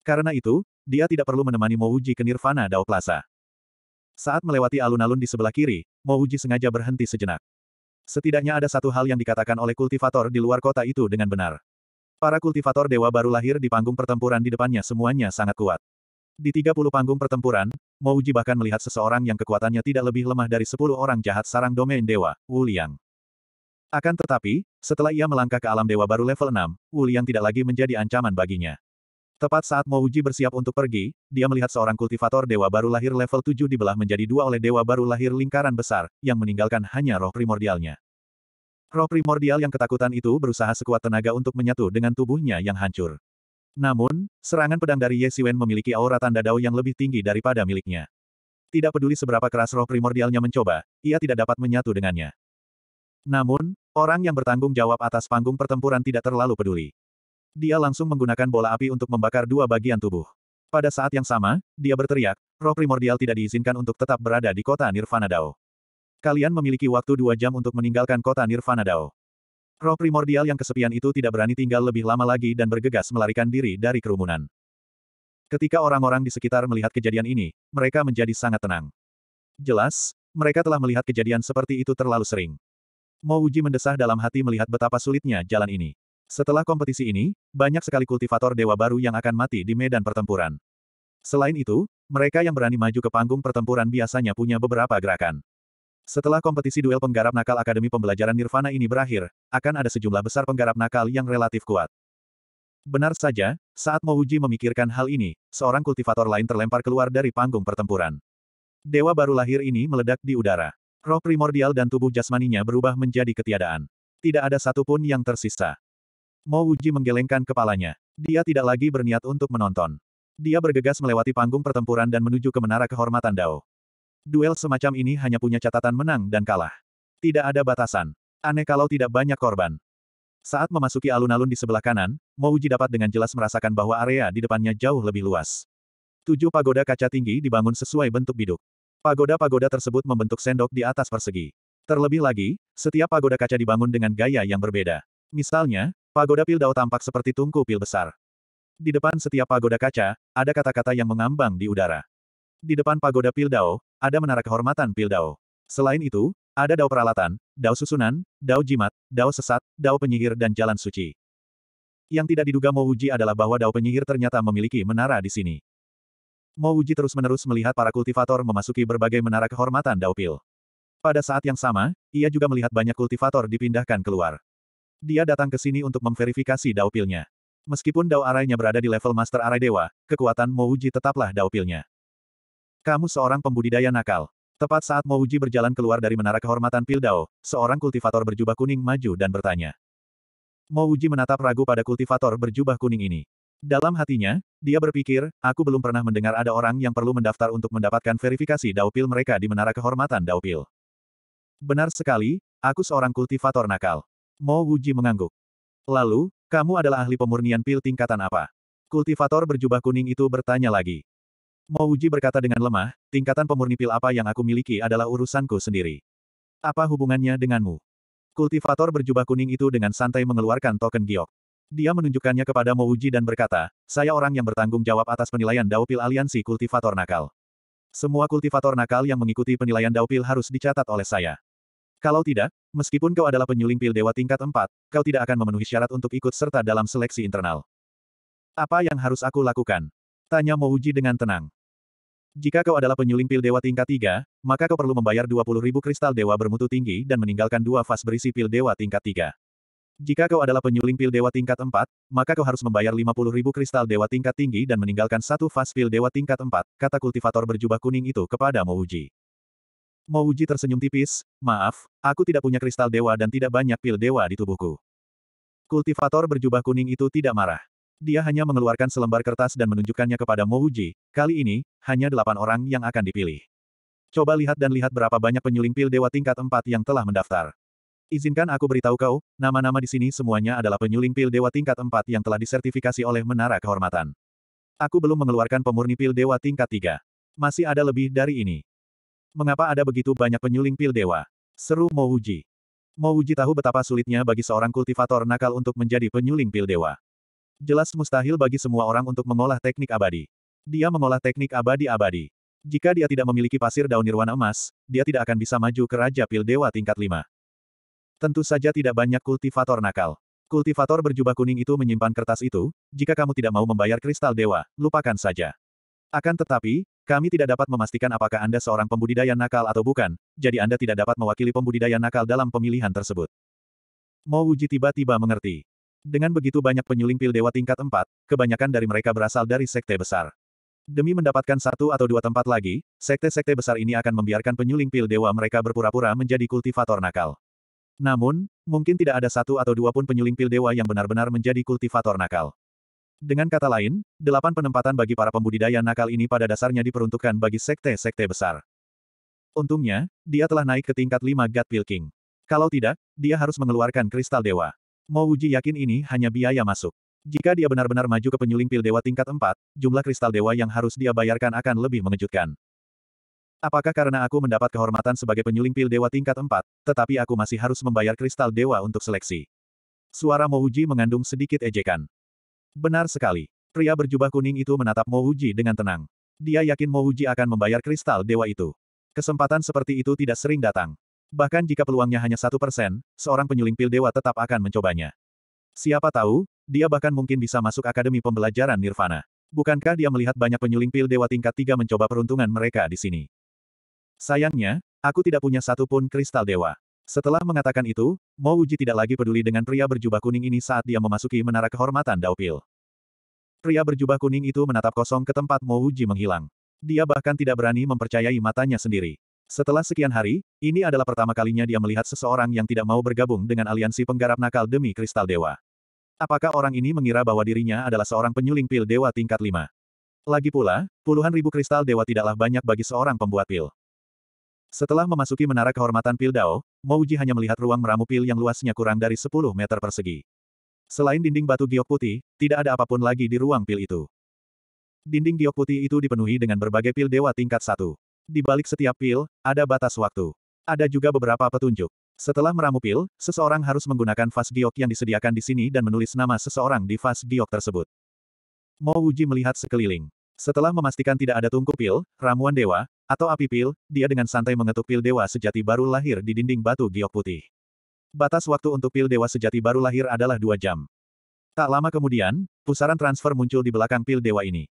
Karena itu, dia tidak perlu menemani Mo Wuji ke Nirvana Dao Plaza. Saat melewati alun-alun di sebelah kiri, Mo Wuji sengaja berhenti sejenak. Setidaknya ada satu hal yang dikatakan oleh kultivator di luar kota itu dengan benar. Para kultivator dewa baru lahir di panggung pertempuran di depannya semuanya sangat kuat. Di 30 panggung pertempuran, Mouji bahkan melihat seseorang yang kekuatannya tidak lebih lemah dari 10 orang jahat sarang domain dewa, Wu Liang. Akan tetapi, setelah ia melangkah ke alam dewa baru level 6, Wu Liang tidak lagi menjadi ancaman baginya. Tepat saat Mouji bersiap untuk pergi, dia melihat seorang kultivator dewa baru lahir level 7 dibelah menjadi dua oleh dewa baru lahir lingkaran besar, yang meninggalkan hanya roh primordialnya. Roh primordial yang ketakutan itu berusaha sekuat tenaga untuk menyatu dengan tubuhnya yang hancur. Namun, serangan pedang dari Ye Siwen memiliki aura tanda dao yang lebih tinggi daripada miliknya. Tidak peduli seberapa keras roh primordialnya mencoba, ia tidak dapat menyatu dengannya. Namun, orang yang bertanggung jawab atas panggung pertempuran tidak terlalu peduli. Dia langsung menggunakan bola api untuk membakar dua bagian tubuh. Pada saat yang sama, dia berteriak, roh primordial tidak diizinkan untuk tetap berada di kota Nirvana Dao. Kalian memiliki waktu dua jam untuk meninggalkan kota Nirvana Dao. Roh primordial yang kesepian itu tidak berani tinggal lebih lama lagi dan bergegas melarikan diri dari kerumunan. Ketika orang-orang di sekitar melihat kejadian ini, mereka menjadi sangat tenang. Jelas, mereka telah melihat kejadian seperti itu terlalu sering. Mo Uji mendesah dalam hati melihat betapa sulitnya jalan ini. Setelah kompetisi ini, banyak sekali kultivator dewa baru yang akan mati di medan pertempuran. Selain itu, mereka yang berani maju ke panggung pertempuran biasanya punya beberapa gerakan. Setelah kompetisi duel penggarap nakal Akademi Pembelajaran Nirvana ini berakhir, akan ada sejumlah besar penggarap nakal yang relatif kuat. Benar saja, saat Mouji memikirkan hal ini, seorang kultivator lain terlempar keluar dari panggung pertempuran. Dewa baru lahir ini meledak di udara. Roh primordial dan tubuh jasmaninya berubah menjadi ketiadaan. Tidak ada satupun yang tersisa. Mouji menggelengkan kepalanya. Dia tidak lagi berniat untuk menonton. Dia bergegas melewati panggung pertempuran dan menuju ke Menara Kehormatan Dao. Duel semacam ini hanya punya catatan menang dan kalah. Tidak ada batasan. Aneh kalau tidak banyak korban. Saat memasuki alun-alun di sebelah kanan, Mouji dapat dengan jelas merasakan bahwa area di depannya jauh lebih luas. Tujuh pagoda kaca tinggi dibangun sesuai bentuk biduk. Pagoda-pagoda tersebut membentuk sendok di atas persegi. Terlebih lagi, setiap pagoda kaca dibangun dengan gaya yang berbeda. Misalnya, pagoda Pildao tampak seperti tungku pil besar. Di depan setiap pagoda kaca, ada kata-kata yang mengambang di udara. Di depan pagoda Pildao, ada menara kehormatan pil dao. Selain itu, ada dao peralatan, dao susunan, dao jimat, dao sesat, dao penyihir dan jalan suci. Yang tidak diduga Mo Wuji adalah bahwa dao penyihir ternyata memiliki menara di sini. Mo Wuji terus-menerus melihat para kultivator memasuki berbagai menara kehormatan dao pil. Pada saat yang sama, ia juga melihat banyak kultivator dipindahkan keluar. Dia datang ke sini untuk memverifikasi dao pilnya. Meskipun dao arainya berada di level Master Arai Dewa, kekuatan Mo Wuji tetaplah dao pilnya. Kamu seorang pembudidaya nakal. Tepat saat Mo Uji berjalan keluar dari menara kehormatan Pildao, seorang kultivator berjubah kuning maju dan bertanya. Mo Uji menatap ragu pada kultivator berjubah kuning ini. Dalam hatinya, dia berpikir, aku belum pernah mendengar ada orang yang perlu mendaftar untuk mendapatkan verifikasi Daupil mereka di menara kehormatan Daupil. Benar sekali, aku seorang kultivator nakal. Mo Uji mengangguk. Lalu, kamu adalah ahli pemurnian pil tingkatan apa? Kultivator berjubah kuning itu bertanya lagi. Mo Uji berkata dengan lemah, tingkatan pemurni pil apa yang aku miliki adalah urusanku sendiri. Apa hubungannya denganmu? Kultivator berjubah kuning itu dengan santai mengeluarkan token giok. Dia menunjukkannya kepada Mo Uji dan berkata, saya orang yang bertanggung jawab atas penilaian daupil aliansi kultivator nakal. Semua kultivator nakal yang mengikuti penilaian daupil harus dicatat oleh saya. Kalau tidak, meskipun kau adalah penyuling pil dewa tingkat 4, kau tidak akan memenuhi syarat untuk ikut serta dalam seleksi internal. Apa yang harus aku lakukan? Tanya Mo Uji dengan tenang. Jika kau adalah penyuling pil dewa tingkat 3, maka kau perlu membayar ribu kristal dewa bermutu tinggi dan meninggalkan dua vas berisi pil dewa tingkat 3. Jika kau adalah penyuling pil dewa tingkat 4, maka kau harus membayar ribu kristal dewa tingkat tinggi dan meninggalkan satu vas pil dewa tingkat 4, kata kultivator berjubah kuning itu kepada Mouji. Mouji tersenyum tipis, maaf, aku tidak punya kristal dewa dan tidak banyak pil dewa di tubuhku. Kultivator berjubah kuning itu tidak marah. Dia hanya mengeluarkan selembar kertas dan menunjukkannya kepada Mo Mouji, kali ini, hanya delapan orang yang akan dipilih. Coba lihat dan lihat berapa banyak penyuling pil dewa tingkat empat yang telah mendaftar. Izinkan aku beritahu kau, nama-nama di sini semuanya adalah penyuling pil dewa tingkat empat yang telah disertifikasi oleh Menara Kehormatan. Aku belum mengeluarkan pemurni pil dewa tingkat tiga. Masih ada lebih dari ini. Mengapa ada begitu banyak penyuling pil dewa? Seru Mo Mo Mouji tahu betapa sulitnya bagi seorang kultivator nakal untuk menjadi penyuling pil dewa. Jelas mustahil bagi semua orang untuk mengolah teknik abadi. Dia mengolah teknik abadi-abadi. Jika dia tidak memiliki pasir daun nirwana emas, dia tidak akan bisa maju ke Raja Pil Dewa tingkat 5. Tentu saja tidak banyak kultivator nakal. Kultivator berjubah kuning itu menyimpan kertas itu, jika kamu tidak mau membayar kristal dewa, lupakan saja. Akan tetapi, kami tidak dapat memastikan apakah Anda seorang pembudidaya nakal atau bukan, jadi Anda tidak dapat mewakili pembudidaya nakal dalam pemilihan tersebut. Mau uji tiba-tiba mengerti. Dengan begitu banyak penyuling pil dewa tingkat 4, kebanyakan dari mereka berasal dari sekte besar. Demi mendapatkan satu atau dua tempat lagi, sekte-sekte besar ini akan membiarkan penyuling pil dewa mereka berpura-pura menjadi kultivator nakal. Namun, mungkin tidak ada satu atau dua pun penyuling pil dewa yang benar-benar menjadi kultivator nakal. Dengan kata lain, delapan penempatan bagi para pembudidaya nakal ini pada dasarnya diperuntukkan bagi sekte-sekte besar. Untungnya, dia telah naik ke tingkat lima God Pil Kalau tidak, dia harus mengeluarkan kristal dewa. Mo Wuji yakin ini hanya biaya masuk. Jika dia benar-benar maju ke penyuling pil dewa tingkat 4, jumlah kristal dewa yang harus dia bayarkan akan lebih mengejutkan. Apakah karena aku mendapat kehormatan sebagai penyuling pil dewa tingkat 4, tetapi aku masih harus membayar kristal dewa untuk seleksi? Suara Mo Wuji mengandung sedikit ejekan. Benar sekali. Pria berjubah kuning itu menatap Mo Wuji dengan tenang. Dia yakin Mo Wuji akan membayar kristal dewa itu. Kesempatan seperti itu tidak sering datang. Bahkan jika peluangnya hanya satu persen, seorang penyuling pil dewa tetap akan mencobanya. Siapa tahu, dia bahkan mungkin bisa masuk Akademi Pembelajaran Nirvana. Bukankah dia melihat banyak penyuling pil dewa tingkat tiga mencoba peruntungan mereka di sini? Sayangnya, aku tidak punya satupun kristal dewa. Setelah mengatakan itu, Mo Uji tidak lagi peduli dengan pria berjubah kuning ini saat dia memasuki menara kehormatan Pil. Pria berjubah kuning itu menatap kosong ke tempat Mo Uji menghilang. Dia bahkan tidak berani mempercayai matanya sendiri. Setelah sekian hari, ini adalah pertama kalinya dia melihat seseorang yang tidak mau bergabung dengan aliansi penggarap nakal demi kristal dewa. Apakah orang ini mengira bahwa dirinya adalah seorang penyuling pil dewa tingkat 5? Lagi pula, puluhan ribu kristal dewa tidaklah banyak bagi seorang pembuat pil. Setelah memasuki menara kehormatan pil Dao, Mouji hanya melihat ruang meramu pil yang luasnya kurang dari 10 meter persegi. Selain dinding batu giok putih, tidak ada apapun lagi di ruang pil itu. Dinding giok putih itu dipenuhi dengan berbagai pil dewa tingkat satu. Di balik setiap pil, ada batas waktu. Ada juga beberapa petunjuk. Setelah meramu pil, seseorang harus menggunakan vas giok yang disediakan di sini dan menulis nama seseorang di vas giok tersebut. Mo Uji melihat sekeliling. Setelah memastikan tidak ada tungku pil, ramuan dewa, atau api pil, dia dengan santai mengetuk pil dewa sejati baru lahir di dinding batu giok putih. Batas waktu untuk pil dewa sejati baru lahir adalah dua jam. Tak lama kemudian, pusaran transfer muncul di belakang pil dewa ini.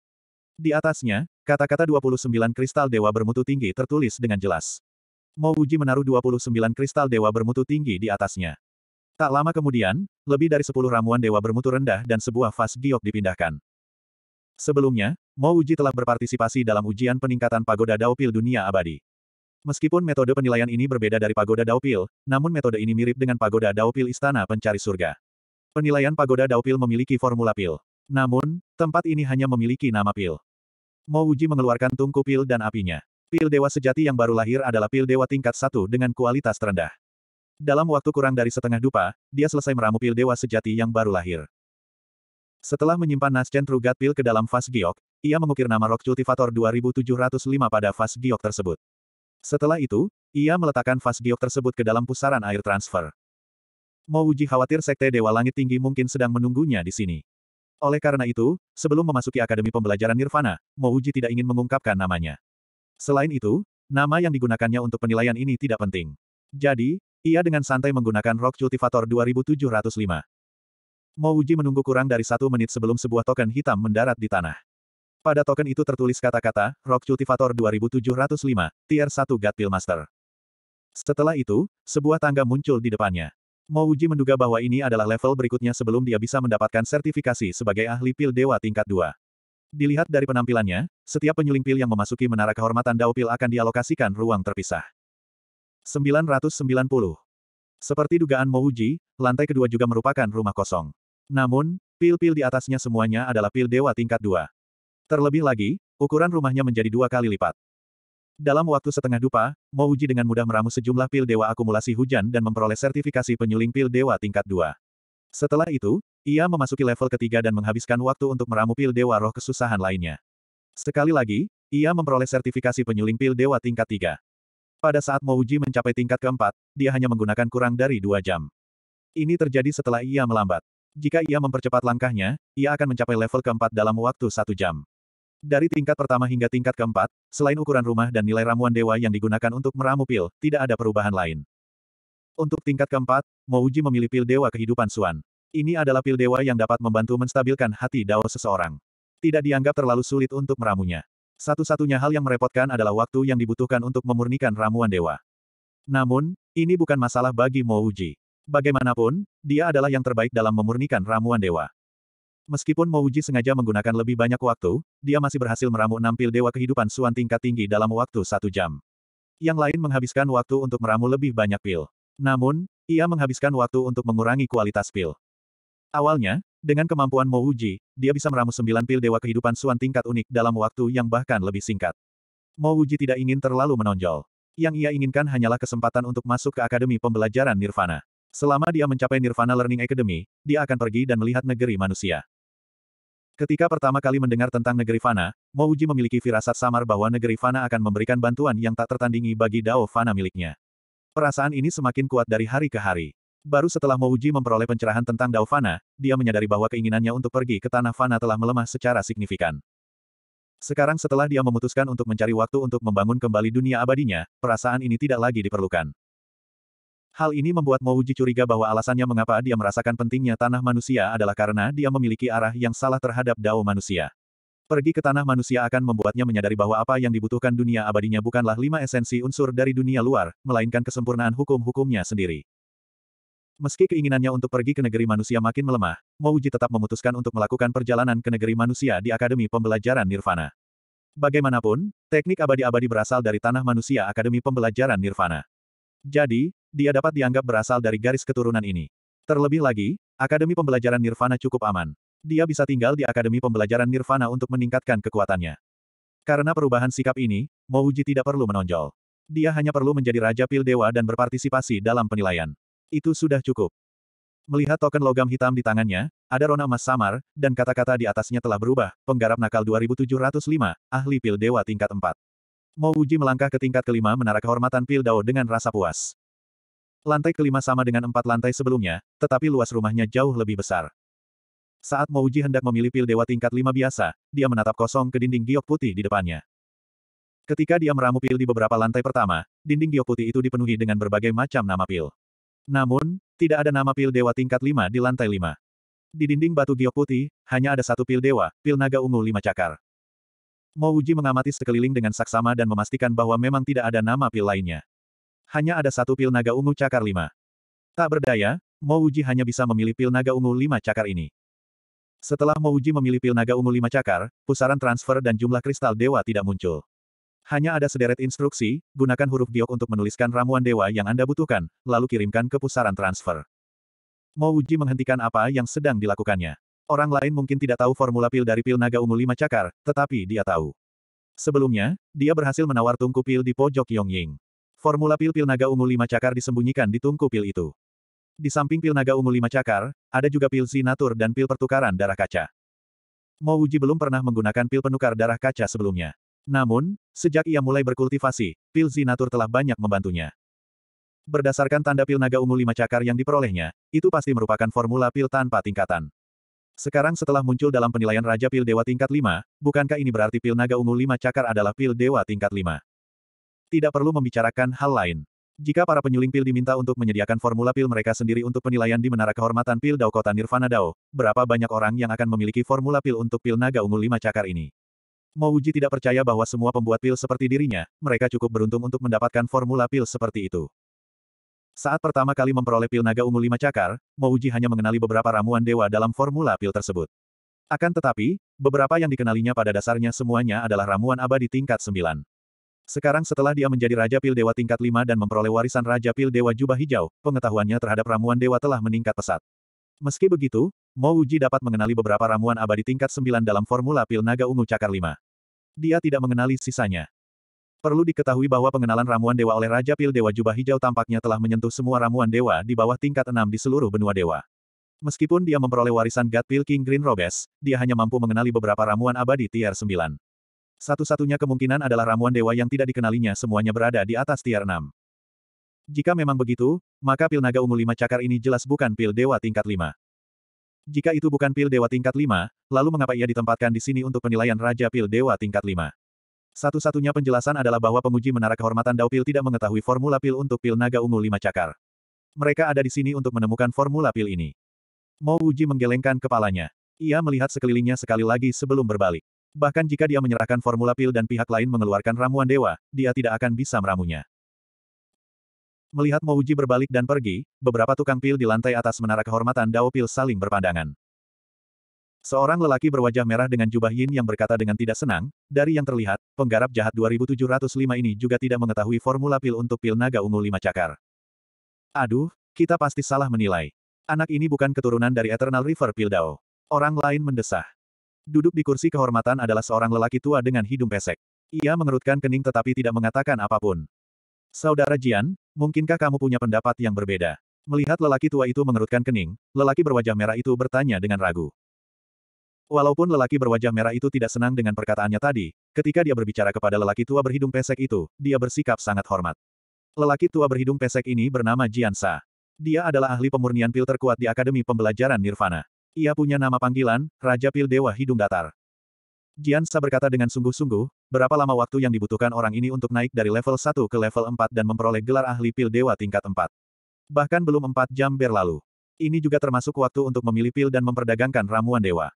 Di atasnya, kata-kata 29 kristal dewa bermutu tinggi tertulis dengan jelas. Mo Uji menaruh 29 kristal dewa bermutu tinggi di atasnya. Tak lama kemudian, lebih dari 10 ramuan dewa bermutu rendah dan sebuah vas giok dipindahkan. Sebelumnya, Mo Uji telah berpartisipasi dalam ujian peningkatan pagoda Daopil dunia abadi. Meskipun metode penilaian ini berbeda dari pagoda Daopil, namun metode ini mirip dengan pagoda Daopil Istana Pencari Surga. Penilaian pagoda Daopil memiliki formula pil. Namun, tempat ini hanya memiliki nama pil. Mo Uji mengeluarkan tungku pil dan apinya. Pil dewa sejati yang baru lahir adalah pil dewa tingkat satu dengan kualitas terendah. Dalam waktu kurang dari setengah dupa, dia selesai meramu pil dewa sejati yang baru lahir. Setelah menyimpan Nascent Rugat Pil ke dalam vas giok, ia mengukir nama rok Cultivator 2705 pada vas giok tersebut. Setelah itu, ia meletakkan vas giok tersebut ke dalam pusaran air transfer. Mo khawatir Sekte Dewa Langit Tinggi mungkin sedang menunggunya di sini. Oleh karena itu, sebelum memasuki Akademi Pembelajaran Nirvana, Mouji tidak ingin mengungkapkan namanya. Selain itu, nama yang digunakannya untuk penilaian ini tidak penting. Jadi, ia dengan santai menggunakan Rock Cultivator 2705. Mouji menunggu kurang dari satu menit sebelum sebuah token hitam mendarat di tanah. Pada token itu tertulis kata-kata, Rock Cultivator 2705, Tier 1 God Pill Master. Setelah itu, sebuah tangga muncul di depannya. Mo Uji menduga bahwa ini adalah level berikutnya sebelum dia bisa mendapatkan sertifikasi sebagai ahli pil dewa tingkat 2. Dilihat dari penampilannya, setiap penyuling pil yang memasuki menara kehormatan Dao Pil akan dialokasikan ruang terpisah. 990. Seperti dugaan Mo Uji, lantai kedua juga merupakan rumah kosong. Namun, pil-pil di atasnya semuanya adalah pil dewa tingkat 2. Terlebih lagi, ukuran rumahnya menjadi dua kali lipat. Dalam waktu setengah dupa, uji dengan mudah meramu sejumlah pil dewa akumulasi hujan dan memperoleh sertifikasi penyuling pil dewa tingkat 2. Setelah itu, ia memasuki level ketiga dan menghabiskan waktu untuk meramu pil dewa roh kesusahan lainnya. Sekali lagi, ia memperoleh sertifikasi penyuling pil dewa tingkat 3. Pada saat Mouji mencapai tingkat keempat, dia hanya menggunakan kurang dari dua jam. Ini terjadi setelah ia melambat. Jika ia mempercepat langkahnya, ia akan mencapai level keempat dalam waktu satu jam. Dari tingkat pertama hingga tingkat keempat, selain ukuran rumah dan nilai ramuan dewa yang digunakan untuk meramu pil, tidak ada perubahan lain. Untuk tingkat keempat, Mouji memilih pil dewa kehidupan Suan. Ini adalah pil dewa yang dapat membantu menstabilkan hati dao seseorang. Tidak dianggap terlalu sulit untuk meramunya. Satu-satunya hal yang merepotkan adalah waktu yang dibutuhkan untuk memurnikan ramuan dewa. Namun, ini bukan masalah bagi Mouji. Bagaimanapun, dia adalah yang terbaik dalam memurnikan ramuan dewa. Meskipun Mouji sengaja menggunakan lebih banyak waktu, dia masih berhasil meramu enam pil dewa kehidupan Suan tingkat tinggi dalam waktu satu jam. Yang lain menghabiskan waktu untuk meramu lebih banyak pil. Namun, ia menghabiskan waktu untuk mengurangi kualitas pil. Awalnya, dengan kemampuan Mouji, dia bisa meramu sembilan pil dewa kehidupan Suan tingkat unik dalam waktu yang bahkan lebih singkat. Mouji tidak ingin terlalu menonjol. Yang ia inginkan hanyalah kesempatan untuk masuk ke Akademi Pembelajaran Nirvana. Selama dia mencapai Nirvana Learning Academy, dia akan pergi dan melihat negeri manusia. Ketika pertama kali mendengar tentang negeri Fana, Mouji memiliki firasat samar bahwa negeri Fana akan memberikan bantuan yang tak tertandingi bagi Dao Fana miliknya. Perasaan ini semakin kuat dari hari ke hari. Baru setelah Mouji memperoleh pencerahan tentang Dao Fana, dia menyadari bahwa keinginannya untuk pergi ke tanah Fana telah melemah secara signifikan. Sekarang setelah dia memutuskan untuk mencari waktu untuk membangun kembali dunia abadinya, perasaan ini tidak lagi diperlukan. Hal ini membuat Mouji curiga bahwa alasannya mengapa dia merasakan pentingnya tanah manusia adalah karena dia memiliki arah yang salah terhadap dao manusia. Pergi ke tanah manusia akan membuatnya menyadari bahwa apa yang dibutuhkan dunia abadinya bukanlah lima esensi unsur dari dunia luar, melainkan kesempurnaan hukum-hukumnya sendiri. Meski keinginannya untuk pergi ke negeri manusia makin melemah, Mouji tetap memutuskan untuk melakukan perjalanan ke negeri manusia di Akademi Pembelajaran Nirvana. Bagaimanapun, teknik abadi-abadi berasal dari tanah manusia Akademi Pembelajaran Nirvana. Jadi, dia dapat dianggap berasal dari garis keturunan ini. Terlebih lagi, Akademi Pembelajaran Nirvana cukup aman. Dia bisa tinggal di Akademi Pembelajaran Nirvana untuk meningkatkan kekuatannya. Karena perubahan sikap ini, Mouji tidak perlu menonjol. Dia hanya perlu menjadi Raja Pil Dewa dan berpartisipasi dalam penilaian. Itu sudah cukup. Melihat token logam hitam di tangannya, ada rona emas samar, dan kata-kata di atasnya telah berubah, penggarap nakal 2705, ahli pil dewa tingkat 4. Mo Uji melangkah ke tingkat kelima menara kehormatan pil Dao dengan rasa puas. Lantai kelima sama dengan empat lantai sebelumnya, tetapi luas rumahnya jauh lebih besar. Saat Mouji hendak memilih pil dewa tingkat lima biasa, dia menatap kosong ke dinding giok putih di depannya. Ketika dia meramu pil di beberapa lantai pertama, dinding giok putih itu dipenuhi dengan berbagai macam nama pil. Namun, tidak ada nama pil dewa tingkat lima di lantai lima. Di dinding batu giok putih, hanya ada satu pil dewa, pil naga ungu lima cakar. Mouji mengamati sekeliling dengan saksama dan memastikan bahwa memang tidak ada nama pil lainnya hanya ada satu pil naga ungu cakar lima. Tak berdaya, Mouji hanya bisa memilih pil naga ungu lima cakar ini. Setelah Mouji memilih pil naga ungu lima cakar, pusaran transfer dan jumlah kristal dewa tidak muncul. Hanya ada sederet instruksi, gunakan huruf biok untuk menuliskan ramuan dewa yang Anda butuhkan, lalu kirimkan ke pusaran transfer. Mouji menghentikan apa yang sedang dilakukannya. Orang lain mungkin tidak tahu formula pil dari pil naga ungu lima cakar, tetapi dia tahu. Sebelumnya, dia berhasil menawar tungku pil di pojok Yongying. Formula pil-pil naga ungu lima cakar disembunyikan di tungku pil itu. Di samping pil naga ungu lima cakar, ada juga pil sinatur dan pil pertukaran darah kaca. Mo Wuji belum pernah menggunakan pil penukar darah kaca sebelumnya. Namun, sejak ia mulai berkultivasi, pil sinatur telah banyak membantunya. Berdasarkan tanda pil naga ungu lima cakar yang diperolehnya, itu pasti merupakan formula pil tanpa tingkatan. Sekarang setelah muncul dalam penilaian Raja Pil Dewa tingkat 5, bukankah ini berarti pil naga ungu lima cakar adalah pil dewa tingkat 5? Tidak perlu membicarakan hal lain. Jika para penyuling pil diminta untuk menyediakan formula pil mereka sendiri untuk penilaian di Menara Kehormatan Pil Dao Kota Nirvana Dao, berapa banyak orang yang akan memiliki formula pil untuk pil naga ungu lima cakar ini? Mouji tidak percaya bahwa semua pembuat pil seperti dirinya, mereka cukup beruntung untuk mendapatkan formula pil seperti itu. Saat pertama kali memperoleh pil naga ungu lima cakar, Mouji hanya mengenali beberapa ramuan dewa dalam formula pil tersebut. Akan tetapi, beberapa yang dikenalinya pada dasarnya semuanya adalah ramuan abadi tingkat 9. Sekarang setelah dia menjadi Raja Pil Dewa tingkat 5 dan memperoleh warisan Raja Pil Dewa Jubah Hijau, pengetahuannya terhadap ramuan dewa telah meningkat pesat. Meski begitu, Mo Uji dapat mengenali beberapa ramuan abadi tingkat 9 dalam formula Pil Naga Ungu Cakar 5. Dia tidak mengenali sisanya. Perlu diketahui bahwa pengenalan ramuan dewa oleh Raja Pil Dewa Jubah Hijau tampaknya telah menyentuh semua ramuan dewa di bawah tingkat 6 di seluruh benua dewa. Meskipun dia memperoleh warisan God Pil King Green Robes, dia hanya mampu mengenali beberapa ramuan abadi tier 9. Satu-satunya kemungkinan adalah ramuan dewa yang tidak dikenalinya semuanya berada di atas tier 6. Jika memang begitu, maka pil naga ungu lima cakar ini jelas bukan pil dewa tingkat 5. Jika itu bukan pil dewa tingkat 5, lalu mengapa ia ditempatkan di sini untuk penilaian Raja Pil Dewa tingkat 5? Satu-satunya penjelasan adalah bahwa penguji Menara Kehormatan Daupil tidak mengetahui formula pil untuk pil naga ungu lima cakar. Mereka ada di sini untuk menemukan formula pil ini. Mo Uji menggelengkan kepalanya. Ia melihat sekelilingnya sekali lagi sebelum berbalik. Bahkan jika dia menyerahkan formula pil dan pihak lain mengeluarkan ramuan dewa, dia tidak akan bisa meramunya. Melihat Mouji berbalik dan pergi, beberapa tukang pil di lantai atas menara kehormatan Dao Pil saling berpandangan. Seorang lelaki berwajah merah dengan jubah yin yang berkata dengan tidak senang, dari yang terlihat, penggarap jahat 2705 ini juga tidak mengetahui formula pil untuk pil naga ungu lima cakar. Aduh, kita pasti salah menilai. Anak ini bukan keturunan dari Eternal River Pil Dao. Orang lain mendesah. Duduk di kursi kehormatan adalah seorang lelaki tua dengan hidung pesek. Ia mengerutkan kening tetapi tidak mengatakan apapun. Saudara Jian, mungkinkah kamu punya pendapat yang berbeda? Melihat lelaki tua itu mengerutkan kening, lelaki berwajah merah itu bertanya dengan ragu. Walaupun lelaki berwajah merah itu tidak senang dengan perkataannya tadi, ketika dia berbicara kepada lelaki tua berhidung pesek itu, dia bersikap sangat hormat. Lelaki tua berhidung pesek ini bernama Jian Sa. Dia adalah ahli pemurnian pil terkuat di Akademi Pembelajaran Nirvana. Ia punya nama panggilan, Raja Pil Dewa Hidung Datar. Jian Sa berkata dengan sungguh-sungguh, berapa lama waktu yang dibutuhkan orang ini untuk naik dari level 1 ke level 4 dan memperoleh gelar ahli pil dewa tingkat 4. Bahkan belum 4 jam berlalu. Ini juga termasuk waktu untuk memilih pil dan memperdagangkan ramuan dewa.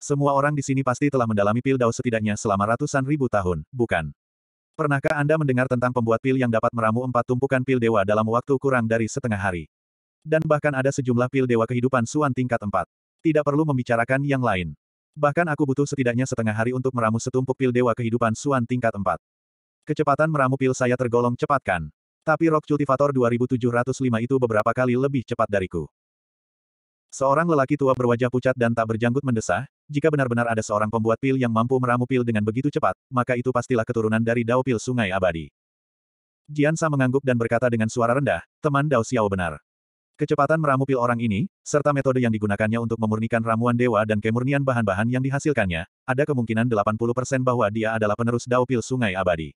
Semua orang di sini pasti telah mendalami pil dao setidaknya selama ratusan ribu tahun, bukan? Pernahkah Anda mendengar tentang pembuat pil yang dapat meramu empat tumpukan pil dewa dalam waktu kurang dari setengah hari? Dan bahkan ada sejumlah pil dewa kehidupan suan tingkat empat. Tidak perlu membicarakan yang lain. Bahkan aku butuh setidaknya setengah hari untuk meramu setumpuk pil dewa kehidupan Suan tingkat 4. Kecepatan meramu pil saya tergolong cepat kan? Tapi Rock Cultivator 2705 itu beberapa kali lebih cepat dariku. Seorang lelaki tua berwajah pucat dan tak berjanggut mendesah, jika benar-benar ada seorang pembuat pil yang mampu meramu pil dengan begitu cepat, maka itu pastilah keturunan dari Dao Pil Sungai Abadi. Jiansa mengangguk dan berkata dengan suara rendah, teman Dao Xiao benar. Kecepatan meramu pil orang ini, serta metode yang digunakannya untuk memurnikan ramuan dewa dan kemurnian bahan-bahan yang dihasilkannya, ada kemungkinan 80% bahwa dia adalah penerus Dao Pil Sungai Abadi.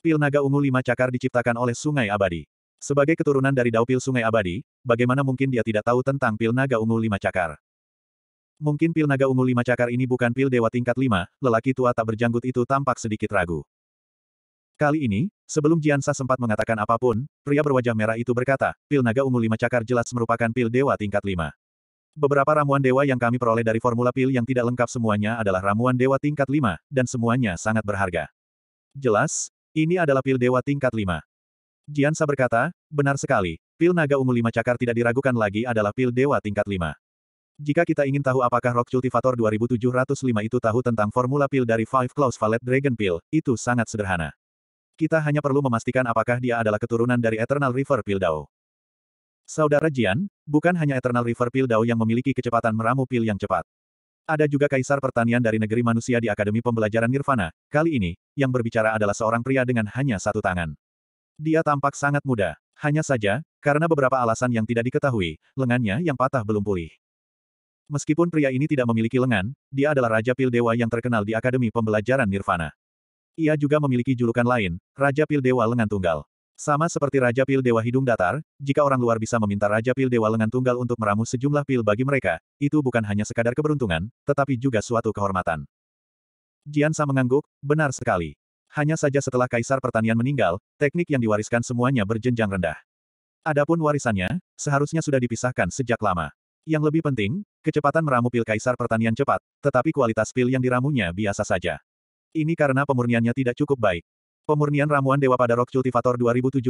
Pil naga ungu lima cakar diciptakan oleh Sungai Abadi. Sebagai keturunan dari Dao Pil Sungai Abadi, bagaimana mungkin dia tidak tahu tentang pil naga ungu lima cakar? Mungkin pil naga ungu lima cakar ini bukan pil dewa tingkat lima, lelaki tua tak berjanggut itu tampak sedikit ragu. Kali ini, sebelum Jiansa sempat mengatakan apapun, pria berwajah merah itu berkata, pil naga ungu lima cakar jelas merupakan pil dewa tingkat lima. Beberapa ramuan dewa yang kami peroleh dari formula pil yang tidak lengkap semuanya adalah ramuan dewa tingkat lima, dan semuanya sangat berharga. Jelas, ini adalah pil dewa tingkat lima. Jiansa berkata, benar sekali, pil naga ungu lima cakar tidak diragukan lagi adalah pil dewa tingkat lima. Jika kita ingin tahu apakah Rock Cultivator 2705 itu tahu tentang formula pil dari Five Claws Valet Dragon Pill, itu sangat sederhana. Kita hanya perlu memastikan apakah dia adalah keturunan dari Eternal River Pildao. Saudara Jian, bukan hanya Eternal River Pildao yang memiliki kecepatan meramu pil yang cepat. Ada juga kaisar pertanian dari negeri manusia di Akademi Pembelajaran Nirvana, kali ini, yang berbicara adalah seorang pria dengan hanya satu tangan. Dia tampak sangat muda. Hanya saja, karena beberapa alasan yang tidak diketahui, lengannya yang patah belum pulih. Meskipun pria ini tidak memiliki lengan, dia adalah Raja Pil Dewa yang terkenal di Akademi Pembelajaran Nirvana. Ia juga memiliki julukan lain, Raja Pil Dewa Lengan Tunggal. Sama seperti Raja Pil Dewa Hidung Datar, jika orang luar bisa meminta Raja Pil Dewa Lengan Tunggal untuk meramu sejumlah pil bagi mereka, itu bukan hanya sekadar keberuntungan, tetapi juga suatu kehormatan. Jiansa mengangguk, benar sekali. Hanya saja setelah Kaisar Pertanian meninggal, teknik yang diwariskan semuanya berjenjang rendah. Adapun warisannya, seharusnya sudah dipisahkan sejak lama. Yang lebih penting, kecepatan meramu pil Kaisar Pertanian cepat, tetapi kualitas pil yang diramunya biasa saja. Ini karena pemurniannya tidak cukup baik. Pemurnian ramuan Dewa pada rok Cultivator 2705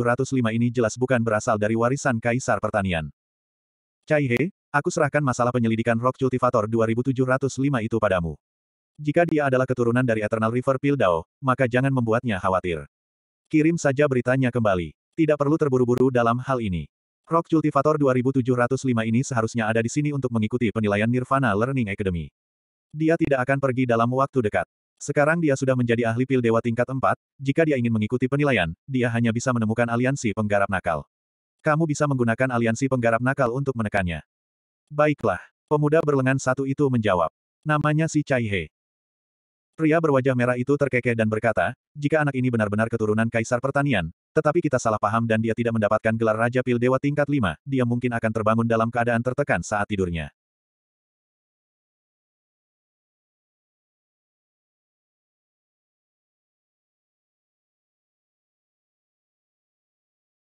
ini jelas bukan berasal dari warisan Kaisar Pertanian. Cai He, aku serahkan masalah penyelidikan rok Cultivator 2705 itu padamu. Jika dia adalah keturunan dari Eternal River Pildao, maka jangan membuatnya khawatir. Kirim saja beritanya kembali. Tidak perlu terburu-buru dalam hal ini. Rock Cultivator 2705 ini seharusnya ada di sini untuk mengikuti penilaian Nirvana Learning Academy. Dia tidak akan pergi dalam waktu dekat. Sekarang dia sudah menjadi ahli pil dewa tingkat 4, jika dia ingin mengikuti penilaian, dia hanya bisa menemukan aliansi penggarap nakal. Kamu bisa menggunakan aliansi penggarap nakal untuk menekannya. Baiklah, pemuda berlengan satu itu menjawab. Namanya si Chai He. Pria berwajah merah itu terkekeh dan berkata, jika anak ini benar-benar keturunan kaisar pertanian, tetapi kita salah paham dan dia tidak mendapatkan gelar Raja Pil Dewa tingkat 5, dia mungkin akan terbangun dalam keadaan tertekan saat tidurnya.